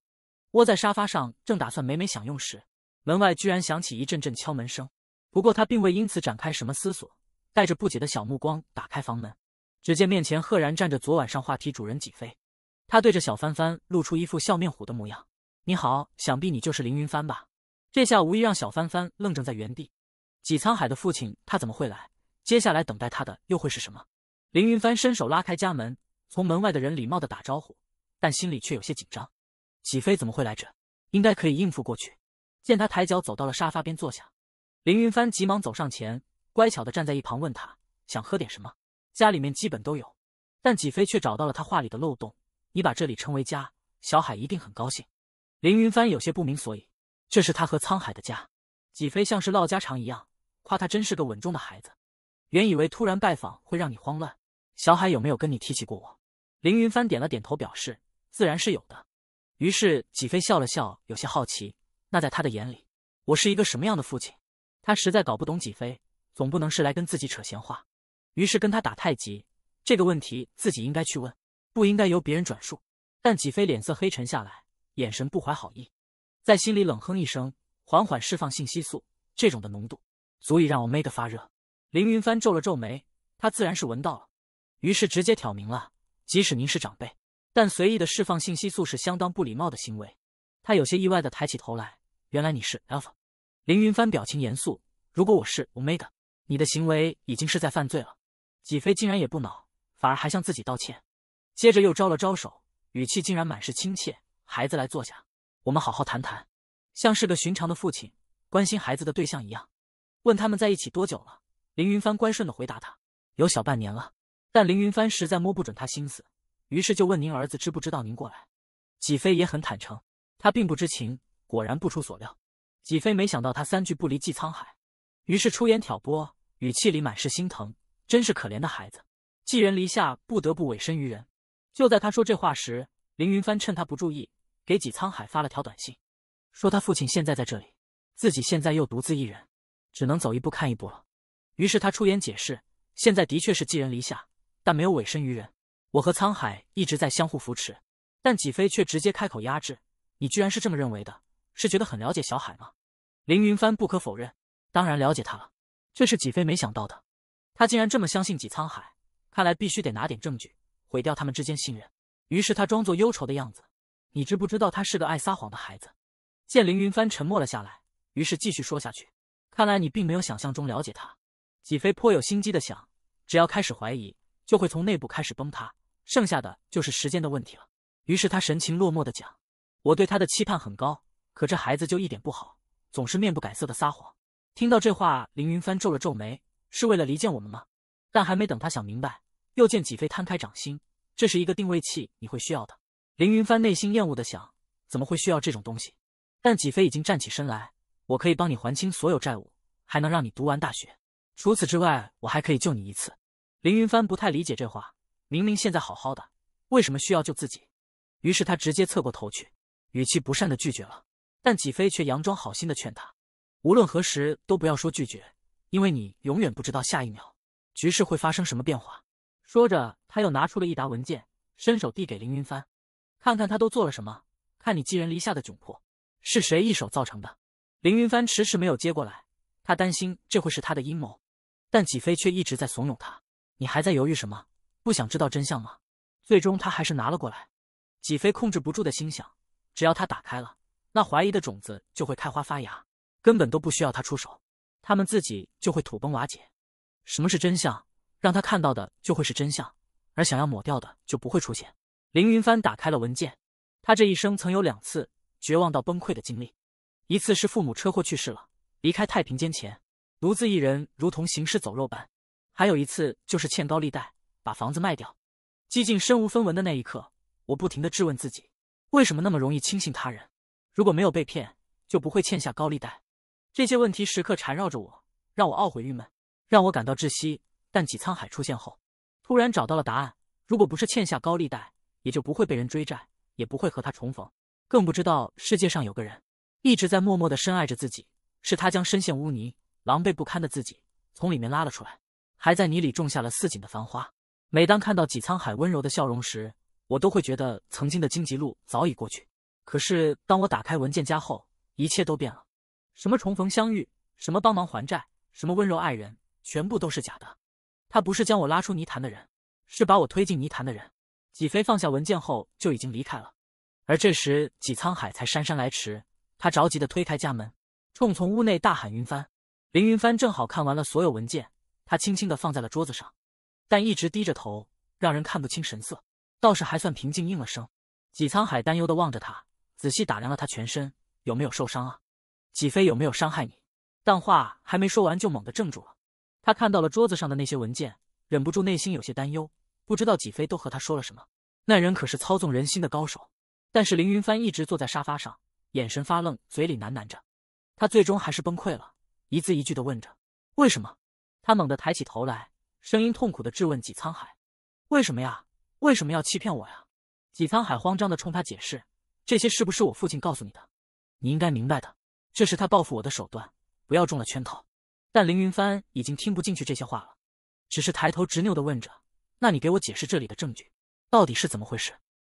窝在沙发上正打算美美享用时，门外居然响起一阵阵敲门声。不过他并未因此展开什么思索，带着不解的小目光打开房门，只见面前赫然站着昨晚上话题主人纪飞。他对着小帆帆露出一副笑面虎的模样：“你好，想必你就是凌云帆吧？”这下无疑让小帆帆愣怔在原地。纪沧海的父亲他怎么会来？接下来等待他的又会是什么？凌云帆伸手拉开家门，从门外的人礼貌的打招呼，但心里却有些紧张。几飞怎么会来这？应该可以应付过去。见他抬脚走到了沙发边坐下，凌云帆急忙走上前，乖巧的站在一旁问他想喝点什么，家里面基本都有。但几飞却找到了他话里的漏洞。你把这里称为家，小海一定很高兴。凌云帆有些不明所以，这是他和沧海的家。几飞像是唠家常一样，夸他真是个稳重的孩子。原以为突然拜访会让你慌乱，小海有没有跟你提起过我？凌云帆点了点头，表示自然是有的。于是纪飞笑了笑，有些好奇，那在他的眼里，我是一个什么样的父亲？他实在搞不懂纪飞，总不能是来跟自己扯闲话。于是跟他打太极，这个问题自己应该去问，不应该由别人转述。但纪飞脸色黑沉下来，眼神不怀好意，在心里冷哼一声，缓缓释放信息素，这种的浓度足以让我妹的发热。凌云帆皱了皱眉，他自然是闻到了，于是直接挑明了。即使您是长辈，但随意的释放信息素是相当不礼貌的行为。他有些意外的抬起头来，原来你是 Alpha。凌云帆表情严肃：“如果我是 Omega，你的行为已经是在犯罪了。”几飞竟然也不恼，反而还向自己道歉，接着又招了招手，语气竟然满是亲切：“孩子来坐下，我们好好谈谈，像是个寻常的父亲关心孩子的对象一样，问他们在一起多久了。”凌云帆乖顺的回答他：“有小半年了，但凌云帆实在摸不准他心思，于是就问您儿子知不知道您过来。”纪飞也很坦诚，他并不知情。果然不出所料，纪飞没想到他三句不离纪沧海，于是出言挑拨，语气里满是心疼，真是可怜的孩子，寄人篱下，不得不委身于人。就在他说这话时，凌云帆趁他不注意，给纪沧海发了条短信，说他父亲现在在这里，自己现在又独自一人，只能走一步看一步了。于是他出言解释，现在的确是寄人篱下，但没有委身于人。我和沧海一直在相互扶持，但几飞却直接开口压制。你居然是这么认为的？是觉得很了解小海吗？凌云帆不可否认，当然了解他了。这是几飞没想到的，他竟然这么相信纪沧海。看来必须得拿点证据毁掉他们之间信任。于是他装作忧愁的样子。你知不知道他是个爱撒谎的孩子？见凌云帆沉默了下来，于是继续说下去。看来你并没有想象中了解他。几飞颇有心机的想，只要开始怀疑，就会从内部开始崩塌，剩下的就是时间的问题了。于是他神情落寞的讲：“我对他的期盼很高，可这孩子就一点不好，总是面不改色的撒谎。”听到这话，凌云帆皱了皱眉：“是为了离间我们吗？”但还没等他想明白，又见几飞摊开掌心，这是一个定位器，你会需要的。凌云帆内心厌恶的想：“怎么会需要这种东西？”但几飞已经站起身来：“我可以帮你还清所有债务，还能让你读完大学。”除此之外，我还可以救你一次。凌云帆不太理解这话，明明现在好好的，为什么需要救自己？于是他直接侧过头去，语气不善的拒绝了。但纪飞却佯装好心的劝他：“无论何时都不要说拒绝，因为你永远不知道下一秒局势会发生什么变化。”说着，他又拿出了一沓文件，伸手递给凌云帆：“看看他都做了什么，看你寄人篱下的窘迫是谁一手造成的。”凌云帆迟迟没有接过来，他担心这会是他的阴谋。但几飞却一直在怂恿他：“你还在犹豫什么？不想知道真相吗？”最终，他还是拿了过来。几飞控制不住的心想：只要他打开了，那怀疑的种子就会开花发芽，根本都不需要他出手，他们自己就会土崩瓦解。什么是真相？让他看到的就会是真相，而想要抹掉的就不会出现。凌云帆打开了文件。他这一生曾有两次绝望到崩溃的经历，一次是父母车祸去世了，离开太平间前。独自一人如同行尸走肉般。还有一次就是欠高利贷，把房子卖掉，几近身无分文的那一刻，我不停的质问自己：为什么那么容易轻信他人？如果没有被骗，就不会欠下高利贷。这些问题时刻缠绕着我，让我懊悔郁闷，让我感到窒息。但纪沧海出现后，突然找到了答案：如果不是欠下高利贷，也就不会被人追债，也不会和他重逢，更不知道世界上有个人一直在默默的深爱着自己。是他将深陷污泥。狼狈不堪的自己从里面拉了出来，还在泥里种下了似锦的繁花。每当看到纪沧海温柔的笑容时，我都会觉得曾经的荆棘路早已过去。可是当我打开文件夹后，一切都变了。什么重逢相遇，什么帮忙还债，什么温柔爱人，全部都是假的。他不是将我拉出泥潭的人，是把我推进泥潭的人。纪飞放下文件后就已经离开了，而这时纪沧海才姗姗来迟。他着急地推开家门，冲从屋内大喊：“云帆！”凌云帆正好看完了所有文件，他轻轻的放在了桌子上，但一直低着头，让人看不清神色，倒是还算平静，应了声。纪沧海担忧的望着他，仔细打量了他全身，有没有受伤啊？纪飞有没有伤害你？但话还没说完，就猛地怔住了。他看到了桌子上的那些文件，忍不住内心有些担忧，不知道纪飞都和他说了什么。那人可是操纵人心的高手。但是凌云帆一直坐在沙发上，眼神发愣，嘴里喃喃着。他最终还是崩溃了。一字一句的问着：“为什么？”他猛地抬起头来，声音痛苦地质问纪沧海：“为什么呀？为什么要欺骗我呀？”纪沧海慌张地冲他解释：“这些是不是我父亲告诉你的？你应该明白的，这是他报复我的手段，不要中了圈套。”但凌云帆已经听不进去这些话了，只是抬头执拗地问着：“那你给我解释这里的证据到底是怎么回事？”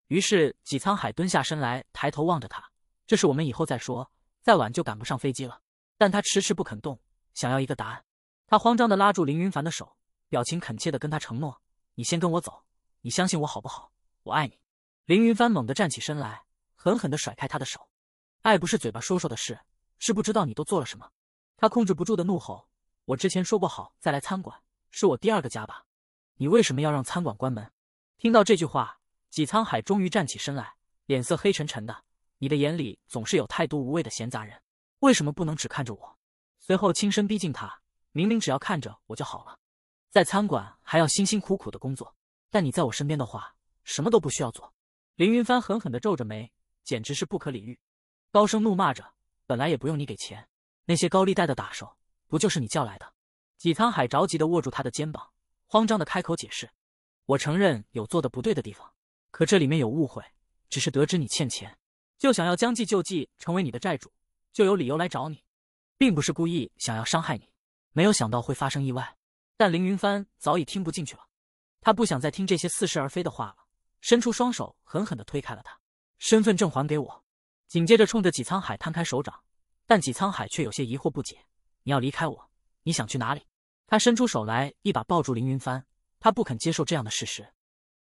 于是纪沧海蹲下身来，抬头望着他：“这是我们以后再说，再晚就赶不上飞机了。”但他迟迟不肯动，想要一个答案。他慌张的拉住凌云帆的手，表情恳切的跟他承诺：“你先跟我走，你相信我好不好？我爱你。”凌云帆猛地站起身来，狠狠的甩开他的手：“爱不是嘴巴说说的事，是不知道你都做了什么。”他控制不住的怒吼：“我之前说过好再来餐馆，是我第二个家吧？你为什么要让餐馆关门？”听到这句话，纪沧海终于站起身来，脸色黑沉沉的：“你的眼里总是有太多无谓的闲杂人。”为什么不能只看着我？随后轻声逼近他，明明只要看着我就好了。在餐馆还要辛辛苦苦的工作，但你在我身边的话，什么都不需要做。凌云帆狠狠的皱着眉，简直是不可理喻，高声怒骂着：“本来也不用你给钱，那些高利贷的打手不就是你叫来的？”纪沧海着急的握住他的肩膀，慌张的开口解释：“我承认有做的不对的地方，可这里面有误会，只是得知你欠钱，就想要将计就计，成为你的债主。”就有理由来找你，并不是故意想要伤害你。没有想到会发生意外，但凌云帆早已听不进去了，他不想再听这些似是而非的话了，伸出双手狠狠地推开了他。身份证还给我！紧接着冲着纪沧海摊开手掌，但纪沧海却有些疑惑不解：“你要离开我？你想去哪里？”他伸出手来，一把抱住凌云帆，他不肯接受这样的事实，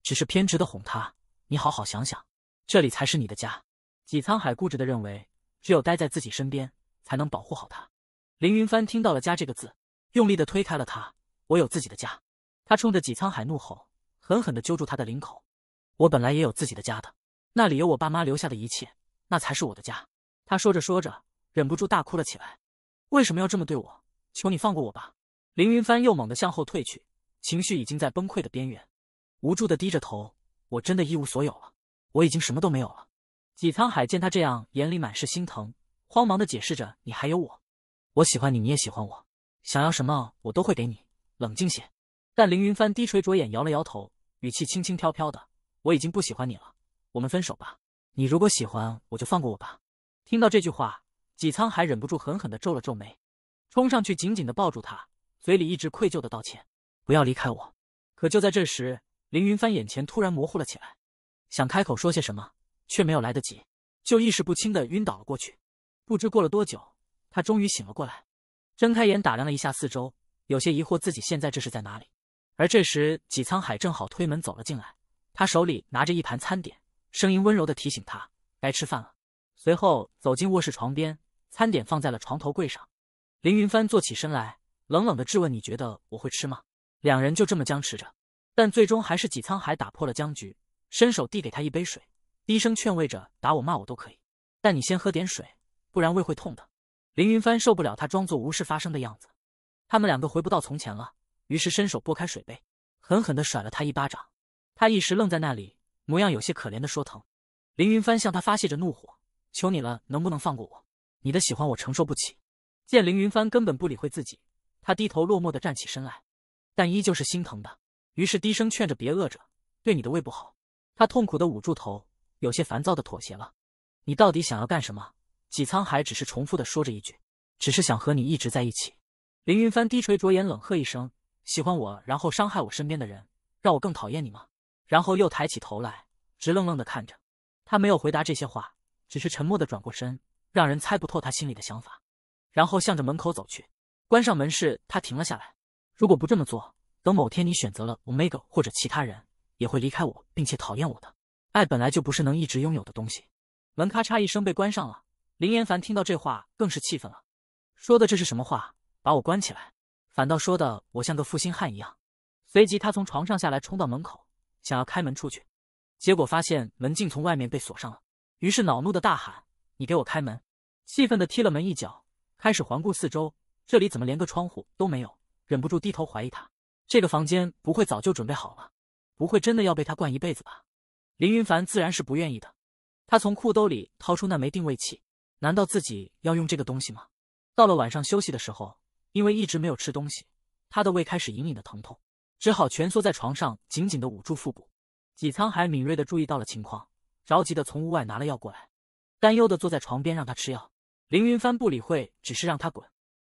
只是偏执地哄他：“你好好想想，这里才是你的家。”纪沧海固执地认为。只有待在自己身边，才能保护好他。凌云帆听到了“家”这个字，用力的推开了他。我有自己的家，他冲着纪沧海怒吼，狠狠的揪住他的领口。我本来也有自己的家的，那里有我爸妈留下的一切，那才是我的家。他说着说着，忍不住大哭了起来。为什么要这么对我？求你放过我吧！凌云帆又猛地向后退去，情绪已经在崩溃的边缘，无助的低着头。我真的一无所有了，我已经什么都没有了。纪沧海见他这样，眼里满是心疼，慌忙的解释着：“你还有我，我喜欢你，你也喜欢我，想要什么我都会给你。冷静些。”但凌云帆低垂着眼，摇了摇头，语气轻轻飘飘的：“我已经不喜欢你了，我们分手吧。你如果喜欢，我就放过我吧。”听到这句话，纪沧海忍不住狠狠的皱了皱眉，冲上去紧紧的抱住他，嘴里一直愧疚的道歉：“不要离开我。”可就在这时，凌云帆眼前突然模糊了起来，想开口说些什么。却没有来得及，就意识不清的晕倒了过去。不知过了多久，他终于醒了过来，睁开眼打量了一下四周，有些疑惑自己现在这是在哪里。而这时，纪沧海正好推门走了进来，他手里拿着一盘餐点，声音温柔的提醒他该吃饭了。随后走进卧室床边，餐点放在了床头柜上。凌云帆坐起身来，冷冷的质问：“你觉得我会吃吗？”两人就这么僵持着，但最终还是纪沧海打破了僵局，伸手递给他一杯水。低声劝慰着，打我骂我都可以，但你先喝点水，不然胃会痛的。凌云帆受不了他装作无事发生的样子，他们两个回不到从前了，于是伸手拨开水杯，狠狠地甩了他一巴掌。他一时愣在那里，模样有些可怜的说：“疼。”凌云帆向他发泄着怒火：“求你了，能不能放过我？你的喜欢我承受不起。”见凌云帆根本不理会自己，他低头落寞地站起身来，但依旧是心疼的，于是低声劝着：“别饿着，对你的胃不好。”他痛苦地捂住头。有些烦躁的妥协了，你到底想要干什么？纪沧海只是重复的说着一句：“只是想和你一直在一起。”林云帆低垂着眼，冷喝一声：“喜欢我，然后伤害我身边的人，让我更讨厌你吗？”然后又抬起头来，直愣愣的看着他，没有回答这些话，只是沉默的转过身，让人猜不透他心里的想法。然后向着门口走去，关上门时，他停了下来：“如果不这么做，等某天你选择了 Omega 或者其他人，也会离开我，并且讨厌我的。”爱本来就不是能一直拥有的东西。门咔嚓一声被关上了。林言凡听到这话，更是气愤了。说的这是什么话？把我关起来，反倒说的我像个负心汉一样。随即他从床上下来，冲到门口，想要开门出去，结果发现门竟从外面被锁上了。于是恼怒的大喊：“你给我开门！”气愤的踢了门一脚，开始环顾四周，这里怎么连个窗户都没有？忍不住低头怀疑他：这个房间不会早就准备好了？不会真的要被他惯一辈子吧？林云帆自然是不愿意的，他从裤兜里掏出那枚定位器，难道自己要用这个东西吗？到了晚上休息的时候，因为一直没有吃东西，他的胃开始隐隐的疼痛，只好蜷缩在床上，紧紧的捂住腹部。纪沧海敏锐的注意到了情况，着急的从屋外拿了药过来，担忧的坐在床边让他吃药。林云帆不理会，只是让他滚。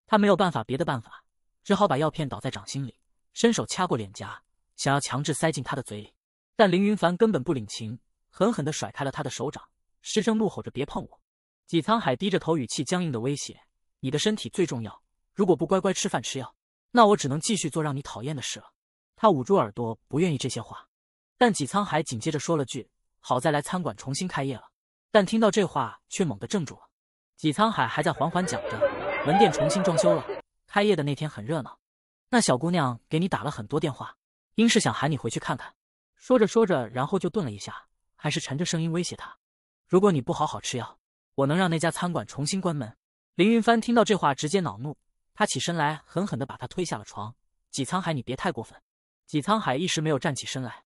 他没有办法，别的办法，只好把药片倒在掌心里，伸手掐过脸颊，想要强制塞进他的嘴里。但凌云凡根本不领情，狠狠地甩开了他的手掌，失声怒吼着：“别碰我！”纪沧海低着头，语气僵硬的威胁：“你的身体最重要，如果不乖乖吃饭吃药，那我只能继续做让你讨厌的事了。”他捂住耳朵，不愿意这些话。但纪沧海紧接着说了句：“好在来餐馆重新开业了。”但听到这话，却猛地怔住了。纪沧海还在缓缓讲着：“门店重新装修了，开业的那天很热闹，那小姑娘给你打了很多电话，应是想喊你回去看看。”说着说着，然后就顿了一下，还是沉着声音威胁他：“如果你不好好吃药，我能让那家餐馆重新关门。”林云帆听到这话，直接恼怒，他起身来，狠狠地把他推下了床。纪沧海，你别太过分！纪沧海一时没有站起身来，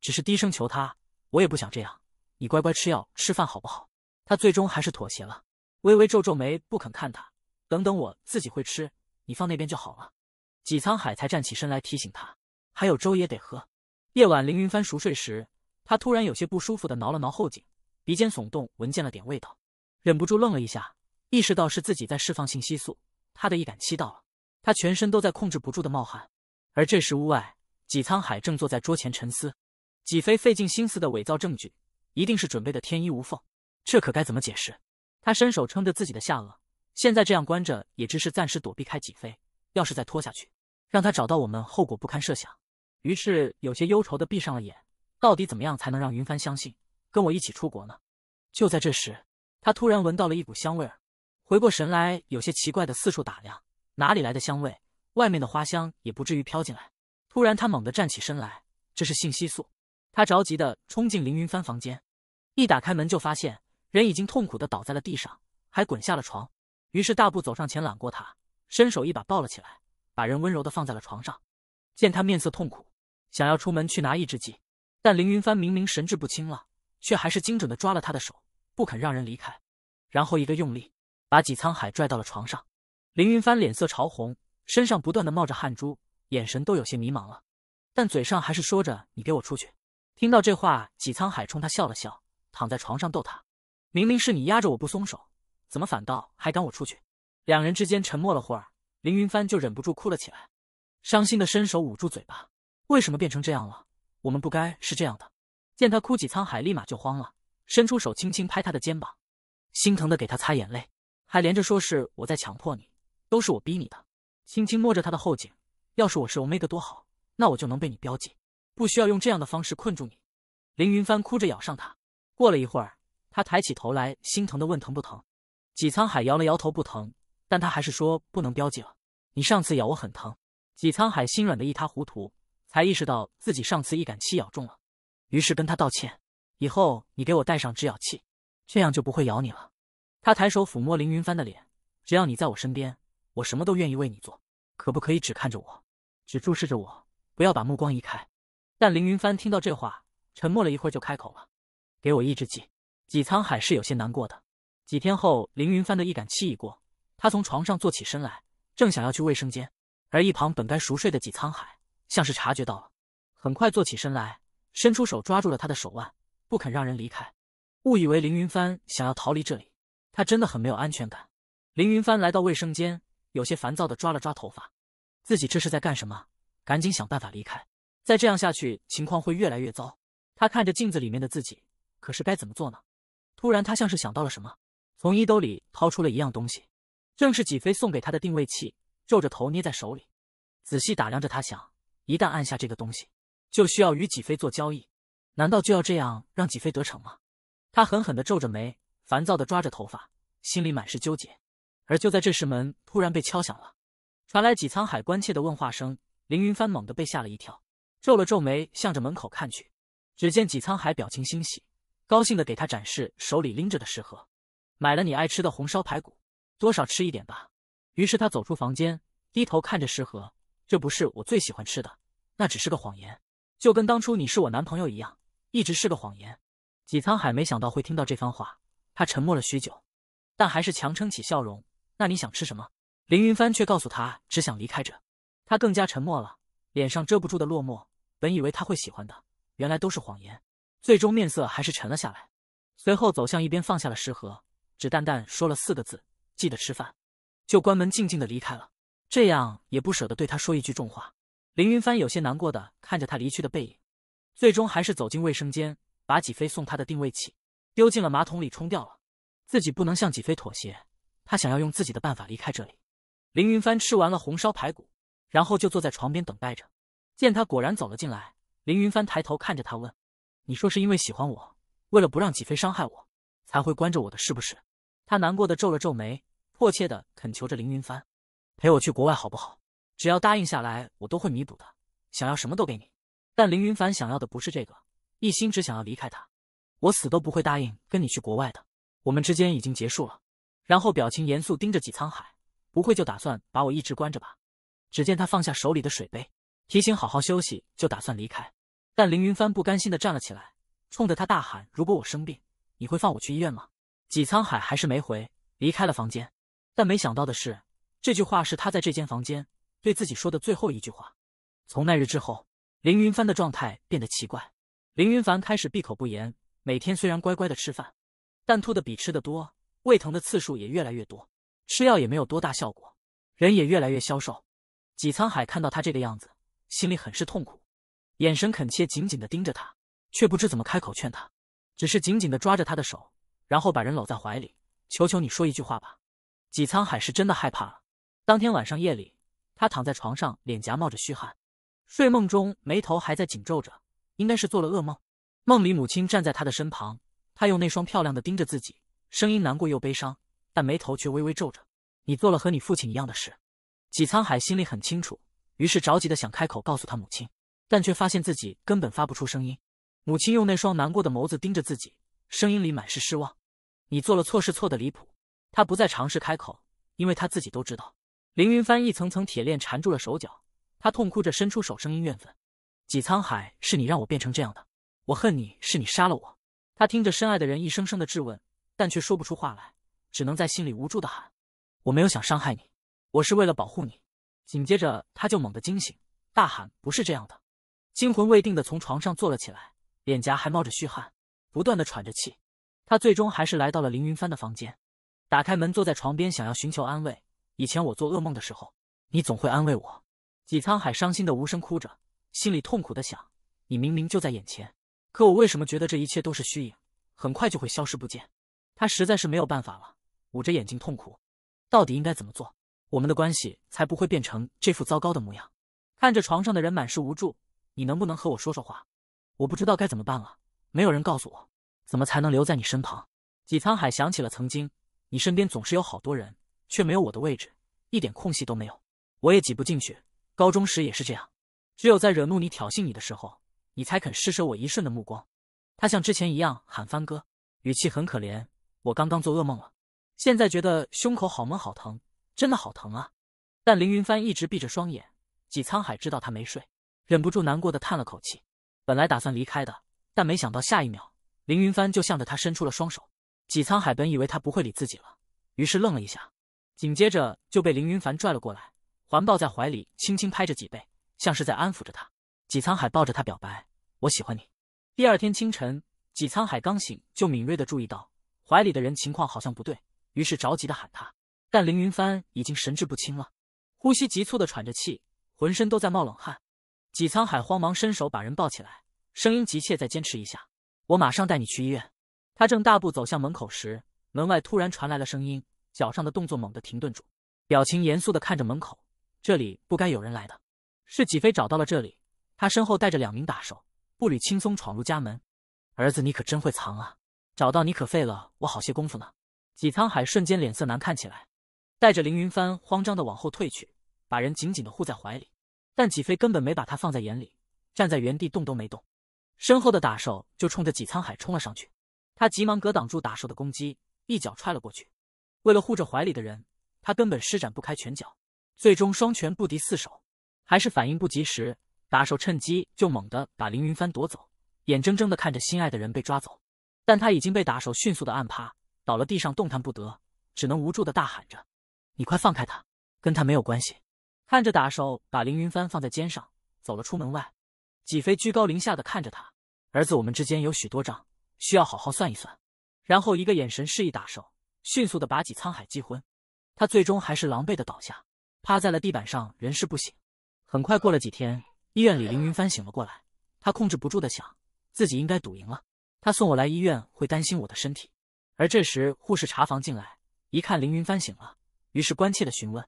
只是低声求他：“我也不想这样，你乖乖吃药、吃饭好不好？”他最终还是妥协了，微微皱皱眉，不肯看他。等等，我自己会吃，你放那边就好了。纪沧海才站起身来提醒他：“还有粥也得喝。”夜晚，凌云帆熟睡时，他突然有些不舒服的挠了挠后颈，鼻尖耸动，闻见了点味道，忍不住愣了一下，意识到是自己在释放信息素，他的一感期到了，他全身都在控制不住的冒汗。而这时，屋外纪沧海正坐在桌前沉思，纪飞费尽心思的伪造证据，一定是准备的天衣无缝，这可该怎么解释？他伸手撑着自己的下颚，现在这样关着也只是暂时躲避开纪飞，要是再拖下去，让他找到我们，后果不堪设想。于是有些忧愁的闭上了眼。到底怎么样才能让云帆相信跟我一起出国呢？就在这时，他突然闻到了一股香味儿，回过神来，有些奇怪的四处打量，哪里来的香味？外面的花香也不至于飘进来。突然，他猛地站起身来，这是信息素。他着急的冲进凌云帆房间，一打开门就发现人已经痛苦的倒在了地上，还滚下了床。于是大步走上前揽过他，伸手一把抱了起来，把人温柔的放在了床上。见他面色痛苦。想要出门去拿抑制剂，但凌云帆明明神志不清了，却还是精准的抓了他的手，不肯让人离开。然后一个用力，把纪沧海拽到了床上。凌云帆脸色潮红，身上不断的冒着汗珠，眼神都有些迷茫了，但嘴上还是说着：“你给我出去。”听到这话，纪沧海冲他笑了笑，躺在床上逗他。明明是你压着我不松手，怎么反倒还赶我出去？两人之间沉默了会儿，凌云帆就忍不住哭了起来，伤心的伸手捂住嘴巴。为什么变成这样了？我们不该是这样的。见他哭纪沧海立马就慌了，伸出手轻轻拍他的肩膀，心疼的给他擦眼泪，还连着说是我在强迫你，都是我逼你的。轻轻摸着他的后颈，要是我是 Omega 多好，那我就能被你标记，不需要用这样的方式困住你。凌云帆哭着咬上他。过了一会儿，他抬起头来，心疼的问：“疼不疼？”纪沧海摇了摇头，不疼，但他还是说：“不能标记了，你上次咬我很疼。”纪沧海心软的一塌糊涂。才意识到自己上次一杆气咬中了，于是跟他道歉。以后你给我带上止咬器，这样就不会咬你了。他抬手抚摸凌云帆的脸，只要你在我身边，我什么都愿意为你做。可不可以只看着我，只注视着我，不要把目光移开？但凌云帆听到这话，沉默了一会儿，就开口了：“给我抑制剂。”纪沧海是有些难过的。几天后，凌云帆的一杆气已过，他从床上坐起身来，正想要去卫生间，而一旁本该熟睡的纪沧海。像是察觉到了，很快坐起身来，伸出手抓住了他的手腕，不肯让人离开，误以为凌云帆想要逃离这里。他真的很没有安全感。凌云帆来到卫生间，有些烦躁的抓了抓头发，自己这是在干什么？赶紧想办法离开，再这样下去，情况会越来越糟。他看着镜子里面的自己，可是该怎么做呢？突然，他像是想到了什么，从衣兜里掏出了一样东西，正是几飞送给他的定位器，皱着头捏在手里，仔细打量着他，想。一旦按下这个东西，就需要与几飞做交易，难道就要这样让几飞得逞吗？他狠狠地皱着眉，烦躁地抓着头发，心里满是纠结。而就在这时，门突然被敲响了，传来几沧海关切的问话声。凌云帆猛地被吓了一跳，皱了皱眉，向着门口看去。只见几沧海表情欣喜，高兴地给他展示手里拎着的食盒，买了你爱吃的红烧排骨，多少吃一点吧。于是他走出房间，低头看着食盒。这不是我最喜欢吃的，那只是个谎言，就跟当初你是我男朋友一样，一直是个谎言。纪沧海没想到会听到这番话，他沉默了许久，但还是强撑起笑容。那你想吃什么？凌云帆却告诉他，只想离开这。他更加沉默了，脸上遮不住的落寞。本以为他会喜欢的，原来都是谎言。最终面色还是沉了下来，随后走向一边，放下了食盒，只淡淡说了四个字：“记得吃饭。”就关门静静的离开了。这样也不舍得对他说一句重话。凌云帆有些难过的看着他离去的背影，最终还是走进卫生间，把几飞送他的定位器丢进了马桶里冲掉了。自己不能向几飞妥协，他想要用自己的办法离开这里。凌云帆吃完了红烧排骨，然后就坐在床边等待着。见他果然走了进来，凌云帆抬头看着他问：“你说是因为喜欢我，为了不让几飞伤害我，才会关着我的，是不是？”他难过的皱了皱眉，迫切的恳求着凌云帆。陪我去国外好不好？只要答应下来，我都会弥补的。想要什么都给你，但凌云帆想要的不是这个，一心只想要离开他。我死都不会答应跟你去国外的。我们之间已经结束了。然后表情严肃盯着纪沧海，不会就打算把我一直关着吧？只见他放下手里的水杯，提醒好好休息，就打算离开。但凌云帆不甘心的站了起来，冲着他大喊：“如果我生病，你会放我去医院吗？”纪沧海还是没回，离开了房间。但没想到的是。这句话是他在这间房间对自己说的最后一句话。从那日之后，凌云帆的状态变得奇怪。凌云帆开始闭口不言，每天虽然乖乖的吃饭，但吐的比吃的多，胃疼的次数也越来越多，吃药也没有多大效果，人也越来越消瘦。纪沧海看到他这个样子，心里很是痛苦，眼神恳切，紧紧的盯着他，却不知怎么开口劝他，只是紧紧的抓着他的手，然后把人搂在怀里，求求你说一句话吧。纪沧海是真的害怕了。当天晚上夜里，他躺在床上，脸颊冒着虚汗，睡梦中眉头还在紧皱着，应该是做了噩梦。梦里母亲站在他的身旁，他用那双漂亮的盯着自己，声音难过又悲伤，但眉头却微微皱着。你做了和你父亲一样的事。纪沧海心里很清楚，于是着急的想开口告诉他母亲，但却发现自己根本发不出声音。母亲用那双难过的眸子盯着自己，声音里满是失望。你做了错事，错的离谱。他不再尝试开口，因为他自己都知道。凌云帆一层层铁链缠住了手脚，他痛哭着伸出手，声音怨愤：“纪沧海，是你让我变成这样的，我恨你，是你杀了我。”他听着深爱的人一声声的质问，但却说不出话来，只能在心里无助的喊：“我没有想伤害你，我是为了保护你。”紧接着，他就猛地惊醒，大喊：“不是这样的！”惊魂未定的从床上坐了起来，脸颊还冒着虚汗，不断的喘着气。他最终还是来到了凌云帆的房间，打开门，坐在床边，想要寻求安慰。以前我做噩梦的时候，你总会安慰我。纪沧海伤心的无声哭着，心里痛苦的想：你明明就在眼前，可我为什么觉得这一切都是虚影，很快就会消失不见？他实在是没有办法了，捂着眼睛痛苦。到底应该怎么做，我们的关系才不会变成这副糟糕的模样？看着床上的人满是无助，你能不能和我说说话？我不知道该怎么办了，没有人告诉我怎么才能留在你身旁。纪沧海想起了曾经，你身边总是有好多人。却没有我的位置，一点空隙都没有，我也挤不进去。高中时也是这样，只有在惹怒你、挑衅你的时候，你才肯施舍我一瞬的目光。他像之前一样喊“帆哥”，语气很可怜。我刚刚做噩梦了，现在觉得胸口好闷、好疼，真的好疼啊！但凌云帆一直闭着双眼，纪沧海知道他没睡，忍不住难过的叹了口气。本来打算离开的，但没想到下一秒，凌云帆就向着他伸出了双手。纪沧海本以为他不会理自己了，于是愣了一下。紧接着就被凌云帆拽了过来，环抱在怀里，轻轻拍着脊背，像是在安抚着他。纪沧海抱着他表白：“我喜欢你。”第二天清晨，纪沧海刚醒就敏锐的注意到怀里的人情况好像不对，于是着急的喊他。但凌云帆已经神志不清了，呼吸急促的喘着气，浑身都在冒冷汗。纪沧海慌忙伸手把人抱起来，声音急切：“再坚持一下，我马上带你去医院。”他正大步走向门口时，门外突然传来了声音。脚上的动作猛地停顿住，表情严肃的看着门口。这里不该有人来的，是纪飞找到了这里。他身后带着两名打手，步履轻松闯入家门。儿子，你可真会藏啊！找到你可费了我好些功夫呢。纪沧海瞬间脸色难看起来，带着凌云帆慌张的往后退去，把人紧紧的护在怀里。但纪飞根本没把他放在眼里，站在原地动都没动。身后的打手就冲着纪沧海冲了上去，他急忙格挡住打手的攻击，一脚踹了过去。为了护着怀里的人，他根本施展不开拳脚，最终双拳不敌四手，还是反应不及时，打手趁机就猛地把凌云帆夺走，眼睁睁地看着心爱的人被抓走，但他已经被打手迅速的按趴倒了地上，动弹不得，只能无助的大喊着：“你快放开他，跟他没有关系！”看着打手把凌云帆放在肩上走了出门外，纪飞居高临下的看着他：“儿子，我们之间有许多账，需要好好算一算。”然后一个眼神示意打手。迅速的把几沧海击昏，他最终还是狼狈的倒下，趴在了地板上，人事不醒。很快过了几天，医院里凌云帆醒了过来，他控制不住的想，自己应该赌赢了。他送我来医院会担心我的身体。而这时护士查房进来，一看凌云帆醒了，于是关切的询问，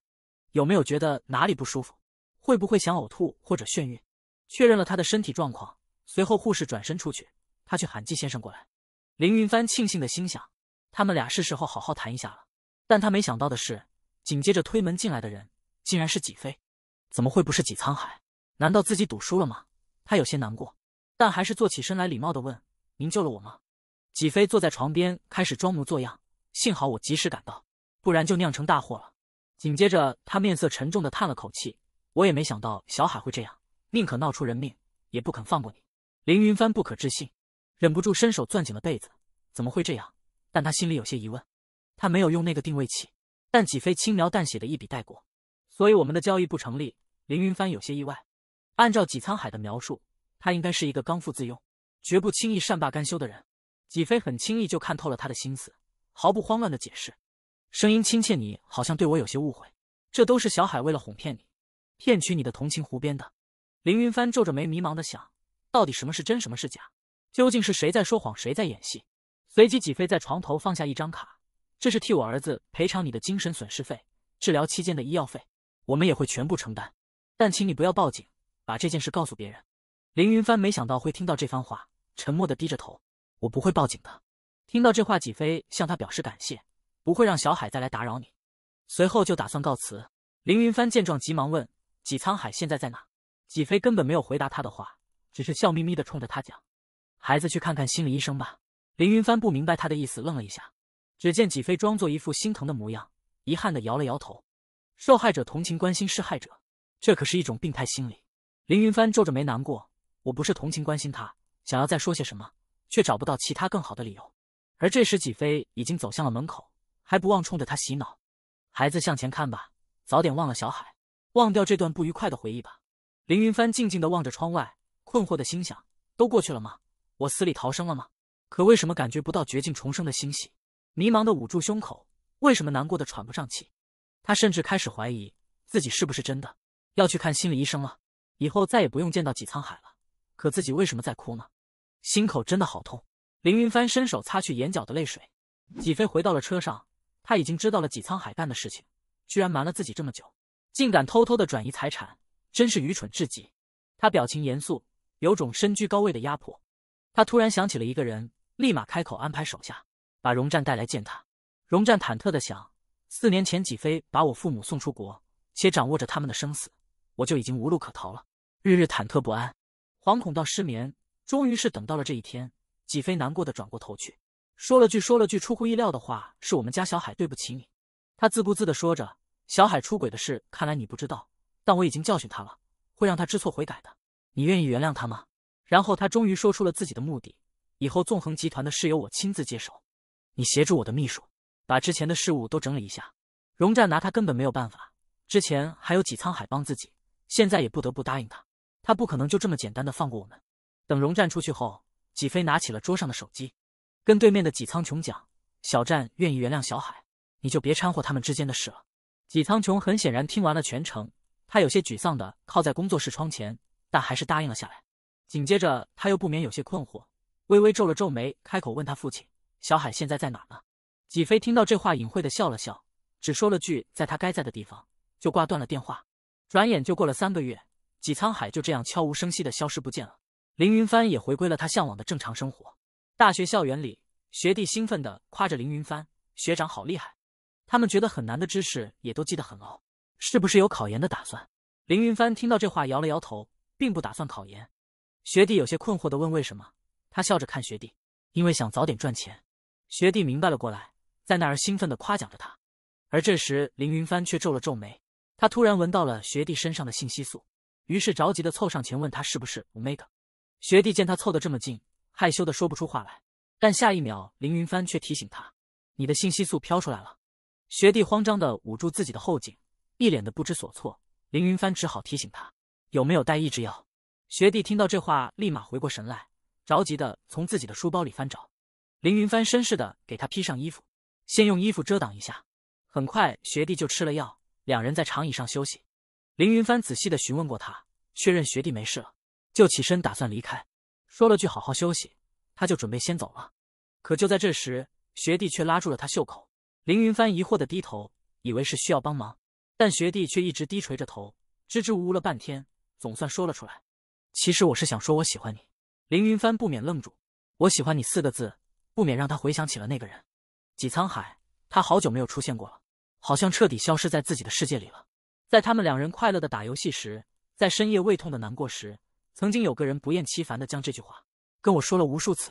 有没有觉得哪里不舒服，会不会想呕吐或者眩晕？确认了他的身体状况，随后护士转身出去，他去喊纪先生过来。凌云帆庆幸的心想。他们俩是时候好好谈一下了，但他没想到的是，紧接着推门进来的人竟然是纪飞，怎么会不是纪沧海？难道自己赌输了吗？他有些难过，但还是坐起身来，礼貌的问：“您救了我吗？”纪飞坐在床边，开始装模作样：“幸好我及时赶到，不然就酿成大祸了。”紧接着，他面色沉重的叹了口气：“我也没想到小海会这样，宁可闹出人命，也不肯放过你。”凌云帆不可置信，忍不住伸手攥紧了被子：“怎么会这样？”但他心里有些疑问，他没有用那个定位器，但纪飞轻描淡写的一笔带过，所以我们的交易不成立。林云帆有些意外，按照纪沧海的描述，他应该是一个刚愎自用、绝不轻易善罢甘休的人。纪飞很轻易就看透了他的心思，毫不慌乱的解释，声音亲切：“你好像对我有些误会，这都是小海为了哄骗你，骗取你的同情，胡编的。”林云帆皱着眉，迷茫的想：到底什么是真，什么是假？究竟是谁在说谎，谁在演戏？随即，纪飞在床头放下一张卡，这是替我儿子赔偿你的精神损失费，治疗期间的医药费，我们也会全部承担。但请你不要报警，把这件事告诉别人。凌云帆没想到会听到这番话，沉默的低着头。我不会报警的。听到这话，纪飞向他表示感谢，不会让小海再来打扰你。随后就打算告辞。凌云帆见状，急忙问纪沧海现在在哪？纪飞根本没有回答他的话，只是笑眯眯的冲着他讲：“孩子，去看看心理医生吧。”凌云帆不明白他的意思，愣了一下。只见纪飞装作一副心疼的模样，遗憾的摇了摇头。受害者同情关心施害者，这可是一种病态心理。凌云帆皱着眉，难过。我不是同情关心他，想要再说些什么，却找不到其他更好的理由。而这时，纪飞已经走向了门口，还不忘冲着他洗脑：“孩子，向前看吧，早点忘了小海，忘掉这段不愉快的回忆吧。”凌云帆静静的望着窗外，困惑的心想：都过去了吗？我死里逃生了吗？可为什么感觉不到绝境重生的欣喜？迷茫的捂住胸口，为什么难过的喘不上气？他甚至开始怀疑自己是不是真的要去看心理医生了，以后再也不用见到纪沧海了。可自己为什么在哭呢？心口真的好痛。凌云帆伸手擦去眼角的泪水。纪飞回到了车上，他已经知道了纪沧海干的事情，居然瞒了自己这么久，竟敢偷偷的转移财产，真是愚蠢至极。他表情严肃，有种身居高位的压迫。他突然想起了一个人。立马开口安排手下把荣战带来见他。荣战忐忑的想：四年前几飞把我父母送出国，且掌握着他们的生死，我就已经无路可逃了，日日忐忑不安，惶恐到失眠。终于是等到了这一天，几飞难过的转过头去，说了句说了句出乎意料的话：“是我们家小海对不起你。”他自顾自的说着：“小海出轨的事，看来你不知道，但我已经教训他了，会让他知错悔改的。你愿意原谅他吗？”然后他终于说出了自己的目的。以后纵横集团的事由我亲自接手，你协助我的秘书把之前的事物都整理一下。荣战拿他根本没有办法，之前还有纪沧海帮自己，现在也不得不答应他。他不可能就这么简单的放过我们。等荣战出去后，纪飞拿起了桌上的手机，跟对面的纪苍穹讲：“小战愿意原谅小海，你就别掺和他们之间的事了。”纪苍穹很显然听完了全程，他有些沮丧的靠在工作室窗前，但还是答应了下来。紧接着他又不免有些困惑。微微皱了皱眉，开口问他父亲：“小海现在在哪呢？”纪飞听到这话，隐晦的笑了笑，只说了句“在他该在的地方”，就挂断了电话。转眼就过了三个月，纪沧海就这样悄无声息的消失不见了。凌云帆也回归了他向往的正常生活。大学校园里，学弟兴奋的夸着凌云帆：“学长好厉害！”他们觉得很难的知识也都记得很牢，是不是有考研的打算？凌云帆听到这话，摇了摇头，并不打算考研。学弟有些困惑的问：“为什么？”他笑着看学弟，因为想早点赚钱，学弟明白了过来，在那儿兴奋的夸奖着他。而这时，凌云帆却皱了皱眉，他突然闻到了学弟身上的信息素，于是着急的凑上前问他是不是 Omega。学弟见他凑得这么近，害羞的说不出话来。但下一秒，凌云帆却提醒他：“你的信息素飘出来了。”学弟慌张的捂住自己的后颈，一脸的不知所措。凌云帆只好提醒他：“有没有带抑制药？”学弟听到这话，立马回过神来。着急的从自己的书包里翻找，凌云帆绅士的给他披上衣服，先用衣服遮挡一下。很快，学弟就吃了药，两人在长椅上休息。凌云帆仔细的询问过他，确认学弟没事了，就起身打算离开，说了句“好好休息”，他就准备先走了。可就在这时，学弟却拉住了他袖口。凌云帆疑惑的低头，以为是需要帮忙，但学弟却一直低垂着头，支支吾吾了半天，总算说了出来：“其实我是想说我喜欢你。”凌云帆不免愣住，“我喜欢你”四个字，不免让他回想起了那个人，纪沧海。他好久没有出现过了，好像彻底消失在自己的世界里了。在他们两人快乐的打游戏时，在深夜胃痛的难过时，曾经有个人不厌其烦的将这句话跟我说了无数次。